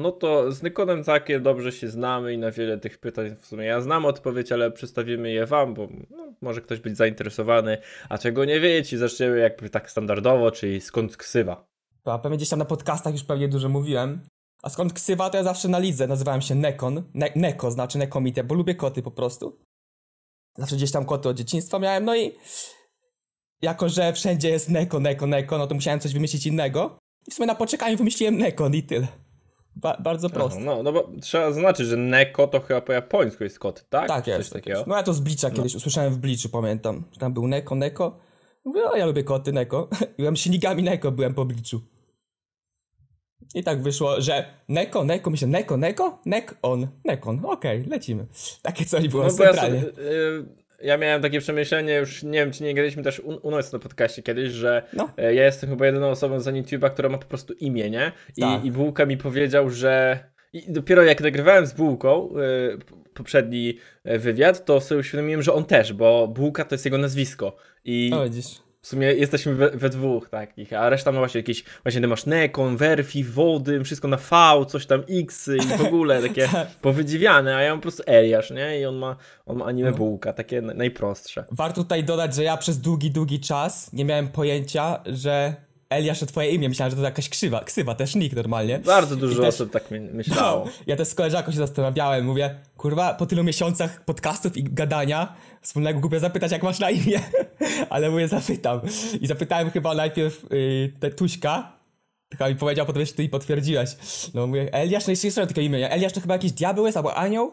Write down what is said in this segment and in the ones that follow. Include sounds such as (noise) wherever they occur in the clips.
no to z Nekonem takie dobrze się znamy i na wiele tych pytań w sumie ja znam odpowiedź, ale przedstawimy je wam, bo no, może ktoś być zainteresowany, a czego nie wiecie, zaczniemy jakby tak standardowo, czyli skąd ksywa. To, a pewnie gdzieś tam na podcastach już pewnie dużo mówiłem. A skąd ksywa, to ja zawsze na lidze nazywałem się Nekon, ne Neko znaczy Nekomite, bo lubię koty po prostu. Zawsze gdzieś tam koty od dzieciństwa miałem, no i jako, że wszędzie jest Neko, Neko, Neko, no to musiałem coś wymyślić innego. I w sumie na poczekaniu wymyśliłem Nekon i tyle. Ba bardzo proste. no, no bo trzeba zaznaczyć, że neko to chyba po japońsku jest kot, tak? Tak Coś jest. Tak takiego? No ja to z Blicza no. kiedyś usłyszałem w Bliczu, pamiętam. Tam był neko, neko. Mówię, no ja lubię koty, neko. (laughs) Byłem silnikami neko, byłem po Bliczu. I tak wyszło, że neko, neko, myślę, neko, neko, nek on, nekon, okej, okay, lecimy. Takie coś było no centralnie. Ja sobie, yy, ja miałem takie przemyślenie, już nie wiem, czy nie graliśmy też u, u nas na podcaście kiedyś, że no. E, ja jestem chyba jedyną osobą za YouTube'a, która ma po prostu imię, nie? I, tak. i Bułka mi powiedział, że i dopiero jak nagrywałem z Bułką e, poprzedni e, wywiad, to sobie uświadomiłem, że on też, bo Bułka to jest jego nazwisko. I, o, no, widzisz w sumie jesteśmy we, we, dwóch takich, a reszta ma właśnie jakieś, właśnie masz Nekon, Werfi, Wody, wszystko na V, coś tam X y i w ogóle (laughs) takie tak. powydziwiane, a ja mam po prostu Eliasz, nie? I on ma, on ma anime no. bułka, takie najprostsze. Warto tutaj dodać, że ja przez długi, długi czas nie miałem pojęcia, że Eliasz to twoje imię, myślałem, że to jakaś krzywa, ksywa, też nick normalnie. Bardzo dużo też, osób tak no, myślało. No, ja też z koleżanką się zastanawiałem, mówię, kurwa, po tylu miesiącach podcastów i gadania wspólnego głupio zapytać, jak masz na imię, (laughs) ale mówię, zapytam. I zapytałem chyba najpierw yy, Tuśka, tylko mi powiedział, potem jeszcze ty potwierdziłaś. No mówię, Eliasz, no jeszcze nie tylko imienia. Eliasz to chyba jakiś diabeł jest albo anioł?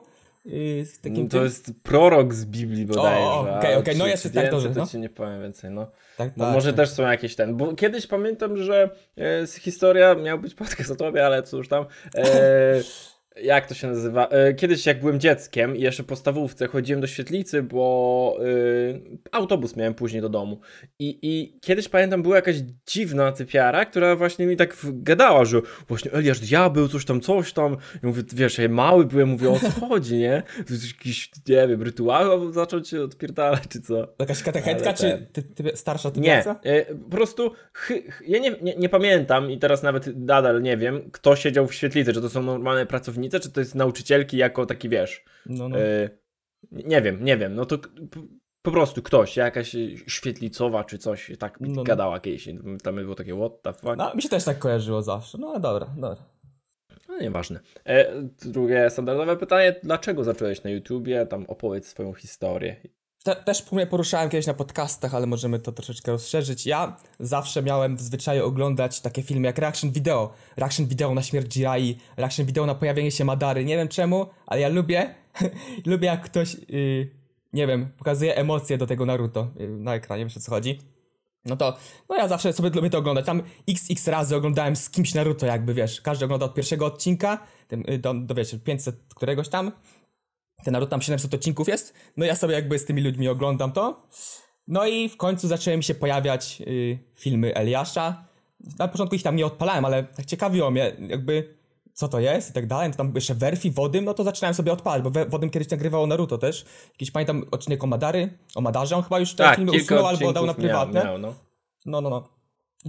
w takim no, to jest prorok z Biblii bodajże. Okej, okej, okay, okay. no jeszcze tak dobrze. To no? ci nie powiem więcej, no. Tak, no, tak, może tak. też są jakieś ten, bo kiedyś pamiętam, że e, historia, miał być (laughs) podcast o tobie, ale cóż tam, e, (laughs) jak to się nazywa? E, kiedyś jak byłem dzieckiem i jeszcze podstawówce chodziłem do świetlicy, bo yy, autobus miałem później do domu. I, I kiedyś pamiętam była jakaś dziwna typiara, która właśnie mi tak gadała, że właśnie Eliasz diabeł, coś tam, coś tam. I mówię, wiesz, ja mały byłem, mówię o co (laughs) chodzi, nie? jakiś, nie wiem, rytuał zaczął się odpierdalać czy co. Jakaś katechetka ten... czy tak. ty, ty, starsza typiarca? Nie, yy, po prostu ja nie, nie, nie pamiętam i teraz nawet nadal nie wiem, kto siedział w świetlicy, czy to są normalne pracownicy uczennice, czy to jest nauczycielki jako taki, wiesz... No, no. Y, nie wiem, nie wiem, no to po prostu ktoś, jakaś świetlicowa czy coś, tak mi no, no. gadała kiedyś. Tam było takie what the fuck. No, mi się też tak kojarzyło zawsze, no ale dobra, dobra. No nieważne. E, drugie standardowe pytanie, dlaczego zacząłeś na YouTubie, tam opowiedz swoją historię te, też poruszałem kiedyś na podcastach, ale możemy to troszeczkę rozszerzyć. Ja zawsze miałem w zwyczaju oglądać takie filmy jak reaction video. Reaction video na śmierć Jirai, reaction video na pojawienie się Madary. Nie wiem czemu, ale ja lubię, (laughs) lubię jak ktoś, yy, nie wiem, pokazuje emocje do tego Naruto yy, na ekranie, wiesz o co chodzi. No to, no ja zawsze sobie lubię to oglądać. Tam xx razy oglądałem z kimś Naruto jakby, wiesz. Każdy ogląda od pierwszego odcinka, tym, y, do, do wiesz, 500 któregoś tam ten Naruto tam 700 odcinków jest, no ja sobie jakby z tymi ludźmi oglądam to. No i w końcu zaczęły mi się pojawiać y, filmy Eliasza. Na początku ich tam nie odpalałem, ale tak ciekawiło mnie jakby co to jest i tak dalej. No tam jeszcze Werfi, Wodym, no to zaczynałem sobie odpalać, bo Wodym kiedyś nagrywało Naruto też. Jakiś pamiętam odcinek o Madary, o Madarze on chyba już te tak, filmy usunął albo dał na prywatne. Miał, miał, no. no, no, no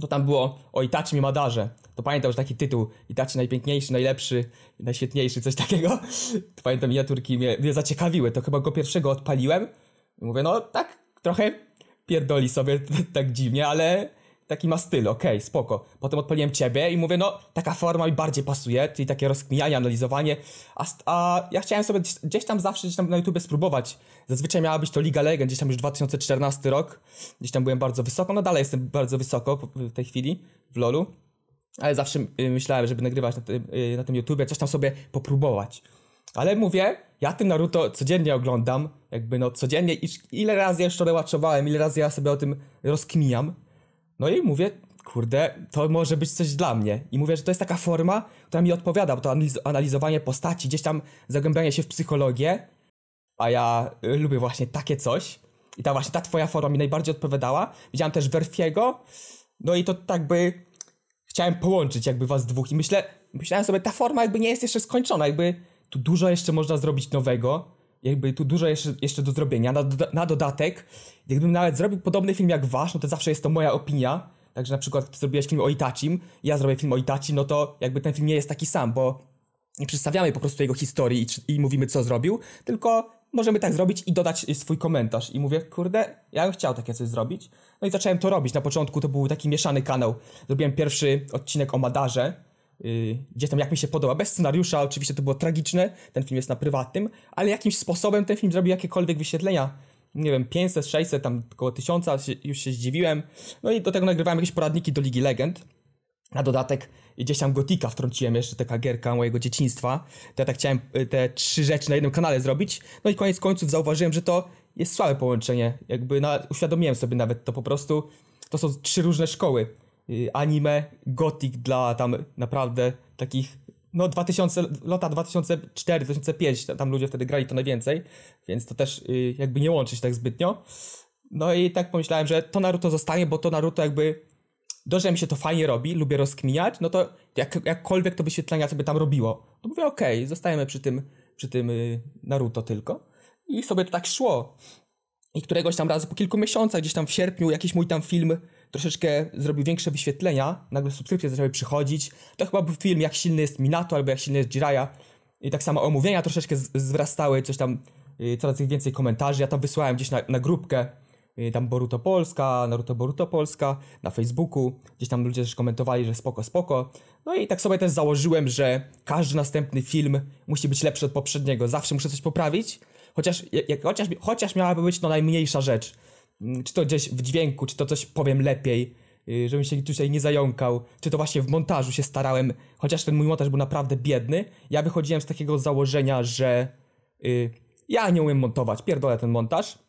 to tam było o Itachi Mimadarze. To pamiętam, że taki tytuł Itachi najpiękniejszy, najlepszy, najświetniejszy, coś takiego. (laughs) To pamiętam, miniaturki mnie, mnie zaciekawiły. To chyba go pierwszego odpaliłem. I mówię, no tak, trochę pierdoli sobie (laughs) tak dziwnie, ale taki ma styl, okej, okay, spoko. Potem odpaliłem ciebie i mówię, no, taka forma mi bardziej pasuje, czyli takie rozkminianie, analizowanie, a, a ja chciałem sobie gdzieś, gdzieś, tam zawsze, gdzieś tam na YouTube spróbować. Zazwyczaj miała być to Liga Legend, gdzieś tam już 2014 rok, gdzieś tam byłem bardzo wysoko, no dalej jestem bardzo wysoko w tej chwili w LoLu, ale zawsze y, myślałem, żeby nagrywać na, tym, y, na tym YouTubie, coś tam sobie popróbować. Ale mówię, ja tym Naruto codziennie oglądam, jakby no codziennie, ile razy ja jeszcze rewatchowałem, ile razy ja sobie o tym rozkminiam, no i mówię, kurde, to może być coś dla mnie. I mówię, że to jest taka forma, która mi odpowiada, bo to analiz analizowanie postaci, gdzieś tam zagłębianie się w psychologię, a ja y, lubię właśnie takie coś. I ta właśnie ta twoja forma mi najbardziej odpowiadała. Widziałem też Werfiego, no i to tak by chciałem połączyć jakby was dwóch i myślę, myślałem sobie, ta forma jakby nie jest jeszcze skończona, jakby tu dużo jeszcze można zrobić nowego jakby tu dużo jeszcze, jeszcze do zrobienia. Na, do, na dodatek, jakbym nawet zrobił podobny film jak wasz, no to zawsze jest to moja opinia. Także na przykład zrobiłeś film o Itachim, ja zrobię film o itacim no to jakby ten film nie jest taki sam, bo nie przedstawiamy po prostu jego historii i, i mówimy co zrobił, tylko możemy tak zrobić i dodać swój komentarz. I mówię, kurde, ja bym chciał takie coś zrobić. No i zacząłem to robić. Na początku to był taki mieszany kanał. Zrobiłem pierwszy odcinek o Madarze, Y, gdzieś tam jak mi się podoba, bez scenariusza, oczywiście to było tragiczne, ten film jest na prywatnym, ale jakimś sposobem ten film zrobił jakiekolwiek wyświetlenia, nie wiem, 500, 600, tam około 1000, już się zdziwiłem, no i do tego nagrywałem jakieś poradniki do Ligi Legend, na dodatek gdzieś tam Gotika wtrąciłem jeszcze, taka gierka mojego dzieciństwa, to ja tak chciałem y, te trzy rzeczy na jednym kanale zrobić, no i koniec końców zauważyłem, że to jest słabe połączenie, jakby na, uświadomiłem sobie nawet to po prostu, to są trzy różne szkoły, Y, anime gothic dla tam naprawdę takich no 2000, lata 2004-2005, tam ludzie wtedy grali to najwięcej, więc to też y, jakby nie łączy się tak zbytnio. No i tak pomyślałem, że to Naruto zostanie, bo to Naruto jakby dość, że mi się to fajnie robi, lubię rozkminiać, no to jak, jakkolwiek to wyświetlenia sobie tam robiło, to mówię okej, okay, zostajemy przy tym, przy tym y, Naruto tylko. I sobie to tak szło. I któregoś tam razu po kilku miesiącach, gdzieś tam w sierpniu, jakiś mój tam film troszeczkę zrobił większe wyświetlenia, nagle subskrypcje zaczęły przychodzić. To chyba był film Jak silny jest Minato albo Jak silny jest Jiraya I tak samo omówienia troszeczkę zwrastały, coś tam y, coraz więcej komentarzy. Ja tam wysłałem gdzieś na, na grupkę y, tam Boruto Polska, Naruto Boruto Polska na Facebooku. Gdzieś tam ludzie też komentowali, że spoko, spoko. No i tak sobie też założyłem, że każdy następny film musi być lepszy od poprzedniego. Zawsze muszę coś poprawić. Chociaż, jak, chociaż, chociaż miałaby być to najmniejsza rzecz. Mm, czy to gdzieś w dźwięku, czy to coś powiem lepiej, y, żebym się tutaj nie zająkał, czy to właśnie w montażu się starałem, chociaż ten mój montaż był naprawdę biedny, ja wychodziłem z takiego założenia, że y, ja nie umiem montować, pierdolę ten montaż,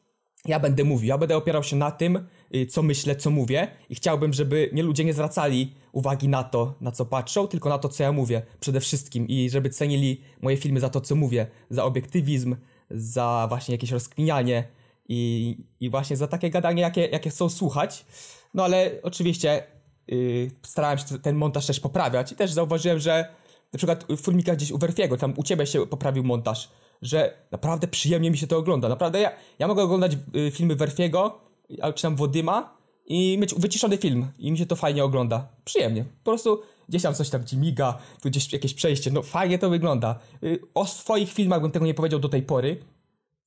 ja będę mówił, ja będę opierał się na tym, y, co myślę, co mówię i chciałbym, żeby nie ludzie nie zwracali uwagi na to, na co patrzą, tylko na to, co ja mówię przede wszystkim i żeby cenili moje filmy za to, co mówię, za obiektywizm, za właśnie jakieś rozkminianie, i, i właśnie za takie gadanie, jakie, jakie są słuchać. No ale oczywiście yy, starałem się ten montaż też poprawiać i też zauważyłem, że na przykład w filmikach gdzieś u Werfiego, tam u ciebie się poprawił montaż, że naprawdę przyjemnie mi się to ogląda. Naprawdę ja, ja mogę oglądać yy, filmy Werfiego, czy tam Wodyma i mieć wyciszony film i mi się to fajnie ogląda. Przyjemnie. Po prostu gdzieś tam coś tam ci miga, tu gdzieś jakieś przejście, no fajnie to wygląda. Yy, o swoich filmach bym tego nie powiedział do tej pory,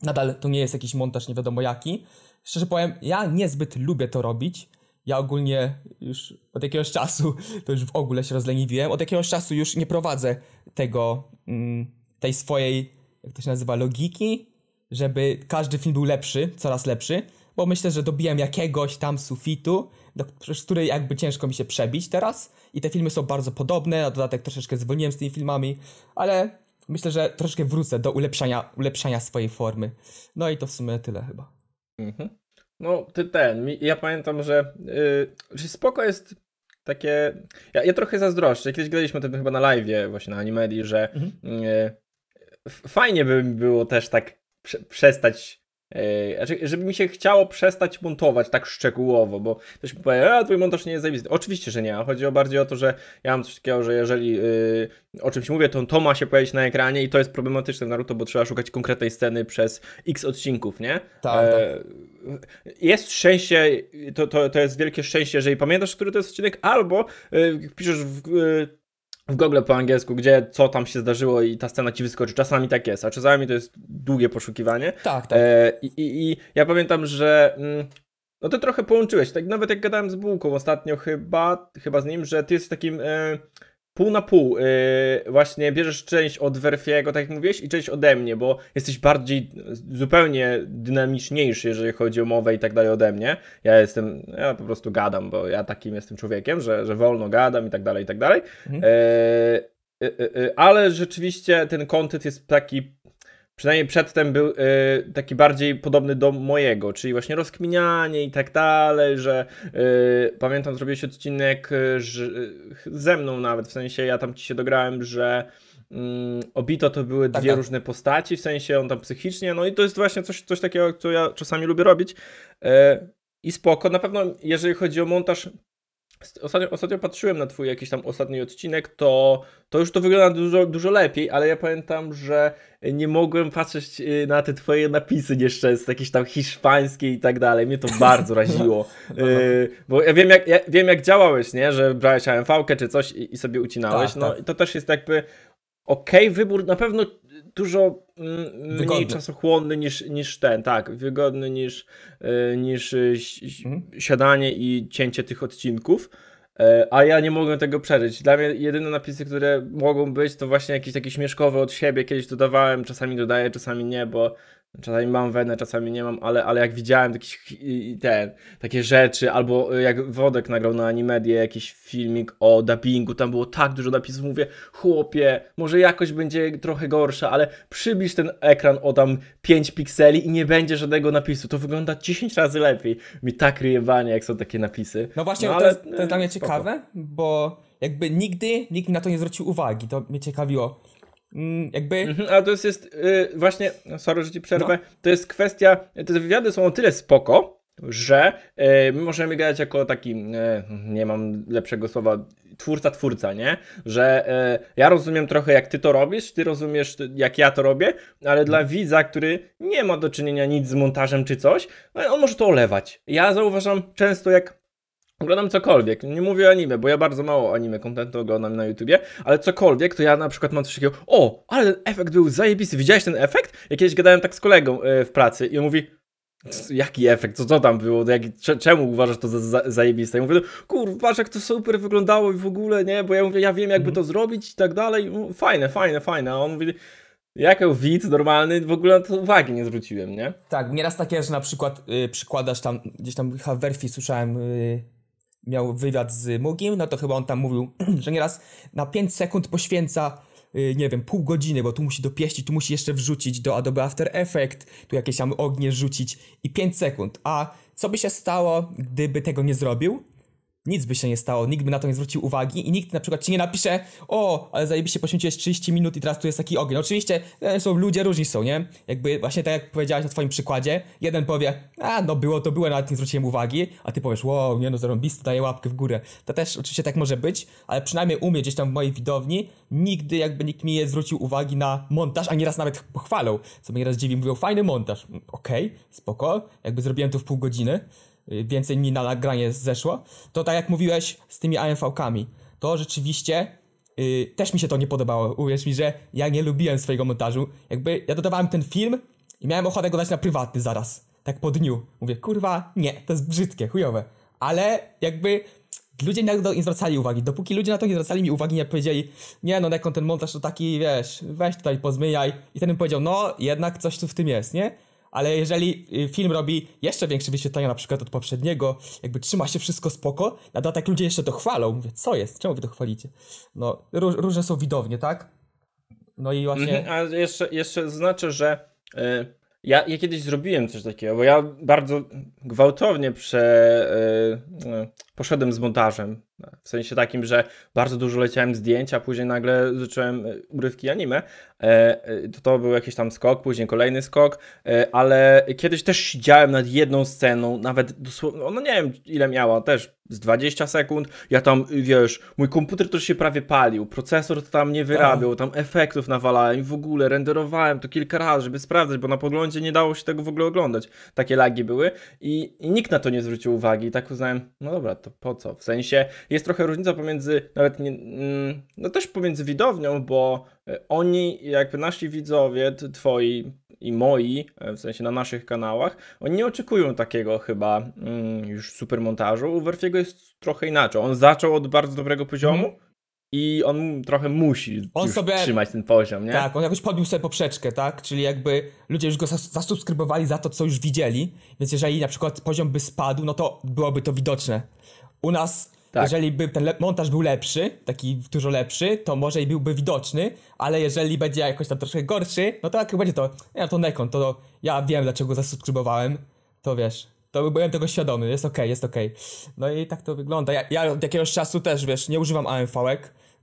Nadal to nie jest jakiś montaż nie wiadomo jaki. Szczerze powiem, ja niezbyt lubię to robić. Ja ogólnie już od jakiegoś czasu, to już w ogóle się rozleniwiłem, od jakiegoś czasu już nie prowadzę tego, mm, tej swojej, jak to się nazywa, logiki, żeby każdy film był lepszy, coraz lepszy, bo myślę, że dobiłem jakiegoś tam sufitu, do, przez który jakby ciężko mi się przebić teraz i te filmy są bardzo podobne, na dodatek troszeczkę zwolniłem z tymi filmami, ale myślę, że troszkę wrócę do ulepszania, ulepszania swojej formy. No i to w sumie tyle chyba. Mhm. No, ty ten, ja pamiętam, że yy, spoko jest takie... Ja, ja trochę zazdroszczę, kiedyś graliśmy to chyba na liveie właśnie na Animedii, że mhm. yy, fajnie by mi było też tak prze przestać znaczy, żeby mi się chciało przestać montować tak szczegółowo, bo ktoś mi powie, a twój montaż nie jest zajebisty. Oczywiście, że nie. Chodzi o bardziej o to, że ja mam coś takiego, że jeżeli yy, o czymś mówię, to to ma się pojawić na ekranie i to jest problematyczne w Naruto, bo trzeba szukać konkretnej sceny przez x odcinków, nie? Tak. tak. E, Jest szczęście, to, to, to jest wielkie szczęście, jeżeli pamiętasz, który to jest odcinek, albo yy, piszesz w... Yy, w Google po angielsku, gdzie co tam się zdarzyło i ta scena ci wyskoczy. Czasami tak jest, a czasami to jest długie poszukiwanie. Tak, tak. E, i, I ja pamiętam, że mm, no to trochę połączyłeś. Tak nawet jak gadałem z Bułką ostatnio chyba, chyba z nim, że ty jesteś takim... E, pół na pół. Yy, właśnie bierzesz część od Werfiego, tak jak mówiłeś, i część ode mnie, bo jesteś bardziej, zupełnie dynamiczniejszy, jeżeli chodzi o mowę i tak dalej ode mnie. Ja jestem, ja po prostu gadam, bo ja takim jestem człowiekiem, że, że wolno gadam i tak dalej, i tak mhm. dalej. Yy, yy, ale rzeczywiście ten kontent jest taki Przynajmniej przedtem był e, taki bardziej podobny do mojego, czyli właśnie rozkminianie i tak dalej, że y, pamiętam, zrobiłeś odcinek że, e, ze mną nawet, w sensie ja tam ci się dograłem, że mm, Obito to były tak, dwie tak, różne postaci, w sensie on tam psychicznie, no i to jest właśnie coś, coś takiego, co ja czasami lubię robić. I spoko, na pewno jeżeli chodzi o montaż, Ostatnio, ostatnio, patrzyłem na twój jakiś tam ostatni odcinek, to, to już to wygląda dużo, dużo lepiej, ale ja pamiętam, że nie mogłem patrzeć y, na te twoje napisy nieszczęsne, jakieś tam hiszpańskie i tak dalej. Mnie to (laughs) bardzo raziło. No, no. Y, bo ja wiem, jak, ja wiem jak działałeś, nie? Że brałeś amv czy coś i, i sobie ucinałeś. Tak, no tak. i to też jest jakby okej okay, wybór, na pewno dużo mm, mniej wygodny. czasochłonny niż, niż ten, tak, wygodny niż, e, niż e, mhm. siadanie i cięcie tych odcinków. E, a ja nie mogę tego przeżyć. Dla mnie jedyne napisy, które mogą być, to właśnie jakieś takie śmieszkowe od siebie. Kiedyś dodawałem, czasami dodaję, czasami nie, bo Czasami mam wenę, czasami nie mam, ale, ale jak widziałem jakiś, ten, takie rzeczy, albo y, jak Wodek nagrał na Animedie jakiś filmik o dubbingu, tam było tak dużo napisów, mówię, chłopie, może jakoś będzie trochę gorsza, ale przybliż ten ekran o tam 5 pikseli i nie będzie żadnego napisu, to wygląda 10 razy lepiej. Mi tak ryjewanie, jak są takie napisy. No właśnie, no, ale, to, jest, to e, jest dla mnie ciekawe, bo jakby nigdy nikt na to nie zwrócił uwagi, to mnie ciekawiło Mm, jakby... Mhm, a to jest, jest yy, właśnie, no, sorry, że ci przerwę, no. to jest kwestia, te wywiady są o tyle spoko, że yy, możemy gadać jako taki, yy, nie mam lepszego słowa, twórca twórca, nie? Że y, ja rozumiem trochę jak ty to robisz, ty rozumiesz jak ja to robię, ale dla mhm. widza, który nie ma do czynienia nic z montażem czy coś, no, on może to olewać. Ja zauważam często jak Oglądam cokolwiek, nie mówię anime, bo ja bardzo mało anime kontentu oglądam na YouTubie, ale cokolwiek, to ja na przykład mam coś takiego, o, ale ten efekt był zajebisty, widziałeś ten efekt? Ja kiedyś gadałem tak z kolegą e, w pracy i on mówi, Jaki efekt? Co to tam było? Jak, czemu uważasz to za, za zajebiste? Ja mówię, no, kurwa, jak to super wyglądało i w ogóle, nie? Bo ja mówię, ja wiem jakby to mhm. zrobić i tak dalej. No, fajne, fajne, fajne. A on mówi, jako widz normalny w ogóle na to uwagi nie zwróciłem, nie? Tak, nieraz takie, że na przykład y, przykładasz tam, gdzieś tam w werfi słyszałem, y, miał wywiad z Mugim, no to chyba on tam mówił, (clears throat) że nieraz na 5 sekund poświęca y, nie wiem, pół godziny, bo tu musi dopieścić, tu musi jeszcze wrzucić do Adobe After Effect, tu jakieś tam ognie rzucić i 5 sekund. A co by się stało, gdyby tego nie zrobił? nic by się nie stało, nikt by na to nie zwrócił uwagi i nikt na przykład ci nie napisze o, ale zajebiście poświęciłeś 30 minut i teraz tu jest taki ogień. Oczywiście e, są ludzie różni są, nie? Jakby właśnie tak jak powiedziałaś na twoim przykładzie, jeden powie, a no było to było, nawet nie zwróciłem uwagi, a ty powiesz, wow, nie no, zarąbisty daje łapkę w górę. To też oczywiście tak może być, ale przynajmniej umie gdzieś tam w mojej widowni nigdy jakby nikt mi nie zwrócił uwagi na montaż, a nieraz nawet pochwalał, co mnie nieraz dziwi, mówią, fajny montaż. Mm, okej, okay, spoko, jakby zrobiłem to w pół godziny, więcej mi na nagranie zeszło, to tak jak mówiłeś z tymi AMV-kami, to rzeczywiście yy, też mi się to nie podobało. Uwierz mi, że ja nie lubiłem swojego montażu. Jakby ja dodawałem ten film i miałem ochotę go dać na prywatny zaraz. Tak po dniu. Mówię, kurwa, nie, to jest brzydkie, chujowe. Ale jakby ludzie na to nie zwracali uwagi. Dopóki ludzie na to nie zwracali mi uwagi, nie powiedzieli, nie no, jak ten montaż to taki, wiesz, weź tutaj pozmyjaj. I ten bym powiedział, no, jednak coś tu w tym jest, nie? ale jeżeli y, film robi jeszcze większe wyświetlenia na przykład od poprzedniego, jakby trzyma się wszystko spoko, na dodatek ludzie jeszcze to chwalą. Mówię, co jest? Czemu wy to chwalicie? No, róż, różne są widownie, tak? No i właśnie... Mhm, a jeszcze, jeszcze znaczy, że e, ja, ja kiedyś zrobiłem coś takiego, bo ja bardzo gwałtownie prze, e, no, poszedłem z montażem no, w sensie takim, że bardzo dużo leciałem zdjęcia, później nagle zacząłem e, urywki anime. E, e, to, to był jakiś tam skok, później kolejny skok, ale kiedyś też siedziałem nad jedną sceną, nawet dosłownie, no, no nie wiem ile miała, też z 20 sekund. Ja tam, wiesz, mój komputer to się prawie palił, procesor to tam nie tak. wyrabiał, tam efektów nawalałem i w ogóle renderowałem to kilka razy, żeby sprawdzać, bo na poglądzie nie dało się tego w ogóle oglądać. Takie lagi były i, i nikt na to nie zwrócił uwagi. I tak uznałem, no dobra, to po co? W sensie jest trochę różnica pomiędzy, nawet nie, mm, no też pomiędzy widownią, bo e, oni, jakby nasi widzowie, twoi i moi, e, w sensie na naszych kanałach, oni nie oczekują takiego chyba mm, już supermontażu. U Werfiego jest trochę inaczej. On zaczął od bardzo dobrego poziomu, mm i on trochę musi on sobie, trzymać ten poziom, nie? Tak, on jakoś podbił sobie poprzeczkę, tak? Czyli jakby ludzie już go zasubskrybowali za to, co już widzieli, więc jeżeli na przykład poziom by spadł, no to byłoby to widoczne. U nas tak. Jeżeli by ten montaż był lepszy, taki dużo lepszy, to może i byłby widoczny, ale jeżeli będzie jakoś tam troszkę gorszy, no to jak będzie to, ja no to Nekon, to, ja wiem dlaczego zasubskrybowałem, to wiesz, to byłem tego świadomy, jest okej, okay, jest okej. Okay. No i tak to wygląda. Ja, ja od jakiegoś czasu też, wiesz, nie używam amv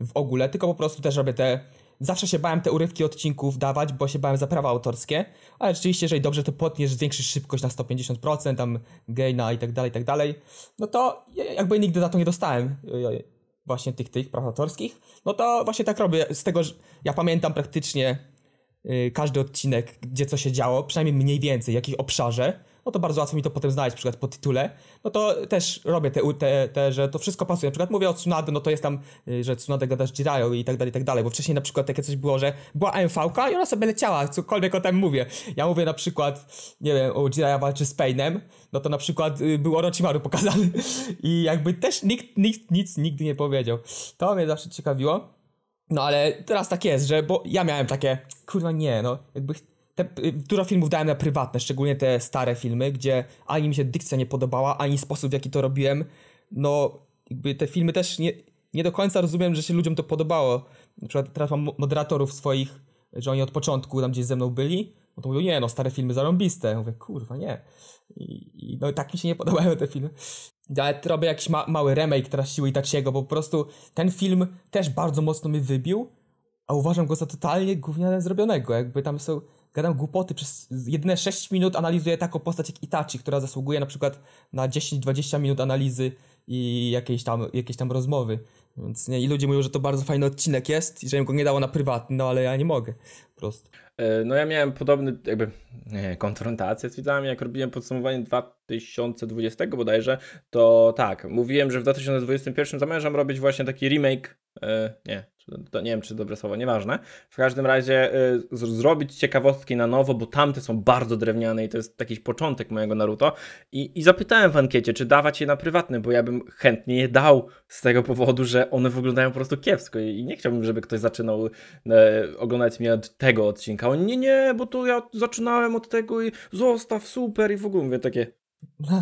w ogóle, tylko po prostu też robię te Zawsze się bałem te urywki odcinków dawać, bo się bałem za prawa autorskie, ale rzeczywiście, jeżeli dobrze to potniesz, zwiększysz szybkość na 150%, tam gaina i tak dalej, i tak dalej, no to jakby nigdy za to nie dostałem e, e, właśnie tych, tych praw autorskich, no to właśnie tak robię. Z tego, że ja pamiętam praktycznie e, każdy odcinek, gdzie co się działo, przynajmniej mniej więcej, w jakiś obszarze, no to bardzo łatwo mi to potem znaleźć, na przykład po tytule, no to też robię te, te, te że to wszystko pasuje. Na przykład mówię o Tsunade, no to jest tam, y, że Tsunade gadasz Jirai'ą i tak dalej, i tak dalej, bo wcześniej na przykład takie coś było, że była AMV-ka i ona sobie leciała, cokolwiek o tym mówię. Ja mówię na przykład, nie wiem, o Jiraiya walczy z Painem, no to na przykład y, był Orochimaru pokazany (laughs) i jakby też nikt, nikt nic nigdy nie powiedział. To mnie zawsze ciekawiło. No ale teraz tak jest, że bo ja miałem takie, kurwa nie, no jakby te, y, dużo filmów dałem na prywatne, szczególnie te stare filmy, gdzie ani mi się dykcja nie podobała, ani sposób w jaki to robiłem. No, jakby te filmy też nie, nie do końca rozumiem, że się ludziom to podobało. Na przykład teraz mam moderatorów swoich, że oni od początku tam gdzieś ze mną byli, no to mówią, nie no, stare filmy zarąbiste. Ja mówię, kurwa, nie. I, I, no tak mi się nie podobają te filmy. Ale robię jakiś ma mały remake teraz Siły i Taciego, bo po prostu ten film też bardzo mocno mnie wybił, a uważam go za totalnie gównianem zrobionego. Jakby tam są gadam głupoty przez jedyne 6 minut analizuję taką postać jak Itachi, która zasługuje na przykład na 10-20 minut analizy i jakiejś tam, jakieś tam rozmowy. Więc nie, i ludzie mówią, że to bardzo fajny odcinek jest i że im go nie dało na prywatny, no ale ja nie mogę po prostu. E, no ja miałem podobny jakby nie, konfrontację z widzami, jak robiłem podsumowanie 2020 bodajże, to tak, mówiłem, że w 2021 zamierzam robić właśnie taki remake, e, nie, to nie wiem czy dobre słowo, nieważne. W każdym razie y, zrobić ciekawostki na nowo, bo tamte są bardzo drewniane i to jest jakiś początek mojego Naruto. I, I zapytałem w ankiecie, czy dawać je na prywatny, bo ja bym chętnie je dał z tego powodu, że one wyglądają po prostu kiepsko i, i nie chciałbym, żeby ktoś zaczynał y, oglądać mnie od tego odcinka. O, nie, nie, bo tu ja zaczynałem od tego i zostaw, super i w ogóle mówię takie,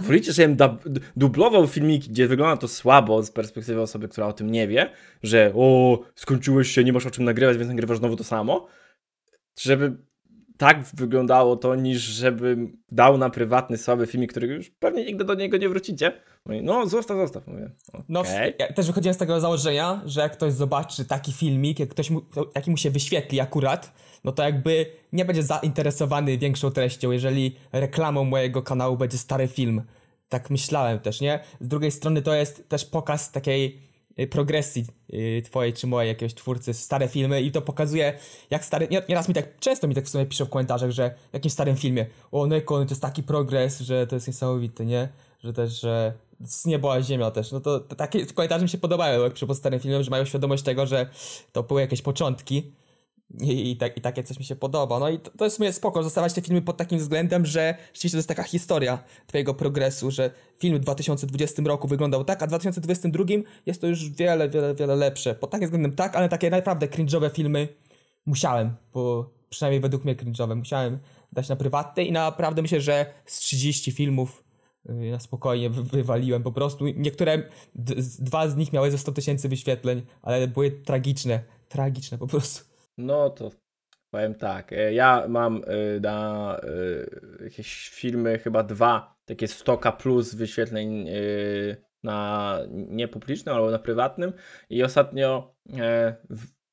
Policzę, no. że dublował filmiki, gdzie wygląda to słabo z perspektywy osoby, która o tym nie wie, że o, skończyłeś się, nie masz o czym nagrywać, więc nagrywasz znowu to samo. Żeby tak wyglądało to, niż żeby dał na prywatny, słaby filmik, którego już pewnie nigdy do niego nie wrócicie, no, no, zostaw, zostaw, mówię. Okay. No, ja też wychodziłem z tego założenia, że jak ktoś zobaczy taki filmik, jak ktoś mu, jaki mu się wyświetli akurat, no to jakby nie będzie zainteresowany większą treścią, jeżeli reklamą mojego kanału będzie stary film. Tak myślałem też, nie? Z drugiej strony to jest też pokaz takiej y, progresji y, twojej czy mojej jakiegoś twórcy, stare filmy i to pokazuje jak stary, nieraz mi tak, często mi tak w sumie piszą w komentarzach, że w jakimś starym filmie o Nekon no to jest taki progres, że to jest niesamowite, nie? Że też, że z nieba ziemia też. No to, to takie komentarze mi się podobają jak przy starym filmem, że mają świadomość tego, że to były jakieś początki. I, i, tak, i takie coś mi się podoba. No i to, to jest w sumie spoko, te filmy pod takim względem, że rzeczywiście to jest taka historia twojego progresu, że film w 2020 roku wyglądał tak, a w 2022 jest to już wiele, wiele, wiele lepsze. Pod takim względem tak, ale takie naprawdę cringe'owe filmy musiałem, bo przynajmniej według mnie cringe'owe, musiałem dać na prywatne i naprawdę myślę, że z 30 filmów Y, na spokojnie wywaliłem po prostu. Niektóre, dwa z nich miały ze 100 tysięcy wyświetleń, ale były tragiczne, tragiczne po prostu. No to powiem tak, e, ja mam e, na e, jakieś filmy chyba dwa, takie 100k plus wyświetleń na niepublicznym albo na prywatnym i ostatnio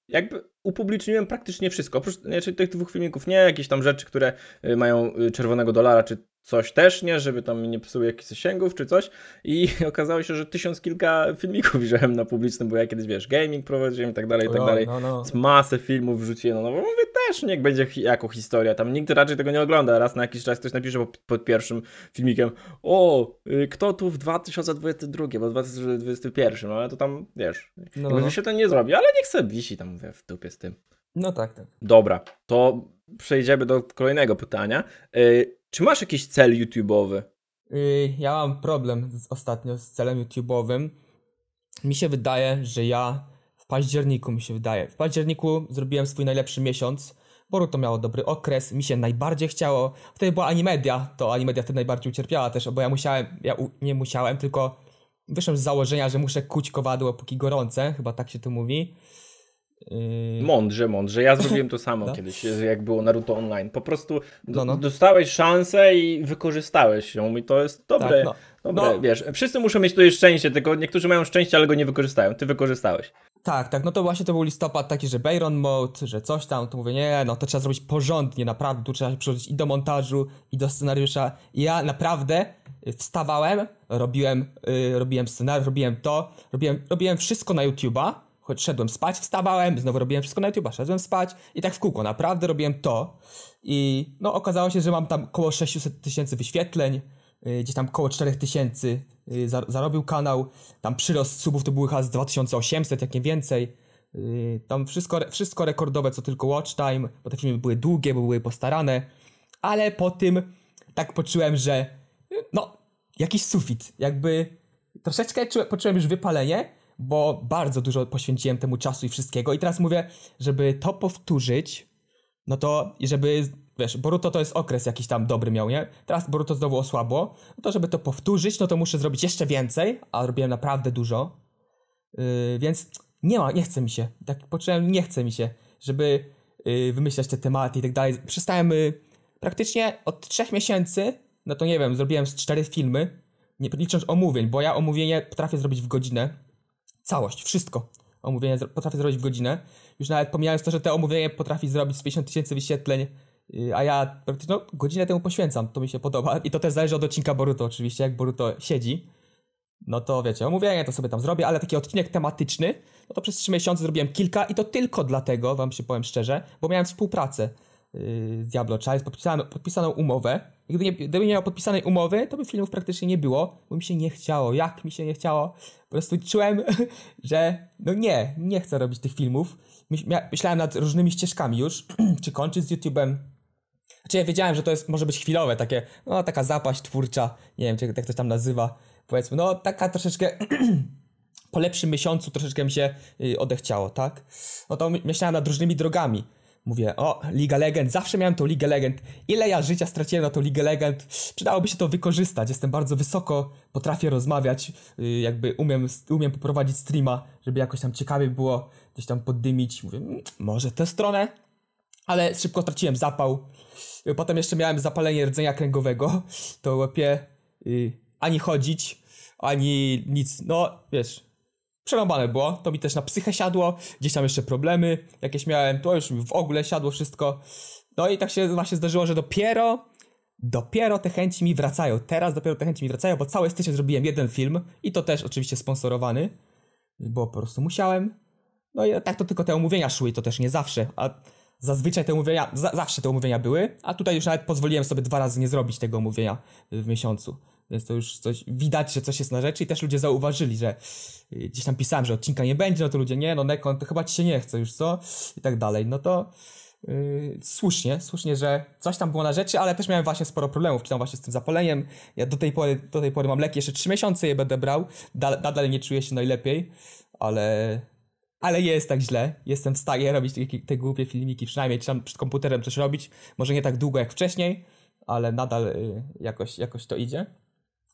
jakby upubliczniłem praktycznie wszystko, oprócz znaczy, tych dwóch filmików, nie jakieś tam rzeczy, które mają czerwonego dolara, czy coś też nie, żeby tam nie psuły jakichś zasięgów czy coś. I (laughs) okazało się, że tysiąc kilka filmików (laughs) widziałem na publicznym, bo ja kiedyś, wiesz, gaming prowadziłem i tak dalej, i tak no, dalej. No, no. Masę filmów wrzuciłem, no, no mówię, też niech będzie jako historia, tam nikt raczej tego nie ogląda, raz na jakiś czas ktoś napisze pod, pod pierwszym filmikiem, o, y, kto tu w 2022, bo 2021, no ale to tam, wiesz, no, no. się to nie zrobi, ale niech sobie wisi tam, mówię, w dupie z tym. No tak, tak. Dobra, to przejdziemy do kolejnego pytania. Yy, czy masz jakiś cel YouTube'owy? Y, ja mam problem z, ostatnio z celem YouTube'owym. Mi się wydaje, że ja w październiku mi się wydaje. W październiku zrobiłem swój najlepszy miesiąc. Boruto miało dobry okres, mi się najbardziej chciało. Wtedy była Animedia, to Animedia wtedy najbardziej ucierpiała też, bo ja musiałem, ja u, nie musiałem, tylko wyszłem z założenia, że muszę kuć kowadło póki gorące, chyba tak się to mówi. Yy, mądrze, mądrze. Ja (laughs) zrobiłem to samo no. kiedyś, jak było Naruto Online. Po prostu no, no. dostałeś szansę i wykorzystałeś ją i to jest dobre. Tak, no. dobre no. wiesz, wszyscy muszą mieć tutaj szczęście, tylko niektórzy mają szczęście, ale go nie wykorzystają. Ty wykorzystałeś. Tak, tak, no to właśnie to był listopad taki, że Bayron Mode, że coś tam, to mówię, nie, no to trzeba zrobić porządnie, naprawdę, tu trzeba się przygotować i do montażu, i do scenariusza. I ja naprawdę wstawałem, robiłem, yy, robiłem scenariusz, robiłem to, robiłem, robiłem wszystko na YouTube'a, choć szedłem spać, wstawałem, znowu robiłem wszystko na YouTube'a, szedłem spać i tak w kółko, naprawdę robiłem to i no okazało się, że mam tam około 600 tysięcy wyświetleń, yy, gdzieś tam około 4 tysięcy yy, zar zarobił kanał, tam przyrost subów to były chyba z 2800, jak nie więcej, yy, tam wszystko, wszystko rekordowe, co tylko watch time, bo te filmy były długie, bo były postarane, ale po tym tak poczułem, że no, jakiś sufit, jakby troszeczkę poczułem już wypalenie, bo bardzo dużo poświęciłem temu czasu i wszystkiego. I teraz mówię, żeby to powtórzyć, no to żeby, wiesz, Boruto to jest okres jakiś tam dobry miał, nie? Teraz Boruto znowu osłabło. No to żeby to powtórzyć, no to muszę zrobić jeszcze więcej, a robiłem naprawdę dużo. Yy, więc nie ma, nie chce mi się. Tak poczułem, nie chce mi się, żeby yy, wymyślać te tematy i tak dalej. Przestałem yy, praktycznie od trzech miesięcy, no to nie wiem, zrobiłem z cztery filmy, nie licząc omówień, bo ja omówienie potrafię zrobić w godzinę Całość, wszystko. Omówienie potrafię zrobić w godzinę. Już nawet pomijając to, że te omówienie potrafi zrobić z 50 tysięcy wyświetleń, y, a ja praktycznie no, godzinę temu poświęcam, to mi się podoba. I to też zależy od odcinka Boruto, oczywiście, jak Boruto siedzi. No to wiecie, omówienie to sobie tam zrobię, ale taki odcinek tematyczny, no to przez 3 miesiące zrobiłem kilka i to tylko dlatego, wam się powiem szczerze, bo miałem współpracę z y, Diablo Child podpisano, podpisaną umowę. Gdyby nie, gdyby nie miał podpisanej umowy, to by filmów praktycznie nie było, bo mi się nie chciało. Jak mi się nie chciało? Po prostu czułem, (laughs) że no nie, nie chcę robić tych filmów. Myślałem nad różnymi ścieżkami już, (clears throat) czy kończyć z YouTube'em. Znaczy ja wiedziałem, że to jest, może być chwilowe, takie, no taka zapaść twórcza, nie wiem, jak to tam nazywa, powiedzmy, no taka troszeczkę (clears throat) po lepszym miesiącu troszeczkę mi się y, odechciało, tak? No to myślałem nad różnymi drogami Mówię, o, Liga Legend, zawsze miałem tą Ligę Legend. Ile ja życia straciłem na tą Ligę Legend? Przydałoby się to wykorzystać. Jestem bardzo wysoko, potrafię rozmawiać, y, jakby umiem, umiem poprowadzić streama, żeby jakoś tam ciekawie było, coś tam poddymić. Mówię, mm, może tę stronę? Ale szybko traciłem zapał. Y, potem jeszcze miałem zapalenie rdzenia kręgowego. To łapie y, ani chodzić, ani nic. No, wiesz, przerąbane było, to mi też na psychę siadło, gdzieś tam jeszcze problemy jakieś miałem, to już w ogóle siadło wszystko. No i tak się właśnie zdarzyło, że dopiero, dopiero te chęci mi wracają. Teraz dopiero te chęci mi wracają, bo cały styczeń zrobiłem jeden film i to też oczywiście sponsorowany, bo po prostu musiałem. No i tak to tylko te omówienia szły, to też nie zawsze, a zazwyczaj te omówienia, za, zawsze te omówienia były, a tutaj już nawet pozwoliłem sobie dwa razy nie zrobić tego omówienia w miesiącu. Więc to już coś, widać, że coś jest na rzeczy i też ludzie zauważyli, że y, gdzieś tam pisałem, że odcinka nie będzie, no to ludzie, nie, no Nekon, to chyba ci się nie chce już, co? I tak dalej, no to yy, słusznie, słusznie, że coś tam było na rzeczy, ale też miałem właśnie sporo problemów, czy tam właśnie z tym zapaleniem, ja do tej pory, do tej pory mam leki, jeszcze 3 miesiące je będę brał, da, nadal nie czuję się najlepiej, ale ale jest tak źle. Jestem w stanie robić te, te głupie filmiki, przynajmniej czy tam przed komputerem coś robić. Może nie tak długo jak wcześniej, ale nadal y, jakoś, jakoś to idzie.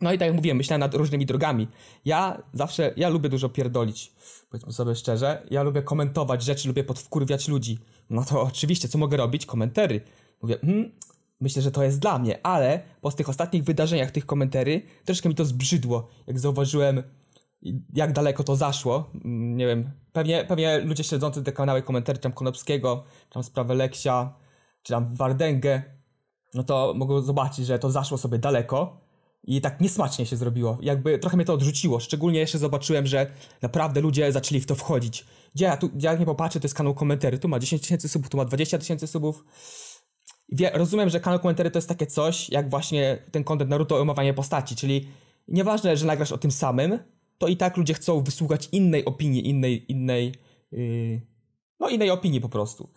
No i tak jak mówiłem, myślałem nad różnymi drogami. Ja zawsze, ja lubię dużo pierdolić, powiedzmy sobie szczerze. Ja lubię komentować rzeczy, lubię podwkurwiać ludzi. No to oczywiście, co mogę robić? Komentary. Mówię, hmm, myślę, że to jest dla mnie, ale po tych ostatnich wydarzeniach, tych komentarzy, troszkę mi to zbrzydło, jak zauważyłem, jak daleko to zaszło. Mm, nie wiem, pewnie, pewnie ludzie śledzący te kanały komentarzy, tam Konopskiego, tam sprawę Leksia, czy tam Wardęgę, no to mogą zobaczyć, że to zaszło sobie daleko i tak niesmacznie się zrobiło. Jakby trochę mnie to odrzuciło. Szczególnie jeszcze zobaczyłem, że naprawdę ludzie zaczęli w to wchodzić. Gdzie ja tu, jak nie popatrzę, to jest kanał komentarzy. Tu ma 10 tysięcy subów, tu ma 20 tysięcy subów. Wie, rozumiem, że kanał komentarzy to jest takie coś, jak właśnie ten kontent Naruto o omawianie postaci, czyli nieważne, że nagrasz o tym samym, to i tak ludzie chcą wysłuchać innej opinii, innej, innej, yy, no innej opinii po prostu.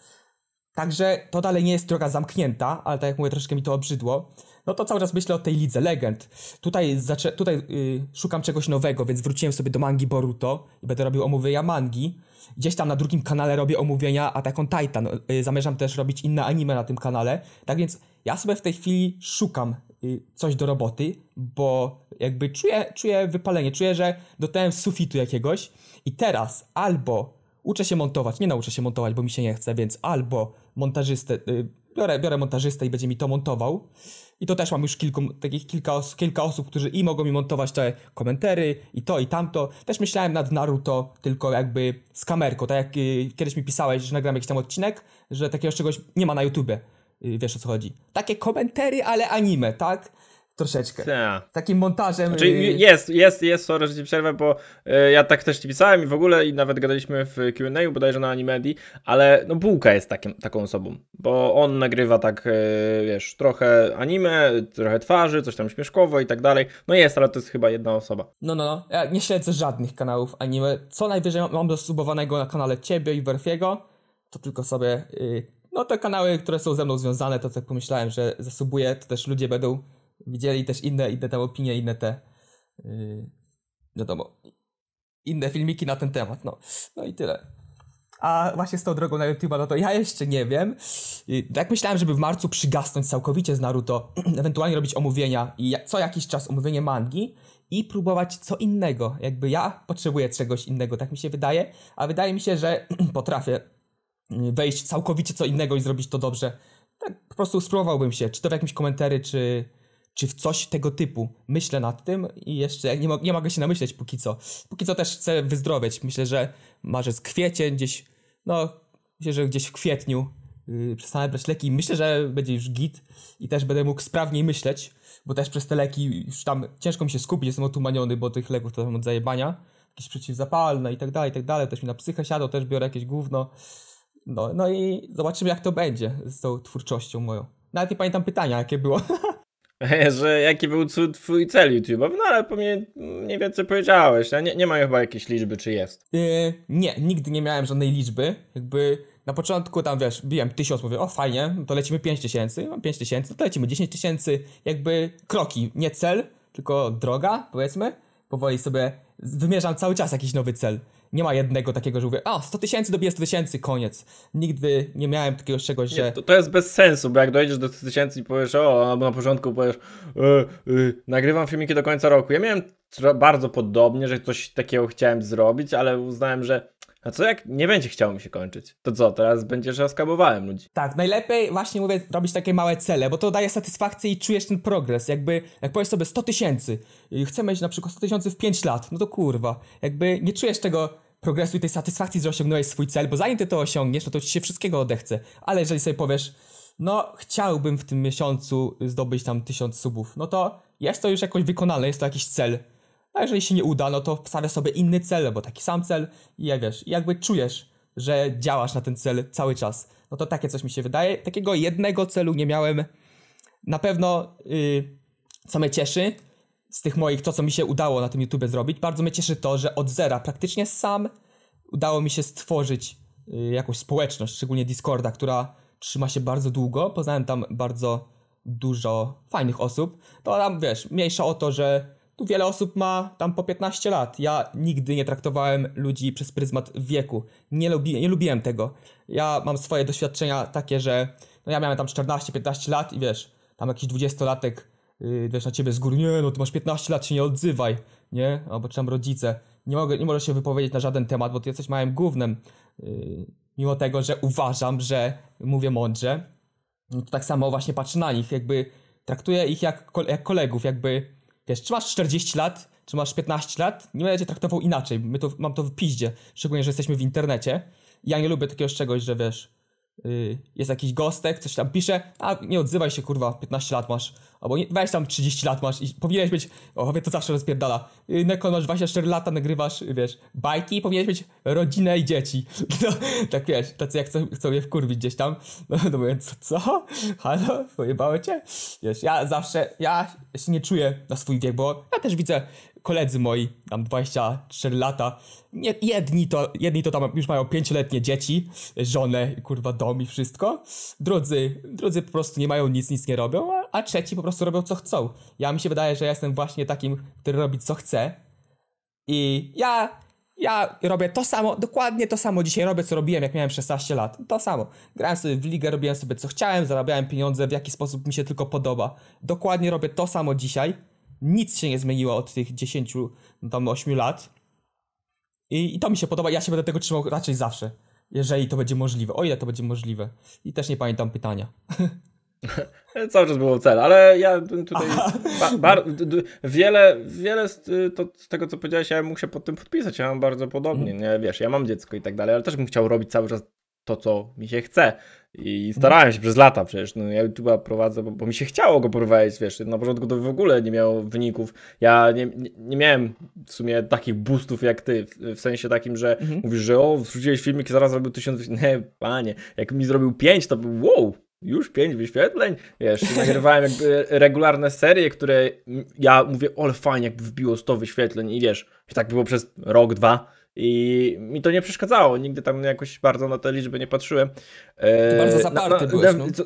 Także to dalej nie jest droga zamknięta, ale tak jak mówię, troszkę mi to obrzydło no to cały czas myślę o tej lidze legend. Tutaj, tutaj yy, szukam czegoś nowego, więc wróciłem sobie do mangi Boruto i będę robił omówienia mangi. Gdzieś tam na drugim kanale robię omówienia Attack on Titan. Yy, zamierzam też robić inne anime na tym kanale. Tak więc ja sobie w tej chwili szukam yy, coś do roboty, bo jakby czuję, czuję wypalenie, czuję, że dotarłem sufitu jakiegoś i teraz albo uczę się montować, nie nauczę się montować, bo mi się nie chce, więc albo montażystę, y, biorę, biorę montażystę i będzie mi to montował, i to też mam już kilku, takich kilka, os kilka osób, którzy i mogą mi montować te komentary, i to, i tamto. Też myślałem nad Naruto, tylko jakby z kamerką, tak jak y, kiedyś mi pisałeś, że nagram jakiś tam odcinek, że takiego czegoś nie ma na YouTubie. Y, wiesz o co chodzi. Takie komentary, ale anime, tak? Troszeczkę. Ta. takim montażem. Znaczy, y, jest, jest, jest, sorry, że ci przerwę, bo y, ja tak też ci pisałem i w ogóle i nawet gadaliśmy w Q&A bodajże na Animedi, ale no Bułka jest takim, taką osobą, bo on nagrywa tak, y, wiesz, trochę anime, trochę twarzy, coś tam śmieszkowo i tak dalej. No jest, ale to jest chyba jedna osoba. No, no, no. Ja nie śledzę żadnych kanałów anime. Co najwyżej mam dosubowanego na kanale ciebie i Werfiego, to tylko sobie... Y, no te kanały, które są ze mną związane, to tak pomyślałem, że zasubuję, to też ludzie będą widzieli też inne, inne tam opinie, inne te, yy, wiadomo, inne filmiki na ten temat, no. No i tyle. A właśnie z tą drogą na YouTube no to ja jeszcze nie wiem. Tak myślałem, żeby w marcu przygasnąć całkowicie z Naruto, (clears throat) ewentualnie robić omówienia i co jakiś czas omówienie mangi i próbować co innego. Jakby ja potrzebuję czegoś innego, tak mi się wydaje, a wydaje mi się, że (clears throat) potrafię yy, wejść całkowicie co innego i zrobić to dobrze. Tak po prostu spróbowałbym się, czy to w jakimś komentary, czy czy w coś tego typu. Myślę nad tym i jeszcze nie, mo- nie mogę się namyśleć póki co. Póki co też chcę wyzdrowieć. Myślę, że marzec, kwiecień, gdzieś, no, myślę, że gdzieś w kwietniu yy, przestanę brać leki. Myślę, że będzie już git i też będę mógł sprawniej myśleć, bo też przez te leki już tam ciężko mi się skupić, jestem otumaniony, bo tych leków to tam od zajebania. Jakieś przeciwzapalne i tak dalej, i tak dalej. Też mi na psychę siadło, też biorę jakieś gówno. No, no i zobaczymy, jak to będzie z tą twórczością moją. Nawet nie pamiętam pytania, jakie było. (laughs) (laughs) że jaki był twój cel YouTube'owy, no ale po mnie mniej więcej powiedziałeś, no nie, nie ma chyba jakiejś liczby, czy jest? Yy, nie, nigdy nie miałem żadnej liczby, jakby na początku tam wiesz, biłem tysiąc, mówię, o fajnie, to lecimy pięć tysięcy, mam no, pięć tysięcy, no to lecimy dziesięć tysięcy, jakby kroki, nie cel, tylko droga, powiedzmy, powoli sobie wymierzam cały czas jakiś nowy cel nie ma jednego takiego, że mówię, a 100 tysięcy dobiję 100 tysięcy, koniec. Nigdy nie miałem takiego czegoś, że... Nie, to, to jest bez sensu, bo jak dojdziesz do 100 tysięcy i powiesz, o, albo na początku powiesz, y, y, nagrywam filmiki do końca roku. Ja miałem bardzo podobnie, że coś takiego chciałem zrobić, ale uznałem, że a co jak nie będzie chciało mi się kończyć? To co, teraz będziesz raskabowałem ludzi? Tak, najlepiej właśnie mówię robić takie małe cele, bo to daje satysfakcję i czujesz ten progres. Jakby, jak powiesz sobie 100 tysięcy, chcemy mieć na przykład 100 tysięcy w 5 lat, no to kurwa, jakby nie czujesz tego progresu i tej satysfakcji, że osiągnąłeś swój cel, bo zanim ty to osiągniesz, no to ci się wszystkiego odechce. Ale jeżeli sobie powiesz, no chciałbym w tym miesiącu zdobyć tam tysiąc subów, no to jest to już jakoś wykonalne, jest to jakiś cel. A jeżeli się nie uda, no to stawiasz sobie inny cel, bo taki sam cel i ja wiesz, jakby czujesz, że działasz na ten cel cały czas. No to takie coś mi się wydaje. Takiego jednego celu nie miałem. Na pewno, yy, co mnie cieszy, z tych moich, to co mi się udało na tym YouTubie zrobić, bardzo mnie cieszy to, że od zera praktycznie sam udało mi się stworzyć y, jakąś społeczność, szczególnie Discorda, która trzyma się bardzo długo. Poznałem tam bardzo dużo fajnych osób. To tam, wiesz, mniejsza o to, że tu wiele osób ma tam po 15 lat. Ja nigdy nie traktowałem ludzi przez pryzmat wieku. Nie, lubi, nie lubiłem tego. Ja mam swoje doświadczenia takie, że no ja miałem tam 14-15 lat i wiesz, tam jakiś 20-latek yy, wiesz, na ciebie z góry, nie no, ty masz 15 lat, się nie odzywaj, nie? Albo czy tam rodzice, nie, mogę, nie możesz się wypowiedzieć na żaden temat, bo ty jesteś małym głównym. Yy, mimo tego, że uważam, że mówię mądrze, no to tak samo właśnie patrzę na nich, jakby traktuję ich jak, jak kolegów, jakby, wiesz, czy masz 40 lat, czy masz 15 lat, nie będę cię traktował inaczej, My to, mam to w piździe, szczególnie, że jesteśmy w internecie. Ja nie lubię takiego czegoś, że wiesz, yy, jest jakiś gostek, coś tam pisze, a nie odzywaj się, kurwa, 15 lat masz, albo nie, weź tam 30 lat masz i powinieneś być, o wie to zawsze rozpierdala, Neko, masz 24 lata, nagrywasz, wiesz, bajki i powinieneś mieć rodzinę i dzieci. (laughs) No, tak wiesz, tacy jak chcą, chcą je wkurwić gdzieś tam, no, no mówię, co, co? Halo? Pojebało cię? Wiesz, ja zawsze, ja się nie czuję na swój wiek, bo ja też widzę koledzy moi, tam 24 lata, nie, jedni, to, jedni to tam już mają pięcioletnie dzieci, żonę, kurwa, dom i wszystko, drudzy, drudzy po prostu nie mają nic, nic nie robią, a, a trzeci po prostu prostu robią co chcą. Ja mi się wydaje, że ja jestem właśnie takim, który robi co chce. I ja, ja robię to samo, dokładnie to samo dzisiaj robię, co robiłem, jak miałem 16 lat. To samo. Grałem sobie w ligę, robiłem sobie co chciałem, zarabiałem pieniądze, w jaki sposób mi się tylko podoba. Dokładnie robię to samo dzisiaj. Nic się nie zmieniło od tych 10, no tam 8 lat. I, I to mi się podoba, ja się będę tego trzymał raczej zawsze jeżeli to będzie możliwe, o ile to będzie możliwe. I też nie pamiętam pytania. (laughs) (laughs) Cały czas było cel, ale ja tutaj ba, bar, wiele, wiele z, y, to, z tego, co powiedziałeś, ja bym się pod tym podpisać, ja mam bardzo podobnie, mm. nie? wiesz, ja mam dziecko i tak dalej, ale też bym chciał robić cały czas to, co mi się chce i starałem się przez lata przecież, no ja YouTube'a prowadzę, bo, bo, mi się chciało go prowadzić, wiesz, na początku to w ogóle nie miało wyników, ja nie, nie, nie miałem w sumie takich boostów jak ty, w, w sensie takim, że mhm. mówisz, że o, wrzuciłeś filmik i zaraz zrobił tysiąc, (laughs) nie, panie, jak mi zrobił pięć, to był wow, już pięć wyświetleń, wiesz, nagrywałem jakby regularne serie, które ja mówię, ale fajnie, jakby wbiło 100 wyświetleń i wiesz, i tak było przez rok, dwa i mi to nie przeszkadzało, nigdy tam jakoś bardzo na te liczby nie patrzyłem. E, bardzo no, zaparty na, no, na, byłeś, no, no. co,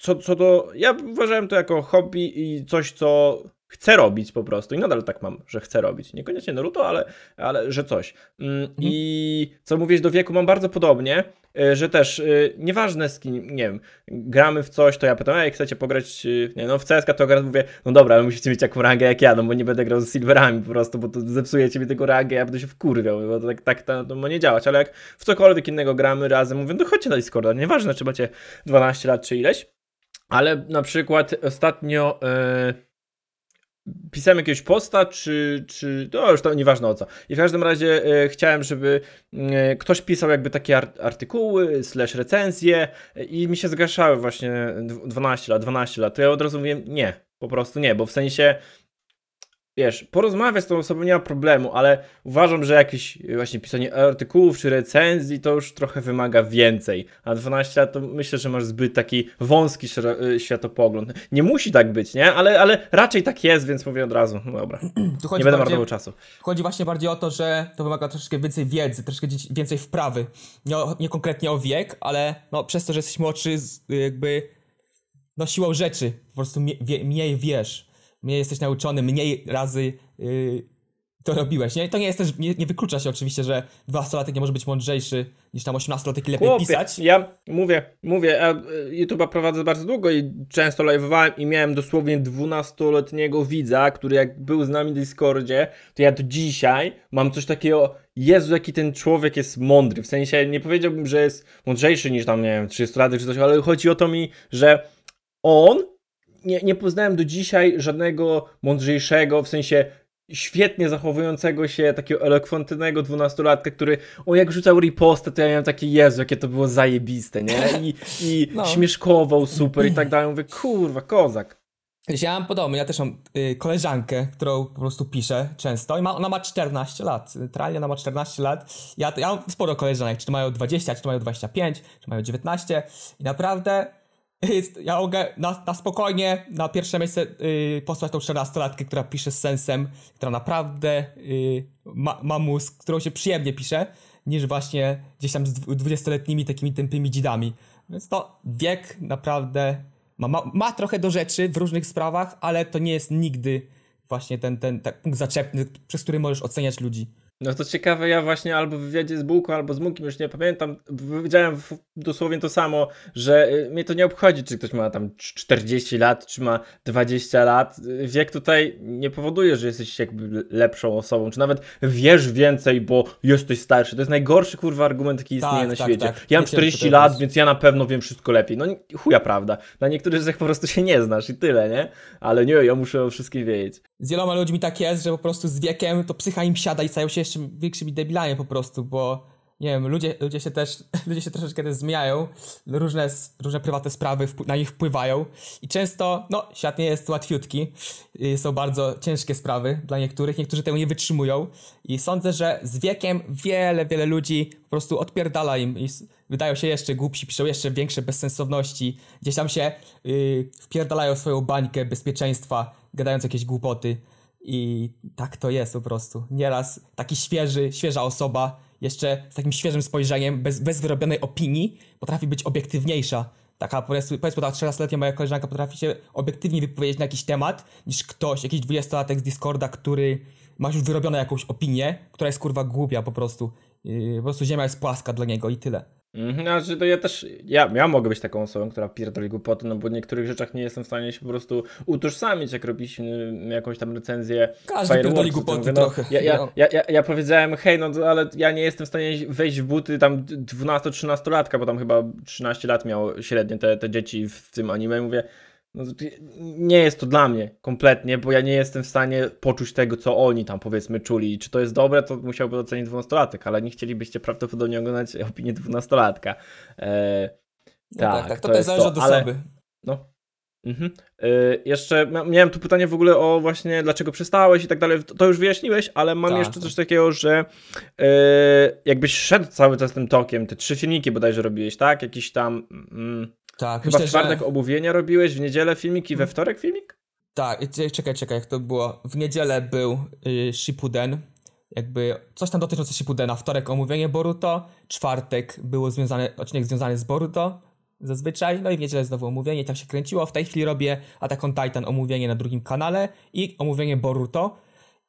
co, co do, ja uważałem to jako hobby i coś, co chcę robić po prostu i nadal tak mam, że chcę robić. Niekoniecznie Naruto, ale, ale że coś. Mm, mhm. I co mówisz, do wieku mam bardzo podobnie, e, że też e, nieważne z kim, nie wiem, gramy w coś, to ja pytam, ej, chcecie pograć, e, nie no w CSK, to teraz mówię, no dobra, ale musicie mieć taką rangę jak ja, no bo nie będę grał z silverami po prostu, bo to zepsujecie mi tego rangę, ja będę się wkurwiał, bo tak, tak to, to ma nie działać, ale jak w cokolwiek innego gramy razem, mówię, no chodźcie na Discorda, nieważne czy macie 12 lat czy ileś, ale na przykład ostatnio... Yy, pisałem jakiegoś posta, czy, czy no już to nieważne o co. I w każdym razie e, chciałem, żeby e, ktoś pisał jakby takie artykuły, slash recenzje e, i mi się zgaszały właśnie 12 lat, 12 lat. To ja od razu mówiłem nie, po prostu nie, bo w sensie wiesz, porozmawiać z tą osobą nie ma problemu, ale uważam, że jakieś e, właśnie pisanie artykułów czy recenzji to już trochę wymaga więcej. A 12 lat to myślę, że masz zbyt taki wąski e, światopogląd. Nie musi tak być, nie? Ale, ale raczej tak jest, więc mówię od razu, no dobra, (clears throat) tu nie będę marnował czasu. Chodzi właśnie bardziej o to, że to wymaga troszkę więcej wiedzy, troszkę więcej wprawy. Nie, nie konkretnie o wiek, ale no, przez to, że jesteś młodszy, jakby no siłą rzeczy po prostu mniej wiesz mnie jesteś nauczony mniej razy yy, to robiłeś, nie? To nie jest też, nie, nie wyklucza się oczywiście, że 12-latek nie może być mądrzejszy niż tam 18-latek i lepiej Chłopie, pisać. ja mówię, mówię, ja y, YouTube'a prowadzę bardzo długo i często live'owałem i miałem dosłownie 12-letniego widza, który jak był z nami w Discordzie, to ja do dzisiaj mam coś takiego, Jezu, jaki ten człowiek jest mądry, w sensie nie powiedziałbym, że jest mądrzejszy niż tam, nie wiem, 30-latek czy coś, ale chodzi o to mi, że on nie, nie poznałem do dzisiaj żadnego mądrzejszego, w sensie świetnie zachowującego się, takiego elokwentnego dwunastolatka, który o jak rzucał ripostę, to ja miałem takie, Jezu, jakie to było zajebiste, nie? I, i (laughs) no. śmieszkował super i tak dalej. Mówię, kurwa, kozak. Ja mam podobny, ja też mam y, koleżankę, którą po prostu piszę często i ma, ona ma 14 lat, Tralia ona ma 14 lat, ja, ja mam sporo koleżanek, czy to mają 20, czy to mają 25, czy mają 19 i naprawdę ja mogę na, na, spokojnie na pierwsze miejsce yy, posłać tą 14-latkę, która pisze z sensem, która naprawdę yy, ma, ma mózg, którą się przyjemnie pisze, niż właśnie gdzieś tam z dwudziestoletnimi takimi tępymi dzidami. Więc to wiek naprawdę ma, ma, ma, trochę do rzeczy w różnych sprawach, ale to nie jest nigdy właśnie ten, ten, ten tak punkt zaczepny, przez który możesz oceniać ludzi. No to ciekawe, ja właśnie albo w wywiadzie z Bułką, albo z Mukiem, już nie pamiętam, powiedziałem dosłownie to samo, że y, mnie to nie obchodzi, czy ktoś ma tam 40 lat, czy ma 20 lat. Wiek tutaj nie powoduje, że jesteś jakby lepszą osobą, czy nawet wiesz więcej, bo jesteś starszy. To jest najgorszy kurwa argument, jaki tak, istnieje na tak, świecie. Tak. Ja mam 40 lat, więc ja na pewno wiem wszystko lepiej. No chuja prawda. Na niektórych rzeczach po prostu się nie znasz i tyle, nie? Ale nie, ja muszę o wszystkim wiedzieć. Z wieloma ludźmi tak jest, że po prostu z wiekiem to psycha im siada i stają się większymi, większymi debilami po prostu, bo nie wiem, ludzie, ludzie się też, (laughs) ludzie się troszeczkę też zmieniają, różne, różne prywatne sprawy na nich wpływają i często, no, świat nie jest łatwiutki, y, są bardzo ciężkie sprawy dla niektórych, niektórzy tego nie wytrzymują i sądzę, że z wiekiem wiele, wiele ludzi po prostu odpierdala im i wydają się jeszcze głupsi, piszą jeszcze większe bezsensowności, gdzieś tam się yy, wpierdalają swoją bańkę bezpieczeństwa, gadając jakieś głupoty. I tak to jest po prostu. Nieraz taki świeży, świeża osoba, jeszcze z takim świeżym spojrzeniem, bez, bez wyrobionej opinii, potrafi być obiektywniejsza. Taka powiedzmy, powiedzmy ta 13-letnia moja koleżanka potrafi się obiektywnie wypowiedzieć na jakiś temat, niż ktoś, jakiś 20-latek z Discorda, który ma już wyrobioną jakąś opinię, która jest kurwa głupia po prostu. Yy, po prostu ziemia jest płaska dla niego i tyle znaczy to ja też, ja, ja mogę być taką osobą, która pierdoli głupoty, no bo w niektórych rzeczach nie jestem w stanie się po prostu utożsamić, jak robiliśmy mm, jakąś tam recenzję. Każdy pierdoli głupoty mówię, no, trochę. Ja, ja, no. ja, ja, ja, powiedziałem, hej, no ale ja nie jestem w stanie wejść w buty tam 12-13 latka, bo tam chyba 13 lat miał średnio te, te dzieci w tym anime. Mówię, no, nie jest to dla mnie kompletnie, bo ja nie jestem w stanie poczuć tego, co oni tam powiedzmy czuli. Czy to jest dobre, to musiałby ocenić dwunastolatek, ale nie chcielibyście prawdopodobnie oglądać opinii dwunastolatka. Eee, no tak, tak, tak, to, to zależy to, od ale... osoby. No. Mhm. Yy, jeszcze miałem tu pytanie w ogóle o właśnie dlaczego przestałeś i tak dalej. To już wyjaśniłeś, ale mam tak. jeszcze tak. coś takiego, że yy, jakbyś szedł cały czas tym tokiem, te trzy filmiki bodajże robiłeś, tak? Jakiś tam. Mm, tak, Chyba myślę, w czwartek że... obuwienia robiłeś, w niedzielę filmik i we mhm. wtorek filmik? Tak, czekaj, czekaj, jak to było. W niedzielę był yy, Shippuden, jakby coś tam dotyczące Shippudena. Wtorek omówienie Boruto, czwartek było związane, odcinek związany z Boruto zazwyczaj, no i w niedzielę znowu omówienie, tak się kręciło. W tej chwili robię Attack on Titan omówienie na drugim kanale i omówienie Boruto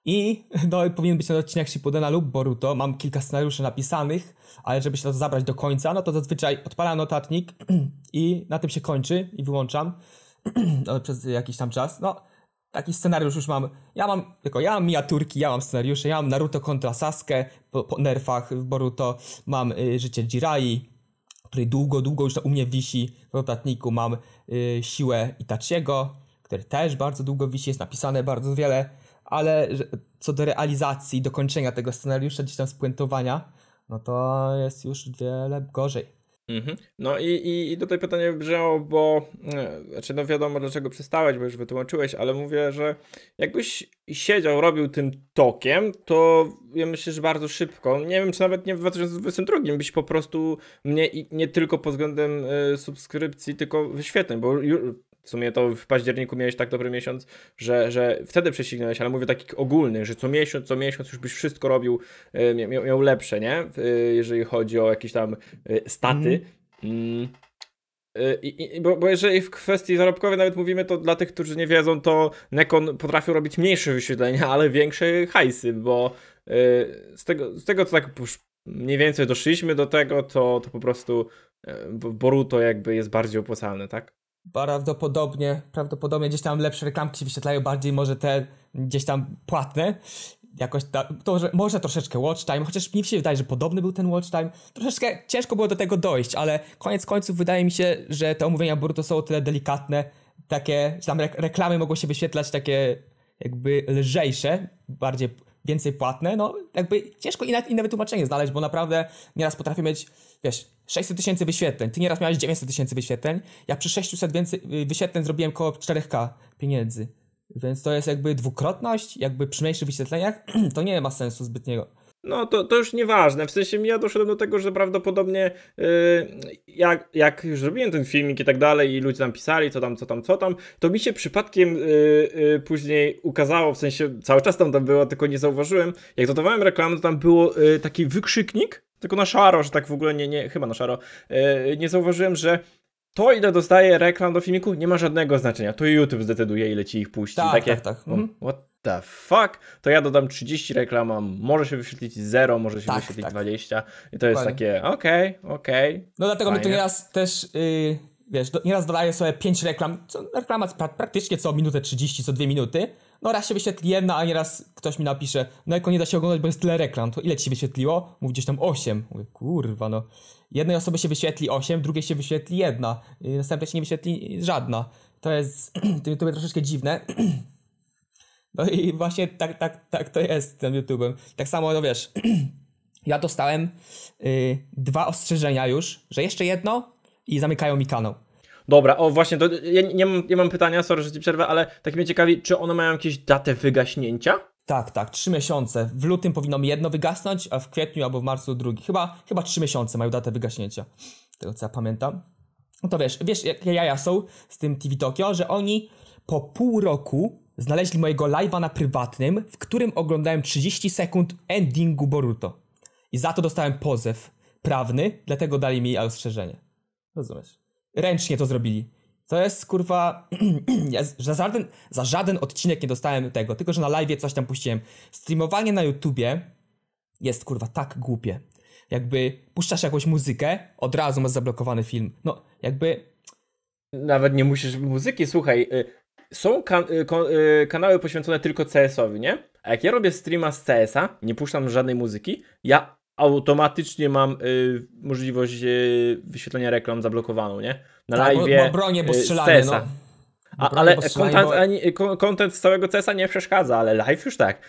i no, powinien być ten odcinek Shippudena lub Boruto. Mam kilka scenariuszy napisanych, ale żeby się to zabrać do końca, no to zazwyczaj odpalam notatnik (clears throat) i na tym się kończy i wyłączam (clears throat) no, przez jakiś tam czas. No, taki scenariusz już mam. Ja mam tylko, ja mam miniaturki, ja mam scenariusze, ja mam Naruto kontra Sasuke po, po nerfach w Boruto, mam y, Życie Jirai, który długo, długo już u mnie wisi w notatniku. Mam y, Siłę Itachiego, który też bardzo długo wisi, jest napisane bardzo wiele ale co do realizacji, dokończenia tego scenariusza, gdzieś tam spuentowania, no to jest już wiele gorzej. Mhm. No i, i, i tutaj pytanie brzmiało, bo e, znaczy no wiadomo dlaczego przestałeś, bo już wytłumaczyłeś, ale mówię, że jakbyś siedział, robił tym tokiem, to ja myślę, że bardzo szybko, nie wiem czy nawet nie w 2022 byś po prostu mnie nie tylko pod względem e, subskrypcji, tylko wyświetleń, bo w sumie to w październiku miałeś tak dobry miesiąc, że, że wtedy prześcignąłeś, ale mówię taki ogólny, że co miesiąc, co miesiąc już byś wszystko robił, e, miał, miał lepsze, nie? E, jeżeli chodzi o jakieś tam e, staty. Mhm. Mm. I, i, bo, bo jeżeli w kwestii zarobkowej nawet mówimy, to dla tych, którzy nie wiedzą, to Nekon potrafił robić mniejsze wyświetlenia, ale większe hajsy, bo z, tego, z tego co tak już mniej więcej doszliśmy do tego, to, to po prostu Boruto jakby jest bardziej opłacalne, tak? prawdopodobnie, prawdopodobnie gdzieś tam lepsze reklamki się wyświetlają bardziej, może te gdzieś tam płatne. Jakoś ta, to, że może troszeczkę watch time, chociaż mi się wydaje, że podobny był ten watch time. Troszeczkę ciężko było do tego dojść, ale koniec końców wydaje mi się, że te omówienia Boruto są o tyle delikatne, takie, że tam re reklamy mogą się wyświetlać takie jakby lżejsze, bardziej więcej płatne, no jakby ciężko inne, inne wytłumaczenie znaleźć, bo naprawdę nieraz potrafię mieć, wiesz, 600 tysięcy wyświetleń, ty nieraz miałeś 900 tysięcy wyświetleń, ja przy 600 więcej y, wyświetleń zrobiłem około 4K pieniędzy. Więc to jest jakby dwukrotność, jakby przy mniejszych wyświetleniach, (clears throat) to nie ma sensu zbytniego. No to, to już nieważne. W sensie ja doszedłem do tego, że prawdopodobnie yy, jak, jak już zrobiłem ten filmik i tak dalej i ludzie tam pisali co tam, co tam, co tam, to mi się przypadkiem yy, yy, później ukazało, w sensie cały czas tam, tam było, tylko nie zauważyłem. Jak dodawałem reklamę, to tam było y, taki wykrzyknik tylko na szaro, że tak w ogóle nie, nie chyba na szaro, yy, nie zauważyłem, że to ile dostaje reklam do filmiku nie ma żadnego znaczenia. To YouTube zdecyduje ile ci ich puści. Tak, Takie, tak, tak. Mm. What the fuck? To ja dodam 30 reklam, może się wyświetlić 0, może się tak, wyświetlić tak. 20. I to jest takie okej, okay, okej. Okay, no dlatego fajnie. my tu teraz też... Yy wiesz, do, nieraz dodaję sobie 5 reklam, co, reklama praktycznie co minutę 30, co 2 minuty. No raz się wyświetli jedna, a nieraz ktoś mi napisze, no jako nie da się oglądać, bo jest tyle reklam, to ile ci się wyświetliło? Mówi gdzieś tam 8. Mówię, kurwa no. Jednej osoby się wyświetli 8, drugiej się wyświetli jedna, następnej się nie wyświetli żadna. To jest, (clears throat) to YouTube troszeczkę dziwne. (clears throat) No i właśnie tak, tak, tak to jest z tym YouTube'em. Tak samo, no wiesz, (clears throat) ja dostałem y, dwa ostrzeżenia już, że jeszcze jedno i zamykają mi kanał. Dobra, o właśnie, to ja nie mam, nie mam pytania, sorry, że ci przerwę, ale tak mnie ciekawi, czy one mają jakieś datę wygaśnięcia? Tak, tak, trzy miesiące. W lutym powinno mi jedno wygasnąć, a w kwietniu albo w marcu drugi. Chyba, chyba trzy miesiące mają datę wygaśnięcia, tego co ja pamiętam. No to wiesz, wiesz jakie jaja są z tym TV Tokio, że oni po pół roku znaleźli mojego live'a na prywatnym, w którym oglądałem 30 sekund endingu Boruto. I za to dostałem pozew prawny, dlatego dali mi ostrzeżenie. Rozumiesz? Ręcznie to zrobili. To jest kurwa. (clears throat) ja za, żaden, za żaden odcinek nie dostałem tego, tylko że na live coś tam puściłem. Streamowanie na YouTubie jest kurwa tak głupie. Jakby puszczasz jakąś muzykę, od razu masz zablokowany film. No, jakby. Nawet nie musisz muzyki, słuchaj. Y, są kan y, y, kanały poświęcone tylko CS-owi, nie? A jak ja robię streama z CS-a, nie puszczam żadnej muzyki, ja automatycznie mam y, możliwość y, wyświetlenia reklam zablokowaną, nie? Na tak, live. Bo, bo bronię, bo y, strzelanie, no. A, ale content, bo... ani, content z całego CS-a nie przeszkadza, ale live już tak.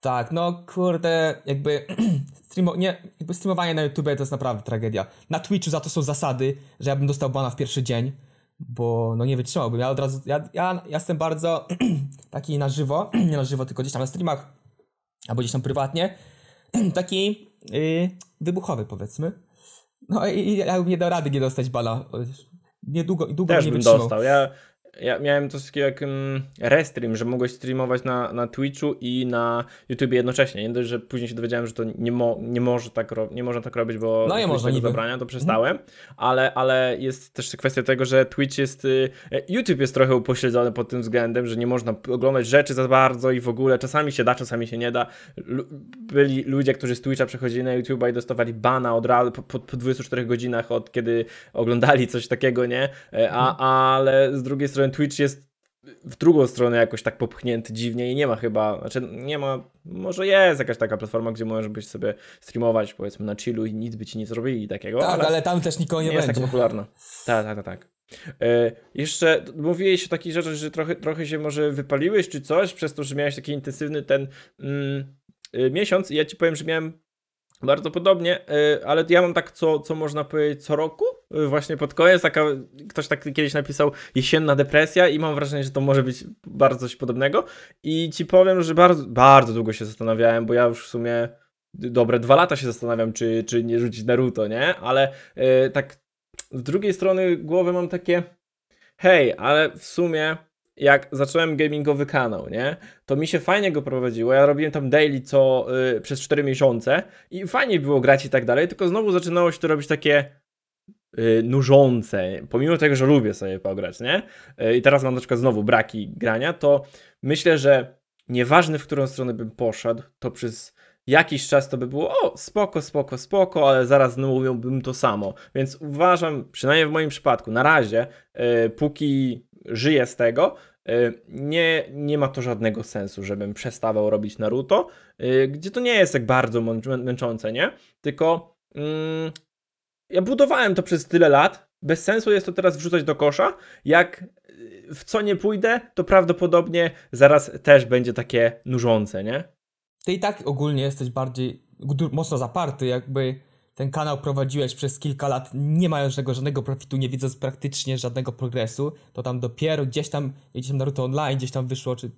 Tak, no kurde, jakby, (clears throat) streamo, nie, jakby streamowanie na YouTube to jest naprawdę tragedia. Na Twitchu za to są zasady, że ja bym dostał bana w pierwszy dzień, bo no nie wytrzymałbym. Ja od razu, ja, ja, ja jestem bardzo (clears throat) taki na żywo, (clears throat) nie na żywo, tylko gdzieś tam na streamach, albo gdzieś tam prywatnie, (clears throat) taki yy, wybuchowy powiedzmy. No i ja bym nie dał rady nie dostać bala. Niedługo długo Też nie bym wytrzymał. dostał. Ja ja miałem to takiego jak mm, restream, że mogłeś streamować na, na Twitchu i na YouTube jednocześnie. Nie dość, że później się dowiedziałem, że to nie, mo, nie, może tak ro, nie można tak robić, bo no nie można tego zabrania, to mhm. przestałem. Ale, ale jest też kwestia tego, że Twitch jest. Y, e, YouTube jest trochę upośledzony pod tym względem, że nie można oglądać rzeczy za bardzo i w ogóle czasami się da, czasami się nie da. Byli ludzie, którzy z Twitcha przechodzili na YouTube i dostawali bana od razu po, po 24 godzinach od kiedy oglądali coś takiego, nie? E, a, mhm. ale z drugiej strony strony Twitch jest w drugą stronę jakoś tak popchnięty dziwnie i nie ma chyba, znaczy nie ma, może jest jakaś taka platforma, gdzie możesz być sobie streamować powiedzmy na chillu i nic by ci nie zrobili takiego. Tak, ale, ale tam też nikogo nie, nie będzie. jest tak popularna. Tak, tak, tak. tak. E, jeszcze mówiłeś o takich rzeczach, że trochę, trochę się może wypaliłeś czy coś przez to, że miałeś taki intensywny ten mm, e, miesiąc i ja ci powiem, że miałem bardzo podobnie, e, ale ja mam tak co, co można powiedzieć co roku, właśnie pod koniec, taka, ktoś tak kiedyś napisał jesienna depresja i mam wrażenie, że to może być bardzo coś podobnego i ci powiem, że bardzo, bardzo długo się zastanawiałem, bo ja już w sumie dobre dwa lata się zastanawiam, czy, czy nie rzucić Naruto, nie? Ale yy, tak z drugiej strony głowy mam takie hej, ale w sumie jak zacząłem gamingowy kanał, nie? To mi się fajnie go prowadziło. Ja robiłem tam daily co yy, przez 4 miesiące i fajnie było grać i tak dalej, tylko znowu zaczynało się to robić takie Y, nużące, pomimo tego, że lubię sobie pograć, nie? Y, I teraz mam na przykład znowu braki grania, to myślę, że nieważne w którą stronę bym poszedł, to przez jakiś czas to by było, o, spoko, spoko, spoko, ale zaraz mówiłbym to samo. Więc uważam, przynajmniej w moim przypadku, na razie, y, póki żyję z tego, nie, nie ma to żadnego sensu, żebym przestawał robić Naruto, gdzie to nie jest tak bardzo męczące, nie? Tylko mm, ja budowałem to przez tyle lat. Bez sensu jest to teraz wrzucać do kosza. Jak y, w co nie pójdę, to prawdopodobnie zaraz też będzie takie nużące, nie? Ty i tak ogólnie jesteś bardziej mocno zaparty, jakby ten kanał prowadziłeś przez kilka lat, nie mając żadnego, żadnego profitu, nie widząc praktycznie żadnego progresu, to tam dopiero gdzieś tam, gdzieś tam Naruto Online gdzieś tam wyszło, czy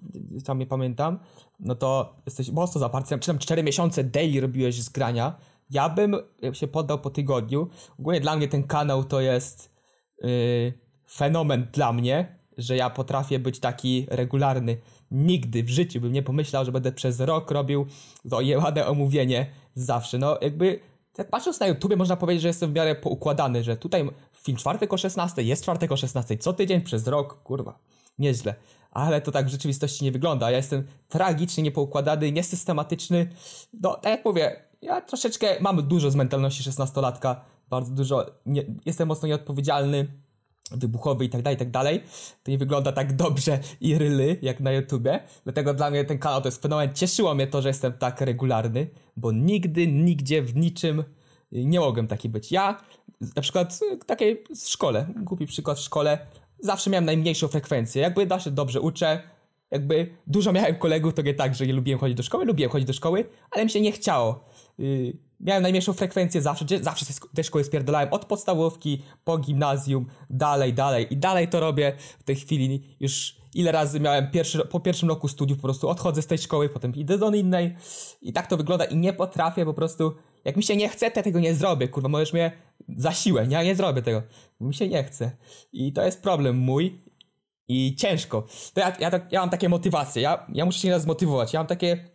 tam nie pamiętam, no to jesteś mocno zaparty, czy tam 4 miesiące daily robiłeś z grania, ja bym się poddał po tygodniu. Ogólnie dla mnie ten kanał to jest yy, fenomen dla mnie, że ja potrafię być taki regularny. Nigdy w życiu bym nie pomyślał, że będę przez rok robił dojebane omówienie zawsze. No jakby, jak patrząc na YouTube, można powiedzieć, że jestem w miarę poukładany, że tutaj film czwartek o 16, jest czwartek o 16, co tydzień przez rok, kurwa, nieźle. Ale to tak w rzeczywistości nie wygląda. Ja jestem tragicznie niepoukładany, niesystematyczny. No, tak jak mówię, ja troszeczkę mam dużo z mentalności szesnastolatka, bardzo dużo, nie, jestem mocno nieodpowiedzialny, wybuchowy i tak dalej, i tak dalej. To nie wygląda tak dobrze i ryly jak na YouTubie. Dlatego dla mnie ten kanał to jest fenomen. Cieszyło mnie to, że jestem tak regularny, bo nigdy, nigdzie, w niczym nie mogłem taki być. Ja na przykład w takiej szkole, głupi przykład w szkole, zawsze miałem najmniejszą frekwencję. Jakby da się dobrze uczę, jakby dużo miałem kolegów, to nie tak, że nie lubiłem chodzić do szkoły, lubiłem chodzić do szkoły, ale mi się nie chciało Y, miałem najmniejszą frekwencję zawsze, zawsze te szkoły spierdolałem od podstawówki po gimnazjum, dalej, dalej i dalej to robię w tej chwili już ile razy miałem pierwszy, po pierwszym roku studiów po prostu odchodzę z tej szkoły, potem idę do innej i tak to wygląda i nie potrafię po prostu, jak mi się nie chce, to tego nie zrobię, kurwa, możesz mnie za siłę, nie, nie zrobię tego, mi się nie chce i to jest problem mój i ciężko, to ja, ja, tak, ja mam takie motywacje, ja, ja muszę się raz zmotywować, ja mam takie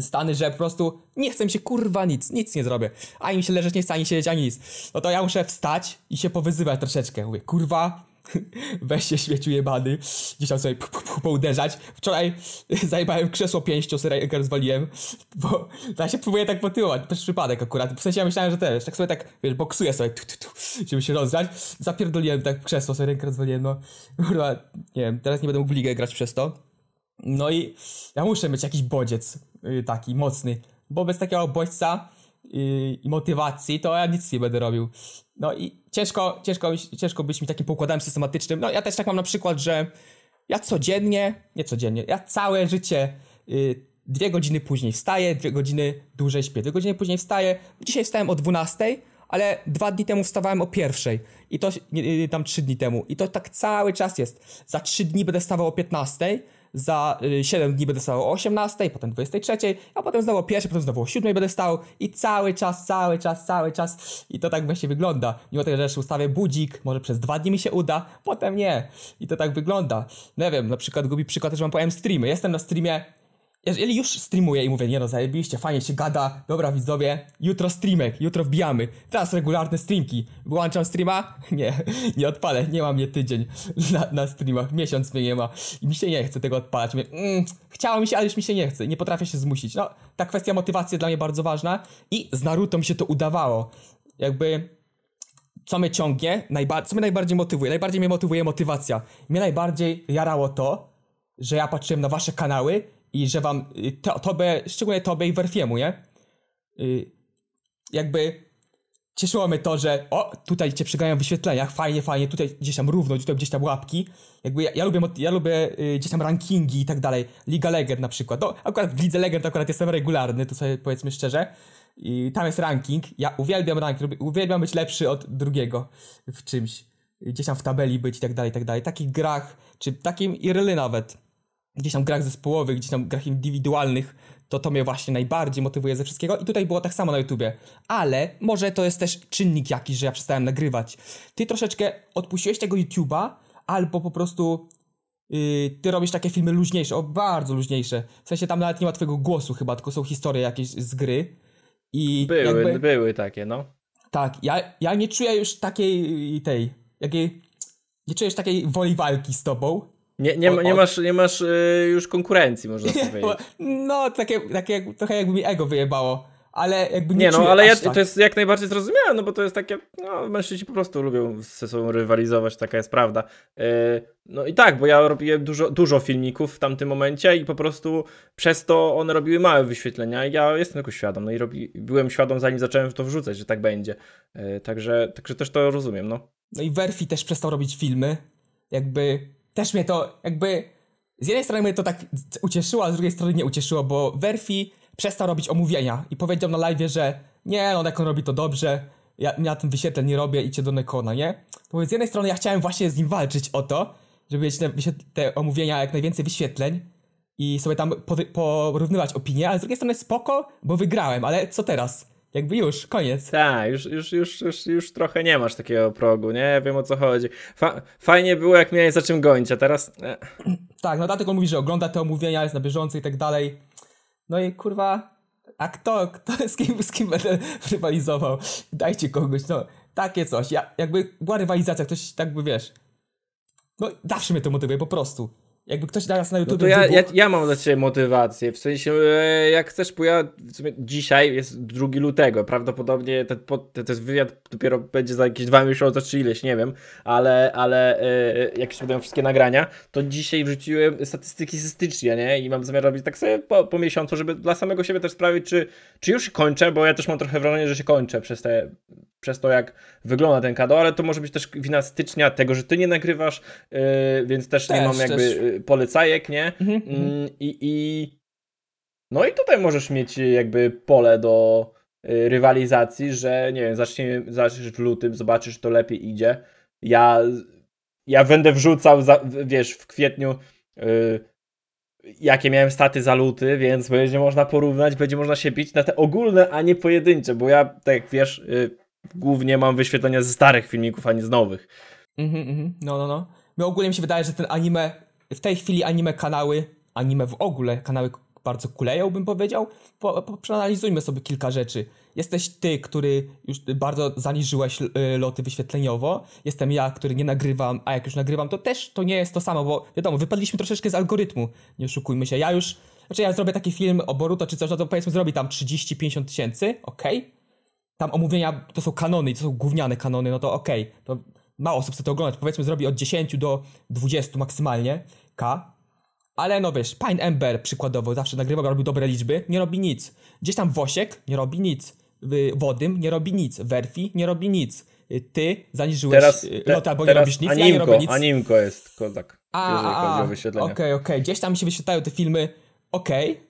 stany, że po prostu nie chcę się kurwa nic, nic nie zrobię. Ani mi się leżeć nie chce, ani siedzieć, ani nic. No to ja muszę wstać i się powyzywać troszeczkę. Mówię, kurwa, (laughs) weź się śmieciu jebany. Gdzieś tam sobie pu, pu, pu, pouderzać. Wczoraj (laughs) zajebałem krzesło pięścią, sobie rękę rozwaliłem, (laughs) bo ja się próbuję tak To przez przypadek akurat. W sensie ja myślałem, że też, tak sobie tak, wiesz, boksuję sobie, tu, tu, tu, żeby się rozdrać. Zapierdoliłem tak krzesło, sobie rękę rozwaliłem, no. Kurwa, nie wiem, teraz nie będę mógł w ligę grać przez to. No i ja muszę mieć jakiś bodziec. Y, taki mocny, bo bez takiego bodźca y, i motywacji, to ja nic nie będę robił. No i ciężko, ciężko, ciężko być mi takim poukładem systematycznym. No ja też tak mam na przykład, że ja codziennie, nie codziennie, ja całe życie y, dwie godziny później wstaję, dwie godziny dłużej śpię, dwie godziny później wstaję. Dzisiaj wstałem o 12, ale dwa dni temu wstawałem o pierwszej i to tam trzy dni temu. I to tak cały czas jest. Za trzy dni będę wstawał o 15, za 7 y, dni będę stał o 18, potem 23, a potem znowu o 1, potem znowu o 7 będę stał i cały czas, cały czas, cały czas i to tak właśnie wygląda. Mimo tego, że jeszcze ustawię budzik, może przez 2 dni mi się uda, potem nie. I to tak wygląda. Nie no wiem, na przykład gubi przykład, że wam powiem streamy. Jestem na streamie jeżeli już streamuję i mówię, nie no, zajebiście, fajnie się gada, dobra widzowie, jutro streamek, jutro wbijamy, teraz regularne streamki, wyłączam streama? (laughs) Nie, nie odpalę, nie mam mnie tydzień (laughs) na, na streamach, miesiąc mnie nie ma i mi się nie chce tego odpalać, mówię, mm, chciało mi się, ale już mi się nie chce, nie potrafię się zmusić, no, ta kwestia motywacji dla mnie bardzo ważna i z Naruto mi się to udawało, jakby co mnie ciągnie, najba- co mnie najbardziej motywuje, najbardziej mnie motywuje motywacja, mnie najbardziej jarało to, że ja patrzyłem na wasze kanały i że wam y, to, tobie, szczególnie tobie i Werfiemu, nie? Y, jakby cieszyło mnie to, że o, tutaj cię przegają wyświetlenia, wyświetleniach, fajnie, fajnie, tutaj gdzieś tam równość, tutaj gdzieś tam łapki. Jakby ja, ja lubię, ja lubię y, gdzieś tam rankingi i tak dalej. Liga Legend na przykład. No, akurat w Lidze Legend akurat jestem regularny, to sobie powiedzmy szczerze. I tam jest ranking. Ja uwielbiam ranking, uwielbiam być lepszy od drugiego w czymś. Gdzieś tam w tabeli być i tak dalej, i tak dalej. W takich grach, czy takim Irly nawet gdzieś tam grach zespołowych, gdzieś tam grach indywidualnych, to to mnie właśnie najbardziej motywuje ze wszystkiego i tutaj było tak samo na YouTubie. Ale może to jest też czynnik jakiś, że ja przestałem nagrywać. Ty troszeczkę odpuściłeś tego YouTuba albo po prostu yy, ty robisz takie filmy luźniejsze, o bardzo luźniejsze. W sensie tam nawet nie ma twojego głosu chyba, tylko są historie jakieś z gry. I były, jakby... były takie, no. Tak, ja, ja nie czuję już takiej tej, jakiej, nie czujesz takiej woli walki z tobą, nie, nie, nie, masz, nie masz yy, już konkurencji, można nie, (laughs) powiedzieć. No, takie, takie, trochę jakby mi ego wyjebało, ale jakby nie Nie, no, ale ja, tak. to jest jak najbardziej zrozumiałe, no bo to jest takie, no, mężczyźni po prostu lubią ze sobą rywalizować, taka jest prawda. Yy, no i tak, bo ja robiłem dużo, dużo filmików w tamtym momencie i po prostu przez to one robiły małe wyświetlenia i ja jestem tylko świadom, no i robi, byłem świadom zanim zacząłem to wrzucać, że tak będzie. Yy, także, także też to rozumiem, no. No i Werfi też przestał robić filmy, jakby też mnie to jakby. Z jednej strony mnie to tak ucieszyło, a z drugiej strony nie ucieszyło, bo Werfi przestał robić omówienia i powiedział na live, że nie, no Nekon robi to dobrze, ja, na tym wyświetleń nie robię, idźcie do Nekona, nie? Bo z jednej strony ja chciałem właśnie z nim walczyć o to, żeby mieć te, te omówienia jak najwięcej wyświetleń i sobie tam porównywać opinie, a z drugiej strony spoko, bo wygrałem, ale co teraz? Jakby już, koniec. Tak, już, już, już, już, już trochę nie masz takiego progu, nie? Wiem o co chodzi. Fa fajnie było, jak miałeś za czym gonić, a teraz... E. (clears throat) Tak, no dlatego mówi, że ogląda te omówienia, jest na bieżąco i tak dalej. No i kurwa, a kto, kto z, kim, z kim będę (laughs) rywalizował? Dajcie kogoś, no takie coś. Ja, jakby była rywalizacja, ktoś tak by wiesz. No zawsze mnie to motywuje po prostu. Jakby ktoś teraz na YouTube. No to ja, ja, ja, mam dla ciebie motywację. W sensie, e, jak chcesz, bo ja dzisiaj jest 2 lutego. Prawdopodobnie ten, ten, ten wywiad dopiero będzie za jakieś dwa miesiące czy ileś, nie wiem, ale, ale e, e, jak się będą wszystkie nagrania, to dzisiaj wrzuciłem statystyki stycznia, nie? I mam zamiar robić tak sobie po, po miesiącu, żeby dla samego siebie też sprawdzić, czy, czy już kończę, bo ja też mam trochę wrażenie, że się kończę przez te przez to, jak wygląda ten kado, ale to może być też wina stycznia tego, że ty nie nagrywasz, yy, więc też, też, nie mam jakby też. Yy, polecajek, nie? Mhm, yy, I, i no i tutaj możesz mieć yy, jakby pole do yy, rywalizacji, że nie wiem, zaczniesz w lutym, zobaczysz, to lepiej idzie. Ja, ja będę wrzucał, za, wiesz, w kwietniu yy, jakie miałem staty za luty, więc będzie można porównać, będzie można się bić na te ogólne, a nie pojedyncze, bo ja, tak jak wiesz, głównie mam wyświetlenia ze starych filmików, a nie z nowych. Mhm, mm mhm, no, no, no. My ogólnie mi się wydaje, że ten anime, w tej chwili anime kanały, anime w ogóle, kanały bardzo kuleją, bym powiedział. Po, po, przeanalizujmy sobie kilka rzeczy. Jesteś ty, który już bardzo zaniżyłeś y, loty wyświetleniowo. Jestem ja, który nie nagrywam, a jak już nagrywam, to też to nie jest to samo, bo wiadomo, wypadliśmy troszeczkę z algorytmu. Nie oszukujmy się. Ja już, znaczy ja zrobię taki film o Boruto czy coś, no to powiedzmy zrobi tam 30-50 tysięcy, okej. Okay tam omówienia to są kanony i to są gówniane kanony, no to okej, okay, to mało osób chce to oglądać, powiedzmy zrobi od 10 do 20 maksymalnie K, ale no wiesz, Pine Ember przykładowo zawsze nagrywał, robił dobre liczby, nie robi nic. Gdzieś tam Wosiek nie robi nic. Wodym nie robi nic. Werfi nie robi nic. Ty zaniżyłeś teraz, y, te, lota, bo nie robisz nic, animko, ja nie robię nic. Animko jest kozak, a, jeżeli a, o Okej, okay, okej. Okay. Gdzieś tam mi się wyświetlają te filmy, okej, okay,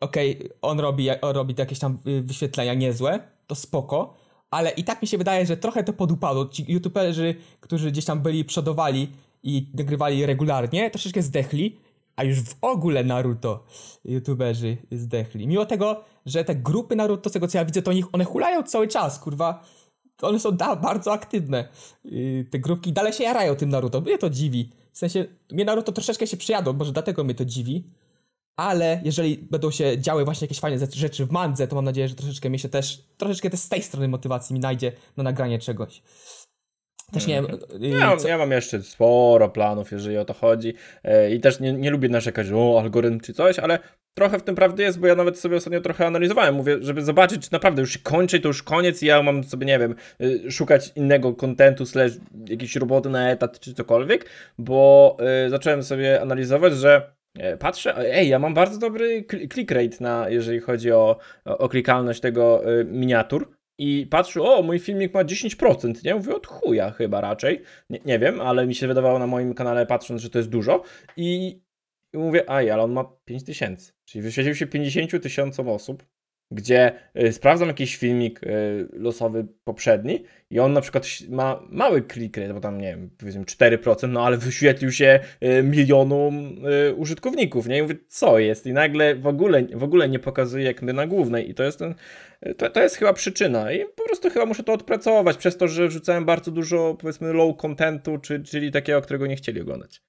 okej, okay. on robi, on robi jakieś tam y, wyświetlenia niezłe, to spoko, ale i tak mi się wydaje, że trochę to podupadło. Ci youtuberzy, którzy gdzieś tam byli, przodowali i nagrywali regularnie, troszeczkę zdechli, a już w ogóle Naruto youtuberzy zdechli. Mimo tego, że te grupy Naruto, z tego co ja widzę, to nich one hulają cały czas, kurwa. One są da, bardzo aktywne. Yy, te grupki dalej się jarają tym Naruto. Mnie to dziwi. W sensie, mnie Naruto troszeczkę się przyjadło, może dlatego mnie to dziwi ale jeżeli będą się działy właśnie jakieś fajne rzeczy w mandze, to mam nadzieję, że troszeczkę mi się też, troszeczkę też z tej strony motywacji mi najdzie na nagranie czegoś. Też nie wiem. Mhm. Y, ja, ja, mam jeszcze sporo planów, jeżeli o to chodzi. E, I też nie, nie lubię narzekać, że algorytm czy coś, ale trochę w tym prawdy jest, bo ja nawet sobie ostatnio trochę analizowałem. Mówię, żeby zobaczyć, czy naprawdę już się kończy, to już koniec i ja mam sobie, nie wiem, y, szukać innego kontentu, slash jakiejś roboty na etat czy cokolwiek, bo y, zacząłem sobie analizować, że E, patrzę, e, ej, ja mam bardzo dobry click rate, na, jeżeli chodzi o, o, klikalność tego y, miniatur. I patrzę, o, mój filmik ma 10%, nie? Mówię, od chuja chyba raczej. Nie, nie wiem, ale mi się wydawało na moim kanale patrząc, że to jest dużo. I, i mówię, aj, ale on ma 5000. Czyli wyświecił się 50 tysiącom osób gdzie y, sprawdzam jakiś filmik y, losowy poprzedni i on na przykład ma mały click rate, bo tam nie wiem, powiedzmy 4%, no ale wyświetlił się y, milionom użytkowników, nie? I mówię, co jest? I nagle w ogóle, w ogóle nie pokazuje jak my na głównej i to jest ten, to, to jest chyba przyczyna i po prostu chyba muszę to odpracować przez to, że wrzucałem bardzo dużo powiedzmy low contentu, czy, czyli takiego, którego nie chcieli oglądać.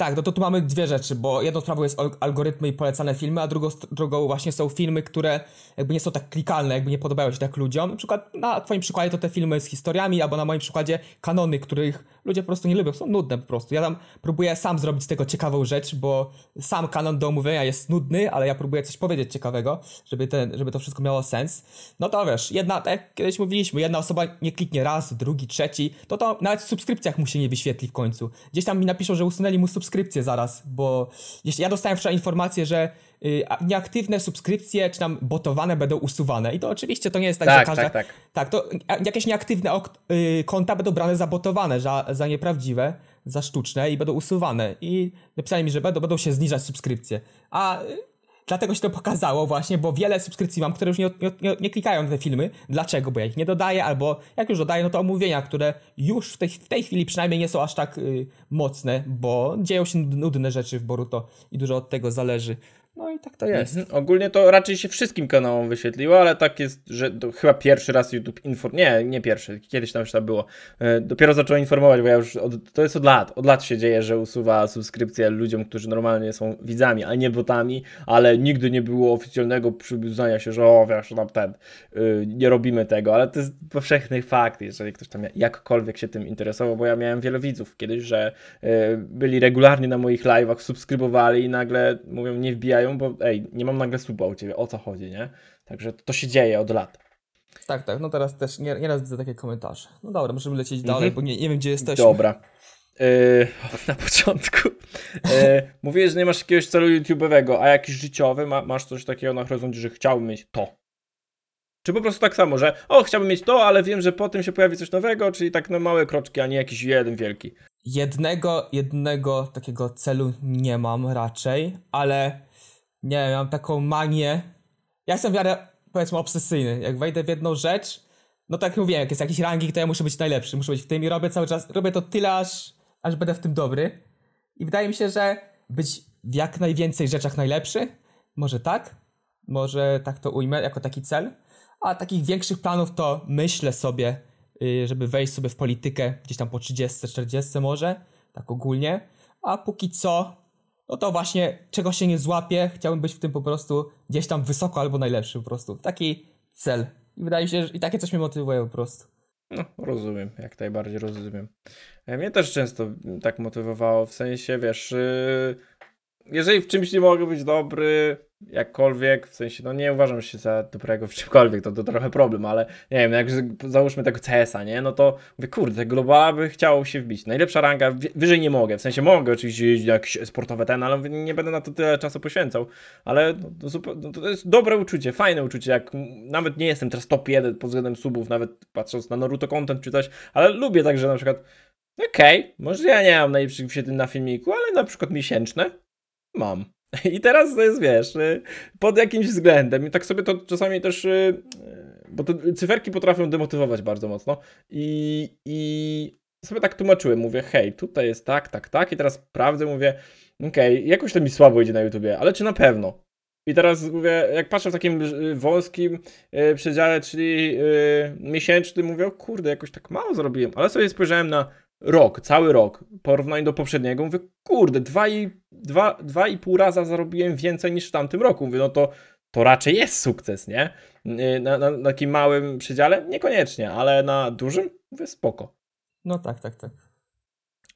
Tak, no to tu mamy dwie rzeczy, bo jedną sprawą jest algorytmy i polecane filmy, a drugą, drugą właśnie są filmy, które jakby nie są tak klikalne, jakby nie podobają się tak ludziom. Na przykład na twoim przykładzie to te filmy z historiami, albo na moim przykładzie kanony, których ludzie po prostu nie lubią, są nudne po prostu. Ja tam próbuję sam zrobić z tego ciekawą rzecz, bo sam kanon do omówienia jest nudny, ale ja próbuję coś powiedzieć ciekawego, żeby, ten, żeby to wszystko miało sens. No to wiesz, jedna, tak jak kiedyś mówiliśmy, jedna osoba nie kliknie raz, drugi, trzeci, to to nawet w subskrypcjach mu się nie wyświetli w końcu. Gdzieś tam mi napiszą, że usunęli mu subskrypcję zaraz, bo jeśli ja dostałem wczoraj informację, że Y, nieaktywne subskrypcje, czy tam botowane będą usuwane. I to oczywiście to nie jest tak, tak że Tak, tak. tak, to jakieś nieaktywne y, konta będą brane za botowane, za, za nieprawdziwe, za sztuczne i będą usuwane. I napisali mi, że będą, będą się zniżać subskrypcje. A y, dlatego się to pokazało właśnie, bo wiele subskrypcji mam, które już nie, nie, nie, klikają na te filmy. Dlaczego? Bo ja ich nie dodaję, albo jak już dodaję, no to omówienia, które już w tej, w tej chwili przynajmniej nie są aż tak y, mocne, bo dzieją się nudne rzeczy w Boruto i dużo od tego zależy. No i tak to mhm. jest. Mhm. Ogólnie to raczej się wszystkim kanałom wyświetliło, ale tak jest, że chyba pierwszy raz YouTube inform nie, nie pierwszy, kiedyś tam już to tak było, e, dopiero zaczął informować, bo ja już, od, to jest od lat, od lat się dzieje, że usuwa subskrypcję ludziom, którzy normalnie są widzami, a nie botami, ale nigdy nie było oficjalnego przybudzania się, że o wiesz, tam ten, y, nie robimy tego, ale to jest powszechny fakt, jeżeli ktoś tam jakkolwiek się tym interesował, bo ja miałem wiele widzów kiedyś, że y, byli regularnie na moich live'ach, subskrybowali i nagle mówią, nie wbijają reagują, bo ej, nie mam nagle suba u ciebie, o co chodzi, nie? Także to się dzieje od lat. Tak, tak, no teraz też nieraz widzę takie komentarze. No dobra, możemy lecieć dalej, mhm. bo nie, nie wiem, gdzie jesteś. Dobra. Yy, (laughs) na początku. Yy, mówiłeś, że nie masz jakiegoś celu YouTube'owego, a jakiś życiowy, ma, masz coś takiego na horyzoncie, że chciałbym mieć to. Czy po prostu tak samo, że o, chciałbym mieć to, ale wiem, że po tym się pojawi coś nowego, czyli tak na małe kroczki, a nie jakiś jeden wielki. Jednego, jednego takiego celu nie mam raczej, ale nie wiem, mam taką manię. Ja jestem w miarę, powiedzmy, obsesyjny. Jak wejdę w jedną rzecz, no tak jak mówiłem, jak jest jakiś ranking, to ja muszę być najlepszy, muszę być w tym i robię cały czas, robię to tyle, aż, aż będę w tym dobry. I wydaje mi się, że być w jak najwięcej rzeczach najlepszy, może tak, może tak to ujmę jako taki cel, a takich większych planów to myślę sobie, y, żeby wejść sobie w politykę gdzieś tam po 30, 40 może, tak ogólnie, a póki co no to właśnie czego się nie złapię, chciałbym być w tym po prostu gdzieś tam wysoko albo najlepszy po prostu. Taki cel. I wydaje mi się, że i takie coś mnie motywuje po prostu. No, rozumiem, jak najbardziej rozumiem. E, mnie też często tak motywowało, w sensie, wiesz, y, jeżeli w czymś nie mogę być dobry, jakkolwiek, w sensie, no nie uważam się za dobrego w czymkolwiek, to, to trochę problem, ale nie wiem, jak załóżmy tego CS-a, nie, no to mówię, kurde, globala by chciało się wbić, najlepsza ranga, wyżej nie mogę, w sensie mogę oczywiście jeździć jakieś sportowe ten, ale nie będę na to tyle czasu poświęcał, ale no, to, no, jest dobre uczucie, fajne uczucie, jak nawet nie jestem teraz top 1 pod względem subów, nawet patrząc na Naruto content czy coś, ale lubię także na przykład okej, okay, może ja nie mam najlepszych wyświetleń na filmiku, ale na przykład miesięczne mam. I teraz to jest, wiesz, y, pod jakimś względem. I tak sobie to czasami też, y, y, bo te cyferki potrafią demotywować bardzo mocno. I, i sobie tak tłumaczyłem, mówię, hej, tutaj jest tak, tak, tak. I teraz prawdę mówię, okej, okay, jakoś to mi słabo idzie na YouTubie, ale czy na pewno? I teraz mówię, jak patrzę w takim wąskim yy, przedziale, czyli yy, miesięcznym, mówię, o kurde, jakoś tak mało zrobiłem, ale sobie spojrzałem na rok, cały rok, porównaniu do poprzedniego, mówię, kurde, dwa i pół raza zarobiłem więcej niż w tamtym roku. Mówię, no to, to raczej jest sukces, nie? Y, na, na, na takim małym przedziale? Niekoniecznie, ale na dużym? Mówię, spoko. No tak, tak, tak.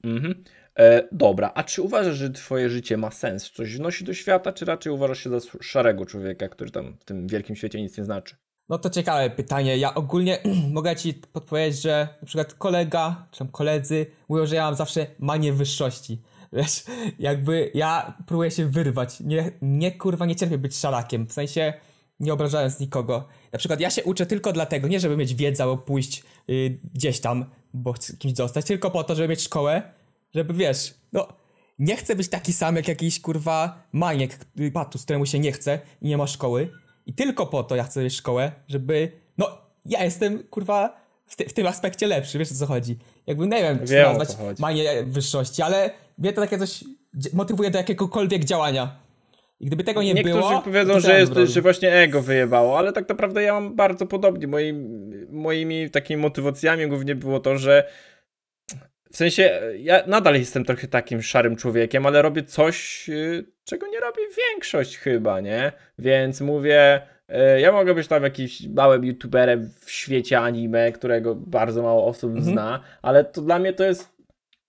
Mhm. E, dobra, a czy uważasz, że twoje życie ma sens? Coś wnosi do świata, czy raczej uważasz się za szarego człowieka, który tam w tym wielkim świecie nic nie znaczy? No to ciekawe pytanie. Ja ogólnie (clears throat) mogę ci podpowiedzieć, że na przykład kolega, czy tam koledzy mówią, że ja mam zawsze manię wyższości. (laughs) Wiesz, jakby ja próbuję się wyrwać. Nie, nie kurwa, nie cierpię być szalakiem. W sensie nie obrażając nikogo. Na przykład ja się uczę tylko dlatego, nie żeby mieć wiedzę albo pójść yy, gdzieś tam, bo chcę kimś zostać, tylko po to, żeby mieć szkołę, żeby wiesz, no nie chcę być taki sam jak jakiś kurwa maniek, y, patus, któremu się nie chce i nie ma szkoły i tylko po to ja chcę mieć szkołę, żeby. No, ja jestem kurwa w, ty, w tym aspekcie lepszy, wiesz o co chodzi. Jakby nie wiem, czy nazwać manię wyższości, ale mnie to takie coś motywuje do jakiegokolwiek działania. I gdyby tego nie Niektórzy było. Niektórzy powiedzą, że, jest, że właśnie ego wyjebało, ale tak naprawdę ja mam bardzo podobnie. Moim, moimi takimi motywacjami głównie było to, że w sensie, ja nadal jestem trochę takim szarym człowiekiem, ale robię coś, y, czego nie robi większość chyba, nie? Więc mówię, y, ja mogę być tam jakimś małym youtuberem w świecie anime, którego bardzo mało osób mhm. zna, ale to dla mnie to jest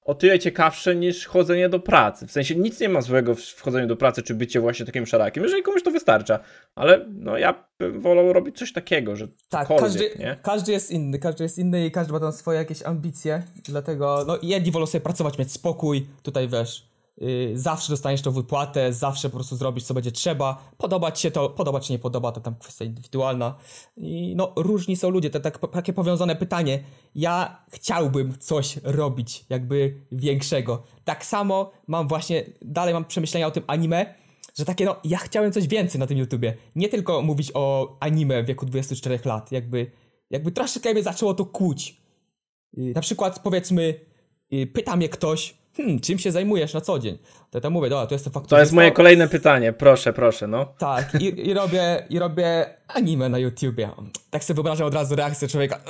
o tyle ciekawsze niż chodzenie do pracy. W sensie nic nie ma złego w chodzeniu do pracy, czy bycie właśnie takim szarakiem, jeżeli komuś to wystarcza. Ale no ja bym wolał robić coś takiego, że tak, każdy, nie? każdy jest inny, każdy jest inny i każdy ma tam swoje jakieś ambicje, dlatego no jedni wolą sobie pracować, mieć spokój, tutaj wiesz, Y, zawsze dostaniesz tą wypłatę, zawsze po prostu zrobisz co będzie trzeba, podobać się to, podobać się nie podoba, to tam kwestia indywidualna i no różni są ludzie, to tak, takie powiązane pytanie, ja chciałbym coś robić jakby większego, tak samo mam właśnie, dalej mam przemyślenia o tym anime, że takie no, ja chciałem coś więcej na tym YouTubie, nie tylko mówić o anime w wieku 24 lat, jakby, jakby troszeczkę mnie zaczęło to kłuć, y, na przykład powiedzmy, y, pyta mnie ktoś, hmm, czym się zajmujesz na co dzień? To ja mówię, dobra, to jest to To jest moje kolejne pytanie, proszę, proszę, no. Tak, i, i, robię, i robię anime na YouTubie. Tak sobie wyobrażam od razu reakcję człowieka, y,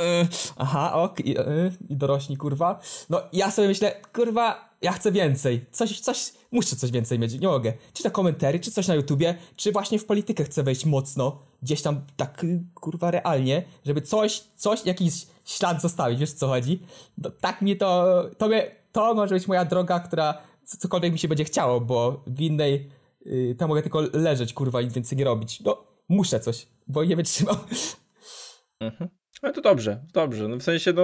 aha, ok, i, y, i dorośli, kurwa. No ja sobie myślę, kurwa, ja chcę więcej, coś, coś, muszę coś więcej mieć, nie mogę. Czy to komentary, czy coś na YouTubie, czy właśnie w politykę chcę wejść mocno, gdzieś tam tak, y, kurwa, realnie, żeby coś, coś, jakiś ślad zostawić, wiesz co chodzi? No, tak mnie to, to mnie to może być moja droga, która cokolwiek mi się będzie chciało, bo w innej yy, tam mogę tylko leżeć, kurwa, nic więcej nie robić. No, muszę coś, bo nie wytrzymam. Mhm. No to dobrze, dobrze. No w sensie, no,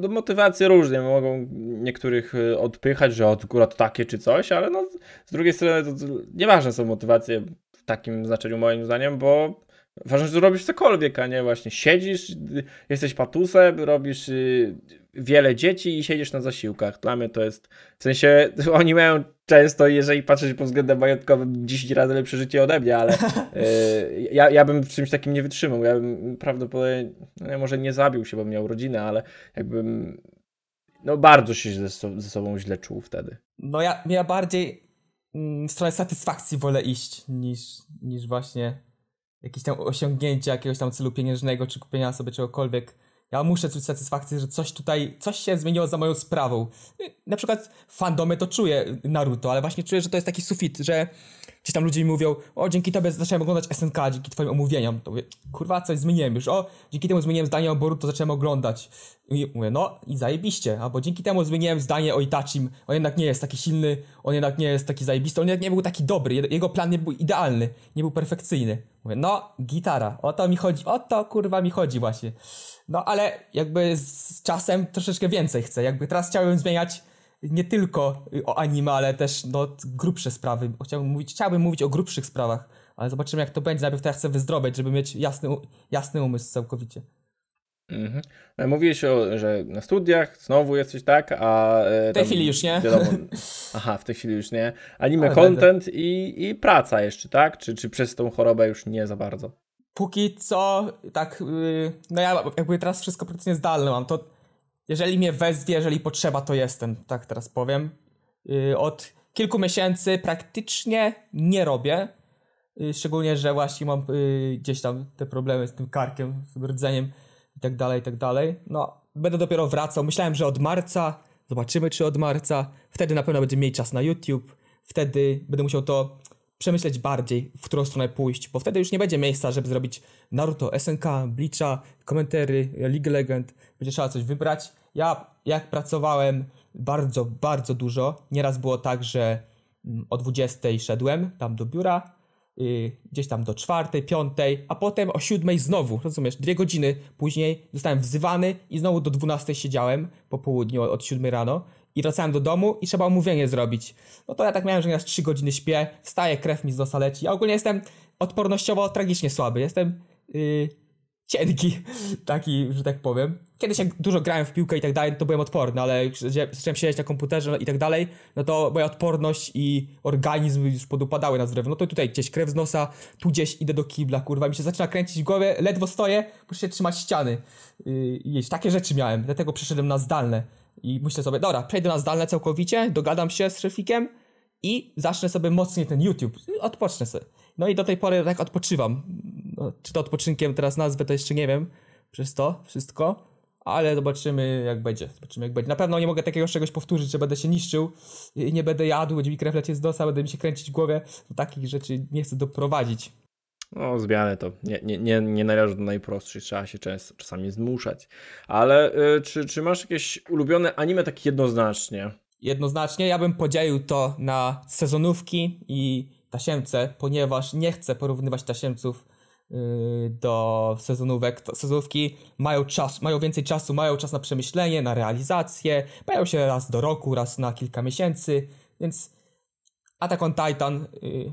yy, motywacje różne mogą niektórych e, odpychać, że akurat takie czy coś, ale no, z drugiej strony to, to nieważne są motywacje w takim znaczeniu moim zdaniem, bo Ważne, że robisz cokolwiek, a nie właśnie siedzisz, jesteś patusem, robisz y, wiele dzieci i siedzisz na zasiłkach. Dla mnie to jest, w sensie (laughs) oni mają często, jeżeli patrzeć pod względem majątkowym, 10 razy lepsze życie ode mnie, ale (laughs) y, ja, ja bym w czymś takim nie wytrzymał. Ja bym prawdopodobnie, no, może nie zabił się, bo miał rodzinę, ale jakbym, no bardzo się ze, ze sobą źle czuł wtedy. No ja, ja bardziej mm, w stronę satysfakcji wolę iść niż, niż właśnie jakieś tam osiągnięcia jakiegoś tam celu pieniężnego, czy kupienia sobie czegokolwiek. Ja muszę czuć satysfakcję, że coś tutaj, coś się zmieniło za moją sprawą. Y, na przykład fandomy to czuję y, Naruto, ale właśnie czuję, że to jest taki sufit, że gdzieś tam ludzie mi mówią, o dzięki tobie zacząłem oglądać SNK, dzięki twoim omówieniom. To mówię, kurwa, coś zmieniłem już, o dzięki temu zmieniłem zdanie o Boruto, zacząłem oglądać. I mówię, no i zajebiście, albo dzięki temu zmieniłem zdanie o Itachim, on jednak nie jest taki silny, on jednak nie jest taki zajebisty, on jednak nie był taki dobry, jego plan nie był idealny, nie był perfekcyjny. Mówię, no, gitara, o to mi chodzi, o to kurwa mi chodzi właśnie. No, ale jakby z czasem troszeczkę więcej chcę, jakby teraz chciałbym zmieniać nie tylko y, o anime, ale też no, grubsze sprawy. Chciałbym mówić, chciałbym mówić o grubszych sprawach, ale zobaczymy jak to będzie. Najpierw to ja chcę wyzdrowieć, żeby mieć jasny, jasny umysł całkowicie. Mhm. E, mówiłeś, o, że na studiach znowu jesteś tak, a. E, w tej chwili już nie. Wiadomo, (laughs) aha, w tej chwili już nie. Anime Ale content i, i praca jeszcze, tak? Czy, czy przez tą chorobę już nie za bardzo? Póki co, tak. Y, no ja jakby teraz wszystko praktycznie zdalne mam. To jeżeli mnie wezwie, jeżeli potrzeba, to jestem, tak teraz powiem. Y, od kilku miesięcy praktycznie nie robię. Y, szczególnie, że właśnie mam gdzieś tam te problemy z tym karkiem, z rdzeniem i tak dalej, i tak dalej. No, będę dopiero wracał. Myślałem, że od marca. Zobaczymy, czy od marca. Wtedy na pewno będzie mniej czas na YouTube. Wtedy będę musiał to przemyśleć bardziej, w którą stronę pójść, bo wtedy już nie będzie miejsca, żeby zrobić Naruto, SNK, Bleacha, komentary, League of Legend. Będzie trzeba coś wybrać. Ja, jak pracowałem bardzo, bardzo dużo, nieraz było tak, że mm, o 20 szedłem tam do biura, Y, gdzieś tam do czwartej, piątej, a potem o siódmej znowu, rozumiesz, dwie godziny później zostałem wzywany i znowu do dwunastej siedziałem po południu od siódmej rano i wracałem do domu i trzeba omówienie zrobić. No to ja tak miałem, że nieraz trzy godziny śpię, wstaję, krew mi z nosa leci. Ja ogólnie jestem odpornościowo tragicznie słaby, jestem yy, cienki, (laughs) taki, że tak powiem kiedyś jak dużo grałem w piłkę i tak dalej, to byłem odporny, ale jak zacząłem siedzieć na komputerze i tak dalej, no to moja odporność i organizm już podupadały na zdrowie. No to tutaj gdzieś krew z nosa, tu gdzieś idę do kibla, kurwa, mi się zaczyna kręcić w głowie, ledwo stoję, muszę się trzymać ściany. i yy, jeść. Takie rzeczy miałem, dlatego przeszedłem na zdalne. I myślę sobie, dobra, przejdę na zdalne całkowicie, dogadam się z szefikiem i zacznę sobie mocniej ten YouTube. Odpocznę sobie. No i do tej pory tak odpoczywam. No, czy to odpoczynkiem teraz nazwę, to jeszcze nie wiem. Przez to wszystko ale zobaczymy jak będzie. Zobaczymy jak będzie. Na pewno nie mogę takiego czegoś powtórzyć, że będę się niszczył i nie będę jadł, będzie mi krew lecieć z nosa, będę mi się kręcić w głowie. Do takich rzeczy nie chcę doprowadzić. No, zmiany to nie, nie, nie, nie należy do najprostszych, trzeba się czas, czasami zmuszać. Ale y, czy, czy masz jakieś ulubione anime tak jednoznacznie? Jednoznacznie ja bym podzielił to na sezonówki i tasiemce, ponieważ nie chcę porównywać tasiemców Y, do sezonówek, to sezonówki mają czas, mają więcej czasu, mają czas na przemyślenie, na realizację, mają się raz do roku, raz na kilka miesięcy, więc Attack on Titan yy,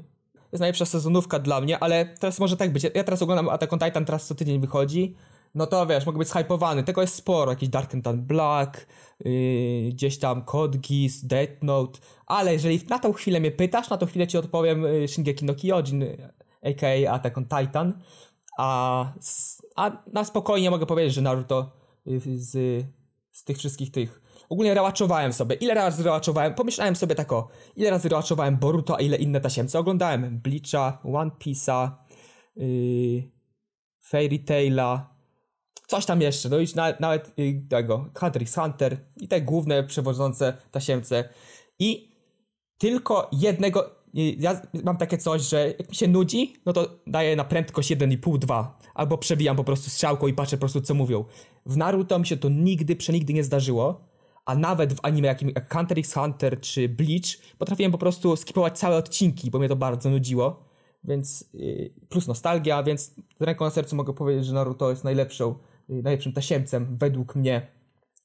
jest najlepsza sezonówka dla mnie, ale teraz może tak być, ja teraz oglądam Attack on Titan, teraz co tydzień wychodzi, no to wiesz, mogę być zhypowany, tego jest sporo, jakiś Dark Titan Black, yy, gdzieś tam Code Geass, Death Note, ale jeżeli na tą chwilę mnie pytasz, na tą chwilę ci odpowiem yy, Shingeki no Kyojin, a.k.a. Attack on Titan. A, a na spokojnie mogę powiedzieć, że Naruto y, z, z tych wszystkich tych... Ogólnie relaczowałem sobie, ile razy relaczowałem, pomyślałem sobie tak o, ile razy relaczowałem Boruto, a ile inne tasiemce. Oglądałem Bleacha, One Piece'a, yy, Fairy Tail'a, coś tam jeszcze, no i na, nawet yy, tego, Hunter x Hunter i te główne przewodzące tasiemce. I tylko jednego, i ja mam takie coś, że jak mi się nudzi, no to daję na prędkość 1,5-2. Albo przewijam po prostu strzałką i patrzę po prostu, co mówią. W Naruto mi się to nigdy, przenigdy nie zdarzyło. A nawet w anime jakim jak Hunter x Hunter czy Bleach potrafiłem po prostu skipować całe odcinki, bo mnie to bardzo nudziło. Więc yy, plus nostalgia, więc z ręką na sercu mogę powiedzieć, że Naruto jest najlepszą, yy, najlepszym tasiemcem według mnie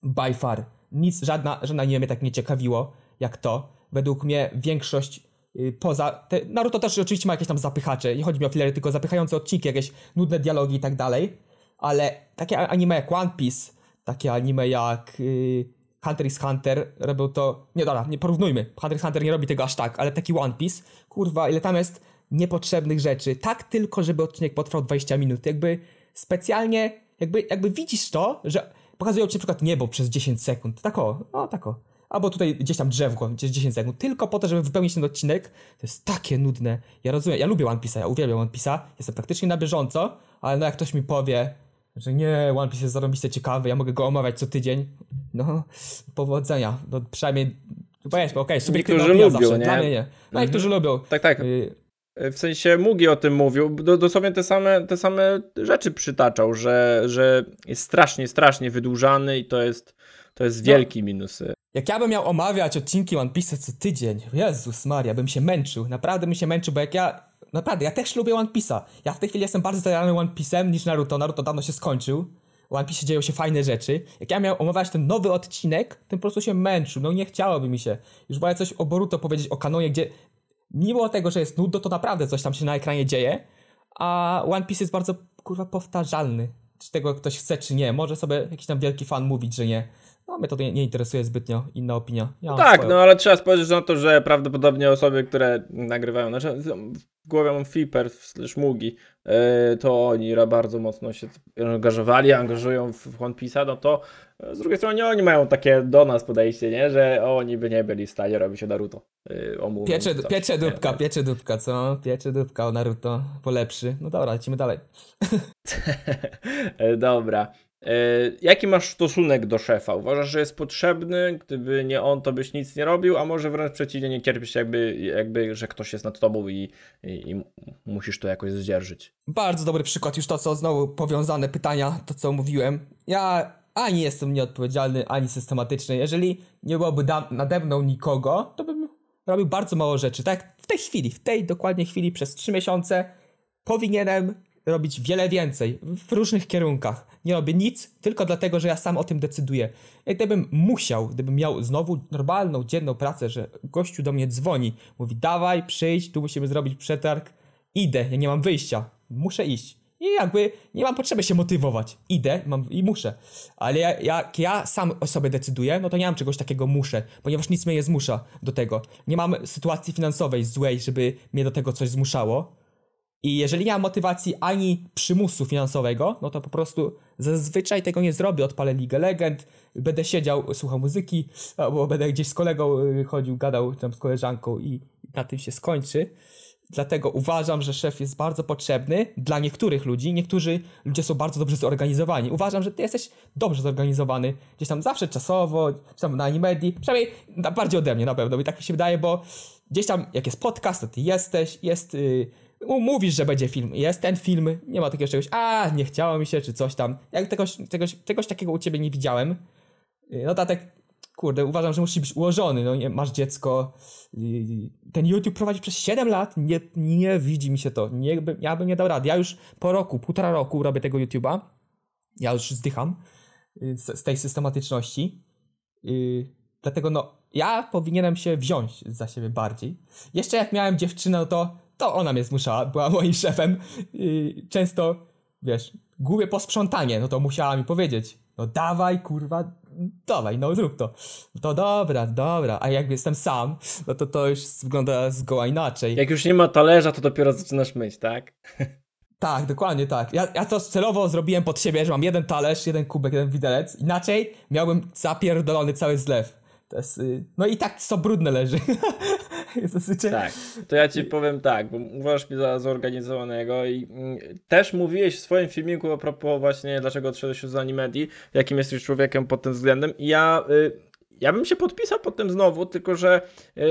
by far. Nic, żadna, żadna anime mnie tak nie ciekawiło jak to. Według mnie większość Y, poza. Te, Naruto też oczywiście ma jakieś tam zapychacze, nie chodzi mi o filery, tylko zapychające odcinki, jakieś nudne dialogi i tak dalej. Ale takie anime jak One Piece, takie anime jak y, Hunter x Hunter robią to. Nie dobra, nie porównujmy. Hunter x Hunter nie robi tego aż tak, ale taki One Piece, kurwa, ile tam jest niepotrzebnych rzeczy. Tak tylko, żeby odcinek potrwał 20 minut. Jakby specjalnie, jakby, jakby widzisz to, że pokazują ci na przykład niebo przez 10 sekund. Tak o, no tak o albo tutaj gdzieś tam drzewko, gdzieś 10 sekund, tylko po to, żeby wypełnić ten odcinek. To jest takie nudne. Ja rozumiem, ja lubię One Piece, ja uwielbiam One Piece, jestem praktycznie na bieżąco, ale no jak ktoś mi powie, że nie, One Piece jest zarobiście ciekawy, ja mogę go omawiać co tydzień, no, powodzenia, no przynajmniej, powiedzmy, okej, okay, subiektywna lubią, zawsze, nie? dla mnie nie. No mhm. którzy lubią. Tak, tak. Y, y, w sensie Mugi o tym mówił, dosłownie te same, te same rzeczy przytaczał, że, że jest strasznie, strasznie wydłużany i to jest to jest no. wielki no. minus. Y. Jak ja bym miał omawiać odcinki One Piece co tydzień, Jezus Maria, bym się męczył, naprawdę bym się męczył, bo jak ja, naprawdę, ja też lubię One Piece'a. Ja w tej chwili jestem bardziej zajęty One Piece'em niż Naruto, Naruto dawno się skończył. W One Piece dzieją się fajne rzeczy. Jak ja miał omawiać ten nowy odcinek, ten po prostu się męczył, no nie chciałoby mi się. Już wolę coś o Boruto powiedzieć, o kanonie, gdzie mimo tego, że jest nudno, to naprawdę coś tam się na ekranie dzieje. A One Piece jest bardzo, kurwa, powtarzalny. Czy tego ktoś chce, czy nie. Może sobie jakiś tam wielki fan mówić, że nie no mnie to nie, nie interesuje zbytnio, inna opinia. Ja no tak, swoją. no ale trzeba spojrzeć na to, że prawdopodobnie osoby, które nagrywają, znaczy w głowę Flipper Szmugi, yy, to oni bardzo mocno się angażowali, angażują w One Piece'a, no to y, z drugiej strony oni mają takie do nas podejście, nie? że oni by nie byli w stanie robić o Naruto. Yy, piecze, coś, piecze dupka, nie? No. piecze dupka, co? Piecze dupka o Naruto, polepszy. No dobra, lecimy dalej. (laughs) (laughs) Dobra. E, jaki masz stosunek do szefa? Uważasz, że jest potrzebny? Gdyby nie on, to byś nic nie robił, a może wręcz przeciwnie, nie cierpisz jakby, jakby że ktoś jest nad tobą i, i, i musisz to jakoś zdzierżyć. Bardzo dobry przykład, już to co znowu powiązane pytania, to co mówiłem. Ja ani jestem nieodpowiedzialny, ani systematyczny. Jeżeli nie byłoby nade mną nikogo, to bym robił bardzo mało rzeczy. Tak w tej chwili, w tej dokładnie chwili przez trzy miesiące powinienem robić wiele więcej w różnych kierunkach. Nie robię nic tylko dlatego, że ja sam o tym decyduję. Jak gdybym musiał, gdybym miał znowu normalną, dzienną pracę, że gościu do mnie dzwoni, mówi dawaj, przyjdź, tu musimy zrobić przetarg, idę, ja nie mam wyjścia, muszę iść. I jakby nie mam potrzeby się motywować. Idę mam, i muszę. Ale ja, jak ja sam o sobie decyduję, no to nie mam czegoś takiego muszę, ponieważ nic mnie nie zmusza do tego. Nie mam sytuacji finansowej złej, żeby mnie do tego coś zmuszało i jeżeli nie ma motywacji ani przymusu finansowego, no to po prostu zazwyczaj tego nie zrobię. Odpalę League of Legends, będę siedział, słuchał muzyki, albo będę gdzieś z kolegą y, chodził, gadał tam z koleżanką i na tym się skończy. Dlatego uważam, że szef jest bardzo potrzebny dla niektórych ludzi. Niektórzy ludzie są bardzo dobrze zorganizowani. Uważam, że ty jesteś dobrze zorganizowany. Gdzieś tam zawsze czasowo, gdzieś tam na animedii, przynajmniej bardziej ode mnie na pewno. I tak mi się wydaje, bo gdzieś tam jak jest podcast, to ty jesteś, jest y, mówisz, że będzie film. Jest ten film, nie ma takiego czegoś, a nie chciało mi się, czy coś tam. Jak tegoś, tegoś, takiego u ciebie nie widziałem. Y, Notatek, kurde, uważam, że musi być ułożony. No, nie, masz dziecko, ten YouTube prowadzi przez 7 lat, nie, nie widzi mi się to. Nie, ja bym nie dał rady. Ja już po roku, półtora roku robię tego YouTube'a. Ja już zdycham y, z, z tej systematyczności. Y, dlatego no, ja powinienem się wziąć za siebie bardziej. Jeszcze jak miałem dziewczynę, no to to ona mnie zmuszała, była moim szefem. często, wiesz, głupie posprzątanie, no to musiała mi powiedzieć, no dawaj, kurwa, dawaj, no zrób to. No to dobra, dobra, a jak jestem sam, no to to już wygląda zgoła inaczej. Jak już nie ma talerza, to dopiero zaczynasz myć, tak? Tak, dokładnie tak. Ja, ja to celowo zrobiłem pod siebie, że mam jeden talerz, jeden kubek, jeden widelec. Inaczej miałbym zapierdolony cały zlew. Jest, y, no i tak co brudne leży. (laughs) (laughs) Zazwyczaj... Tak, to ja ci powiem tak, bo uważasz mnie za zorganizowanego i mm, też mówiłeś w swoim filmiku a propos właśnie dlaczego odszedłeś od animedii, jakim jesteś człowiekiem pod tym względem i ja... Y ja bym się podpisał pod tym znowu, tylko że yy,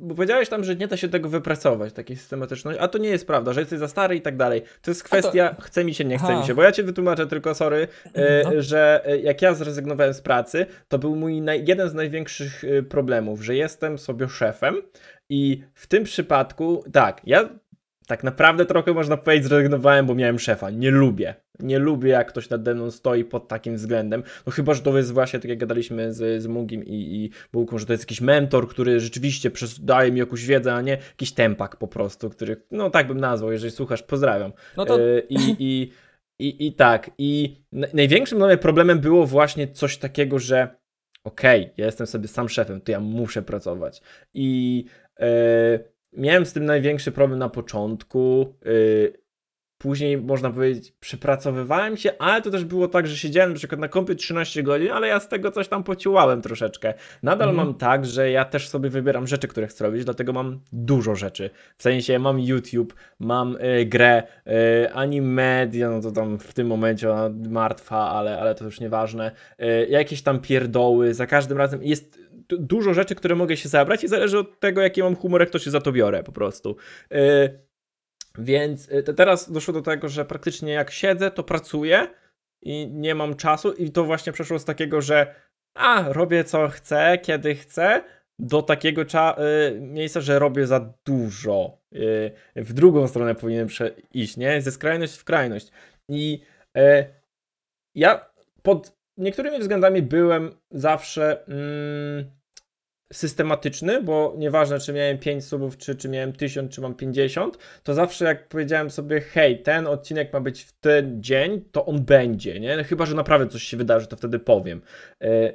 yy, powiedziałeś tam, że nie da się tego wypracować, takiej systematyczności, a to nie jest prawda, że jesteś za stary i tak dalej. To jest kwestia to... chce mi się, nie chce ha. mi się, bo ja cię wytłumaczę tylko, sorry, yy, no. że jak ja zrezygnowałem z pracy, to był mój naj... jeden z największych problemów, że jestem sobie szefem i w tym przypadku, tak, ja tak naprawdę trochę można powiedzieć, zrezygnowałem, bo miałem szefa. Nie lubię. Nie lubię, jak ktoś nade mną stoi pod takim względem. No chyba, że to jest właśnie tak, jak gadaliśmy z, z Mugim i, i Bułką, że to jest jakiś mentor, który rzeczywiście daje mi jakąś wiedzę, a nie jakiś tempak po prostu, który, no tak bym nazwał, jeżeli słuchasz, pozdrawiam. No to... E, i, i, i, I tak. I największym dla mnie problemem było właśnie coś takiego, że okej, okay, ja jestem sobie sam szefem, to ja muszę pracować. I... Yy, miałem z tym największy problem na początku. Y, później, można powiedzieć, przepracowywałem się, ale to też było tak, że siedziałem na przykład na kompie 13 godzin, ale ja z tego coś tam pociułałem troszeczkę. Nadal mhm. mam tak, że ja też sobie wybieram rzeczy, które chcę robić, dlatego mam dużo rzeczy. W sensie mam YouTube, mam y, grę, y, anime, no to tam w tym momencie ona martwa, ale, ale to już nieważne. Y, jakieś tam pierdoły, za każdym razem jest dużo rzeczy, które mogę się zabrać i zależy od tego, jaki mam humorek, to się za to biorę po prostu. Yy, więc y, teraz doszło do tego, że praktycznie jak siedzę, to pracuję i nie mam czasu i to właśnie przeszło z takiego, że a, robię co chcę, kiedy chcę, do takiego cza- y, miejsca, że robię za dużo. Y, w drugą stronę powinienem iść, nie? Ze skrajność w krajność. I ja pod niektórymi względami byłem zawsze mm, systematyczny, bo nieważne czy miałem 5 subów, czy, czy miałem 1000, czy mam 50, to zawsze jak powiedziałem sobie, hej, ten odcinek ma być w ten dzień, to on będzie, nie? No chyba, że naprawdę coś się wydarzy, to wtedy powiem. E,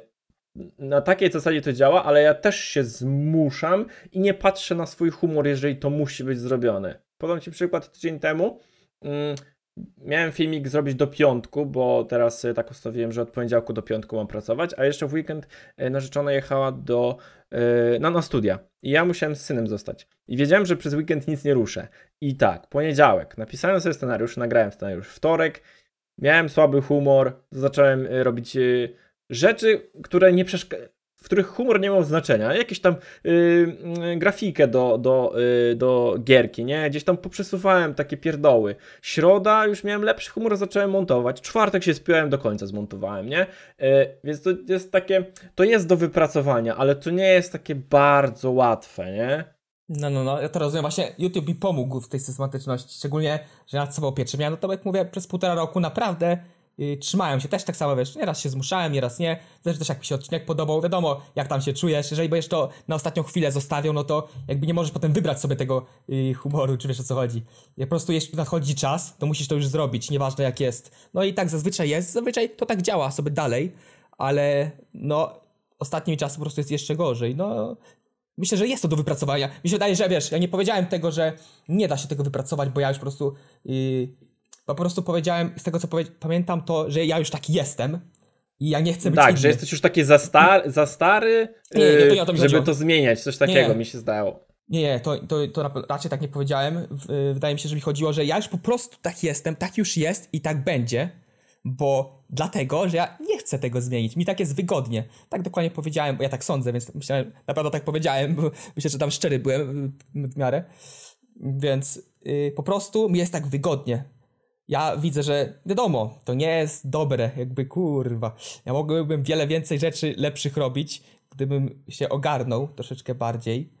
na takiej zasadzie to działa, ale ja też się zmuszam i nie patrzę na swój humor, jeżeli to musi być zrobione. Podam Ci przykład tydzień temu. Mm, miałem filmik zrobić do piątku, bo teraz tak ustawiłem, że od poniedziałku do piątku mam pracować, a jeszcze w weekend e, narzeczona jechała do, no, na studia i ja musiałem z synem zostać. I wiedziałem, że przez weekend nic nie ruszę. I tak, poniedziałek, napisałem sobie scenariusz, nagrałem scenariusz. Wtorek, miałem słaby humor, zacząłem e, robić rzeczy, które nie przeszkadzają, w których humor nie miał znaczenia. Jakieś tam yy, grafikę do, do, yy, do gierki, nie? Gdzieś tam poprzesuwałem takie pierdoły. Środa już miałem lepszy humor, zacząłem montować. Czwartek się spiąłem, do końca zmontowałem, nie? Yy, więc to jest takie, to jest do wypracowania, ale to nie jest takie bardzo łatwe, nie? No, no, no, ja to rozumiem. Właśnie YouTube mi pomógł w tej systematyczności, szczególnie, że nad sobą pieczę. Miałem no to, jak mówię, przez półtora roku naprawdę trzymałem trzymają się też tak samo, wiesz, nieraz się zmuszałem, nieraz nie, zresztą też jak mi się odcinek podobał, wiadomo, jak tam się czujesz, jeżeli będziesz to na ostatnią chwilę zostawią, no to jakby nie możesz potem wybrać sobie tego yy, humoru, czy wiesz o co chodzi. Po prostu jeśli nadchodzi czas, to musisz to już zrobić, nieważne jak jest. No i tak zazwyczaj jest, zazwyczaj to tak działa sobie dalej, ale no ostatnimi czasy po prostu jest jeszcze gorzej, no... Myślę, że jest to do wypracowania. Mi się wydaje, że wiesz, ja nie powiedziałem tego, że nie da się tego wypracować, bo ja już po prostu yy, bo po prostu powiedziałem, z tego co pamiętam, to, że ja już taki jestem. I ja nie chcę być. Tak, inny. że jesteś już taki za, star za stary, nie, nie, nie, to y, żeby chodziło. to zmieniać. Coś takiego mi się zdało. Nie, nie, to, to, to raczej tak nie powiedziałem. Y, wydaje mi się, że mi chodziło, że ja już po prostu tak jestem, tak już jest i tak będzie, bo dlatego, że ja nie chcę tego zmienić. Mi tak jest wygodnie. Tak dokładnie powiedziałem, bo ja tak sądzę, więc myślałem, naprawdę tak powiedziałem, bo (laughs) myślę, że tam szczery byłem y, w miarę. Więc po prostu mi jest tak wygodnie ja widzę, że wiadomo, to nie jest dobre, jakby kurwa. Ja mogłbym wiele więcej rzeczy lepszych robić, gdybym się ogarnął troszeczkę bardziej,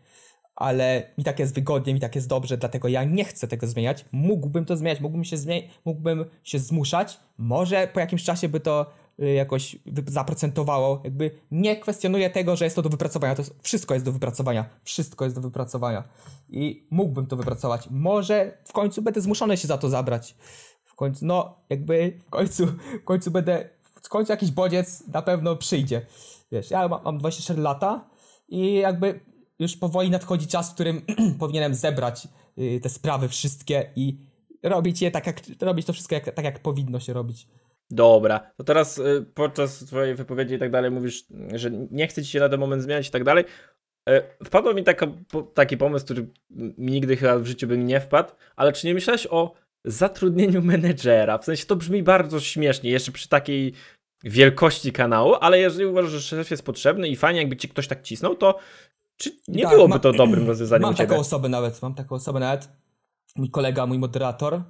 ale mi tak jest wygodnie, mi tak jest dobrze, dlatego ja nie chcę tego zmieniać. Mógłbym to zmieniać, mógłbym się, zmie- mógłbym się zmuszać, może po jakimś czasie by to y, jakoś zaprocentowało. Jakby nie kwestionuję tego, że jest to do wypracowania. To jest, wszystko jest do wypracowania. Wszystko jest do wypracowania. I mógłbym to wypracować. Może w końcu będę zmuszony się za to zabrać w końcu, no jakby w końcu, w końcu będę, w końcu jakiś bodziec na pewno przyjdzie. Wiesz, ja mam, mam 24 lata i jakby już powoli nadchodzi czas, w którym (clears throat) powinienem zebrać y, te sprawy wszystkie i robić je tak, jak, robić to wszystko jak, tak, jak powinno się robić. Dobra, to teraz y, podczas twojej wypowiedzi i tak dalej mówisz, że nie chce ci się na ten moment zmieniać i tak dalej. Y, wpadł mi taka, taki pomysł, który nigdy chyba w życiu bym nie wpadł, ale czy nie myślałeś o zatrudnieniu menedżera. W sensie to brzmi bardzo śmiesznie, jeszcze przy takiej wielkości kanału, ale jeżeli uważasz, że szef jest potrzebny i fajnie, jakby ci ktoś tak cisnął, to czy nie tak, byłoby ma, to dobrym rozwiązaniem Mam taką osobę nawet, mam taką osobę nawet. Mój kolega, mój moderator,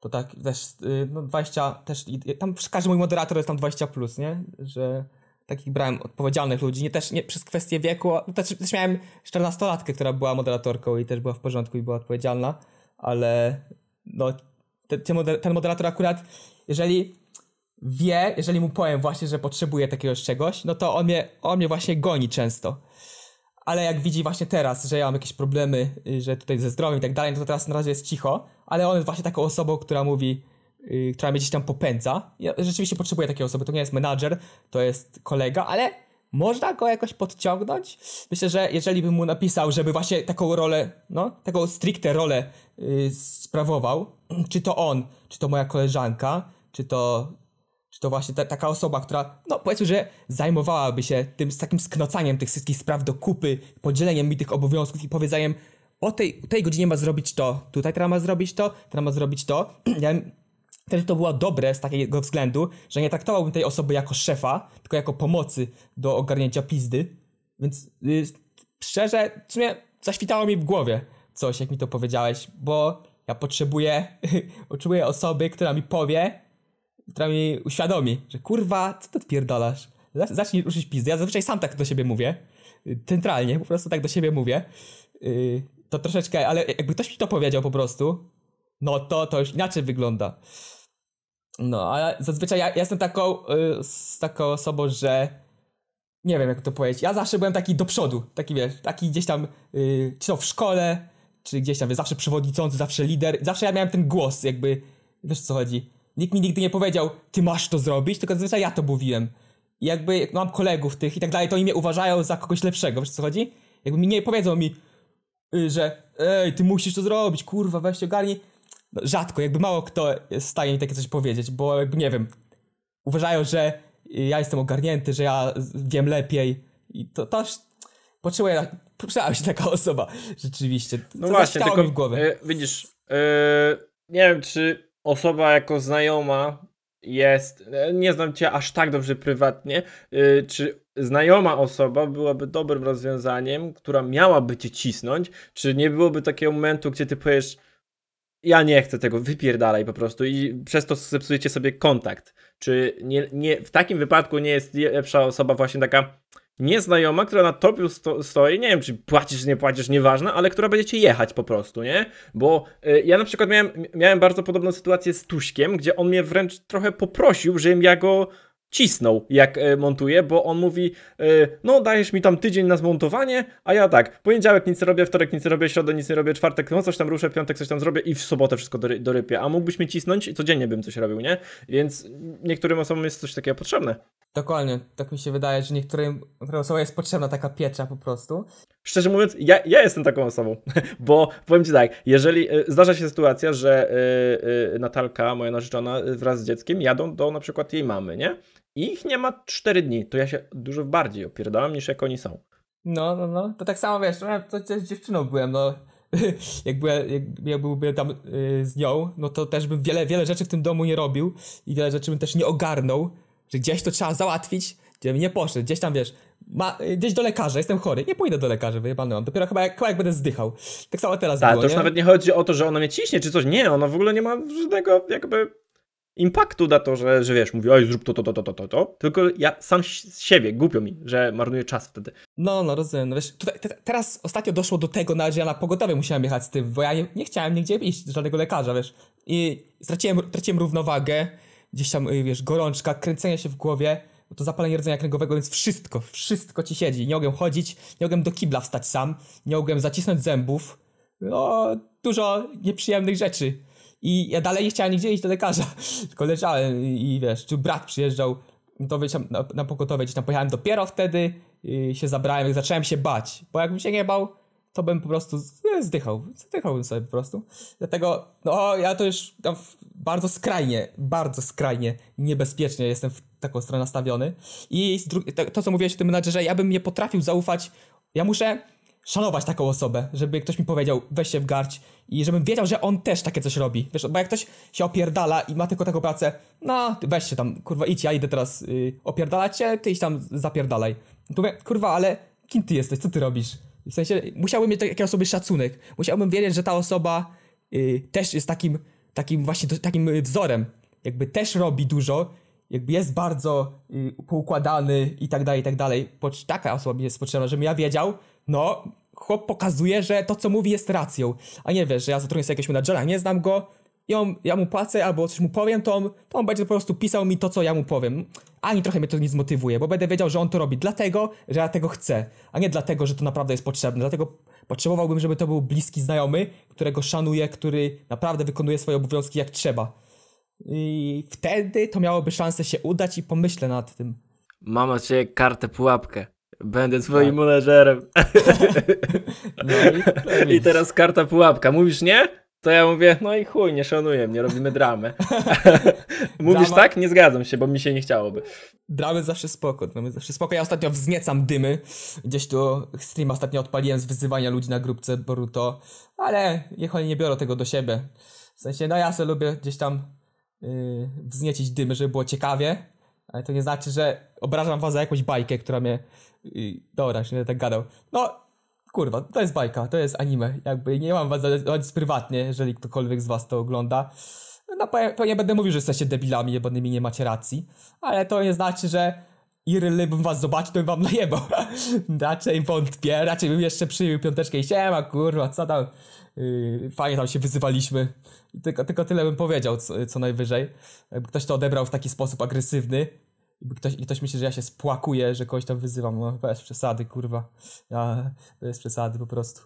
to tak y, no też, no 20, też, tam każdy mój moderator jest tam 20 plus, nie? Że takich brałem odpowiedzialnych ludzi, nie też nie przez kwestię wieku, no też, też miałem 14-latkę, która była moderatorką i też była w porządku i była odpowiedzialna, ale no ten, ten moderator akurat, jeżeli wie, jeżeli mu powiem właśnie, że potrzebuje takiego czegoś, no to on mnie, on mnie właśnie goni często. Ale jak widzi właśnie teraz, że ja mam jakieś problemy, y, że tutaj ze zdrowiem i tak dalej, no to teraz na razie jest cicho, ale on jest właśnie taką osobą, która mówi, yy, która mnie gdzieś tam popędza. Ja rzeczywiście potrzebuje takiej osoby, to nie jest menadżer, to jest kolega, ale można go jakoś podciągnąć? Myślę, że jeżeli bym mu napisał, żeby właśnie taką rolę, no, taką stricte rolę yy, sprawował, (clears throat) czy to on, czy to moja koleżanka, czy to, czy to właśnie ta, taka osoba, która, no powiedzmy, że zajmowałaby się tym z takim sknocaniem tych wszystkich spraw do kupy, podzieleniem mi tych obowiązków i powiedzeniem, o tej, tej godzinie ma zrobić to, tutaj teraz ma zrobić to, teraz ma zrobić to. (clears throat) Ja Wtedy to było dobre z takiego względu, że nie traktowałbym tej osoby jako szefa, tylko jako pomocy do ogarnięcia pizdy. Więc yy, szczerze, w sumie zaświtało mi w głowie coś, jak mi to powiedziałeś, bo ja potrzebuję, (laughs) potrzebuję osoby, która mi powie, która mi uświadomi, że kurwa, co ty pierdolasz? Zacznij ruszyć pizdy. Ja zazwyczaj sam tak do siebie mówię. Y, centralnie, po prostu tak do siebie mówię. Y, to troszeczkę, ale jakby ktoś mi to powiedział po prostu, no to to już inaczej wygląda. No, ale zazwyczaj ja, ja jestem taką, y, z taką osobą, że nie wiem jak to powiedzieć. Ja zawsze byłem taki do przodu, taki wiesz, taki gdzieś tam, y, czy to w szkole, czy gdzieś tam, wiesz, zawsze przewodniczący, zawsze lider. Zawsze ja miałem ten głos, jakby, wiesz co chodzi. Nikt mi nigdy nie powiedział, ty masz to zrobić, tylko zazwyczaj ja to mówiłem. I jakby jak mam kolegów tych i tak dalej, to oni mnie uważają za kogoś lepszego, wiesz co chodzi? Jakby mi nie powiedzą mi, y, że ej, ty musisz to zrobić, kurwa, weź się ogarnij rzadko, jakby mało kto jest w stanie takie coś powiedzieć, bo jakby nie wiem, uważają, że ja jestem ogarnięty, że ja wiem lepiej i to też potrzebuje, potrzebuje się taka osoba rzeczywiście. To no właśnie, tylko, w głowie. Yy, widzisz, yy, nie wiem czy osoba jako znajoma jest, e, nie znam cię aż tak dobrze prywatnie, yy, czy znajoma osoba byłaby dobrym rozwiązaniem, która miałaby cię cisnąć, czy nie byłoby takiego momentu, gdzie ty powiesz ja nie chcę tego, wypierdalaj po prostu i przez to zepsujecie sobie kontakt. Czy nie, nie, w takim wypadku nie jest lepsza osoba właśnie taka nieznajoma, która na topiu sto, stoi, nie wiem czy płacisz, nie płacisz, nieważne, ale która będziecie jechać po prostu, nie? Bo y, ja na przykład miałem, miałem bardzo podobną sytuację z Tuśkiem, gdzie on mnie wręcz trochę poprosił, żebym ja go cisnął, jak e, montuje, bo on mówi, e, no dajesz mi tam tydzień na zmontowanie, a ja tak, poniedziałek nic nie robię, wtorek nic nie robię, środę nic nie robię, czwartek no coś tam ruszę, piątek coś tam zrobię i w sobotę wszystko dorypię, a mógłbyś mi cisnąć i codziennie bym coś robił, nie? Więc niektórym osobom jest coś takiego potrzebne. Dokładnie, tak mi się wydaje, że niektórym osobom jest potrzebna taka piecza po prostu. Szczerze mówiąc, ja, ja jestem taką osobą, (laughs) bo powiem Ci tak, jeżeli e, zdarza się sytuacja, że Natalka, moja narzeczona, wraz z dzieckiem jadą do na przykład jej mamy, nie? ich nie ma 4 dni, to ja się dużo bardziej opierdalam niż jak oni są. No, no, no. To tak samo wiesz, no, to, to z dziewczyną byłem, no. (laughs) jak, byłem, jak, jak byłbym tam y, z nią, no to też bym wiele, wiele rzeczy w tym domu nie robił i wiele rzeczy bym też nie ogarnął, że gdzieś to trzeba załatwić, gdzie nie poszedł, gdzieś tam wiesz, ma, gdzieś do lekarza, jestem chory, nie pójdę do lekarza, wyjebany mam, dopiero chyba jak, chyba jak będę zdychał. Tak samo teraz Ta, było, to już nie? nawet nie chodzi o to, że ona mnie ciśnie czy coś, nie, ona w ogóle nie ma żadnego jakby impaktu na to, że, że wiesz, mówi, oj, zrób to, to, to, to, to, to, tylko ja sam z siebie, głupio mi, że marnuję czas wtedy. No, no, rozumiem, no wiesz, tutaj, te, teraz ostatnio doszło do tego, na że ja na pogotowie musiałem jechać z tym, bo ja nie, nie chciałem nigdzie iść, żadnego lekarza, wiesz, i straciłem, traciłem równowagę, gdzieś tam, y, wiesz, gorączka, kręcenie się w głowie, to zapalenie rdzenia kręgowego, więc wszystko, wszystko ci siedzi, nie mogłem chodzić, nie mogłem do kibla wstać sam, nie mogłem zacisnąć zębów, no, dużo nieprzyjemnych rzeczy, i ja dalej nie chciałem nigdzie iść do lekarza, (laughs) tylko leżałem i, wiesz, czy brat przyjeżdżał, no to wiecie, na, na pogotowie gdzieś tam pojechałem dopiero wtedy, yy, się zabrałem, jak zacząłem się bać, bo jakbym się nie bał, to bym po prostu no, zdychał, zdychałbym sobie po prostu. Dlatego, no ja to już no, bardzo skrajnie, bardzo skrajnie niebezpiecznie jestem w taką stronę nastawiony. I to, to, co mówiłeś o tym menadżerze, ja bym nie potrafił zaufać, ja muszę szanować taką osobę, żeby ktoś mi powiedział, weź się w garść i żebym wiedział, że on też takie coś robi. Wiesz, bo jak ktoś się opierdala i ma tylko taką pracę, no weź się tam, kurwa, idź, ja idę teraz yy, opierdalać się, ty idź tam zapierdalaj. To mówię, kurwa, ale kim ty jesteś, co ty robisz? W sensie, musiałbym mieć takiej osoby szacunek. Musiałbym wiedzieć, że ta osoba y, też jest takim, takim właśnie, takim wzorem. Jakby też robi dużo, jakby jest bardzo yy, poukładany i tak dalej, i tak dalej. Taka osoba mi jest potrzebna, żebym ja wiedział, no, chłop pokazuje, że to, co mówi, jest racją. A nie wiesz, że ja zatrudnię sobie jakiegoś menadżera, nie znam go, i on, ja mu płacę albo coś mu powiem, to on, to on będzie po prostu pisał mi to, co ja mu powiem. Ani trochę mnie to nie zmotywuje, bo będę wiedział, że on to robi dlatego, że ja tego chcę, a nie dlatego, że to naprawdę jest potrzebne. Dlatego potrzebowałbym, żeby to był bliski znajomy, którego szanuję, który naprawdę wykonuje swoje obowiązki jak trzeba. I wtedy to miałoby szansę się udać i pomyślę nad tym. Mam czy kartę pułapkę. Będę tak. twoim tak. menedżerem. (laughs) No, no i, I teraz karta pułapka. Mówisz nie? To ja mówię, no i chuj, nie szanuję mnie, robimy dramę. (laughs) Mówisz Drama... tak? Nie zgadzam się, bo mi się nie chciałoby. Dramy zawsze spoko, dramy zawsze spoko. Ja ostatnio wzniecam dymy. Gdzieś tu stream ostatnio odpaliłem z wyzywania ludzi na grupce Boruto, ale niech oni nie biorą tego do siebie. W sensie, no ja sobie lubię gdzieś tam yy, wzniecić dymy, żeby było ciekawie, ale to nie znaczy, że obrażam was za jakąś bajkę, która mnie i, dobra, się tak gadał. No, kurwa, to jest bajka, to jest anime. Jakby nie mam was zadać prywatnie, jeżeli ktokolwiek z was to ogląda. No, pewnie będę mówił, że jesteście debilami, bo nimi nie macie racji. Ale to nie znaczy, że Irly bym was zobaczył, to bym wam najebał. (laughs) raczej wątpię, raczej bym jeszcze przyjął piąteczkę i siema, kurwa, co tam. Yy, fajnie tam się wyzywaliśmy. Tylko, tylko tyle bym powiedział, co, co najwyżej. Jakby ktoś to odebrał w taki sposób agresywny, ktoś, ktoś myśli, że ja się spłakuję, że kogoś tam wyzywam. No jest przesady, kurwa. Ja, jest przesady po prostu.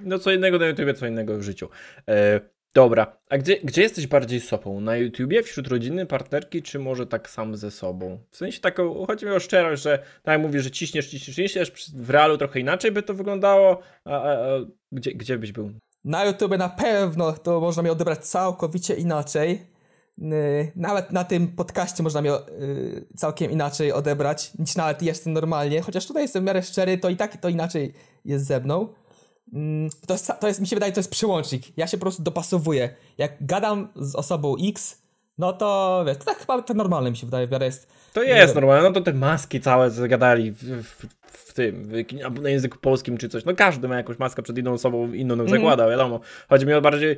No co innego na YouTubie, co innego w życiu. E, dobra, a gdzie, gdzie jesteś bardziej sobą? Na YouTubie, wśród rodziny, partnerki, czy może tak sam ze sobą? W sensie taką, chodzi mi o szczerość, że tak mówisz, że ciśniesz, ciśniesz, ciśniesz, w realu trochę inaczej by to wyglądało, a, a, a gdzie, gdzie byś był? Na YouTube na pewno to można mi odebrać całkowicie inaczej. Y, nawet na tym podcaście można mnie y, całkiem inaczej odebrać, niż nawet jestem normalnie, chociaż tutaj jestem w miarę szczery, to i tak to inaczej jest ze mną. Mm, to jest, to jest, mi się wydaje, to jest przyłącznik. Ja się po prostu dopasowuję. Jak gadam z osobą X, no to wiesz, to tak chyba to normalne mi się wydaje, miarę jest. To jest normalne, no to te maski całe zagadali w, w, w tym, w, na języku polskim czy coś. No każdy ma jakąś maskę przed inną osobą, inną nam mm. wiadomo. Chodzi mi o bardziej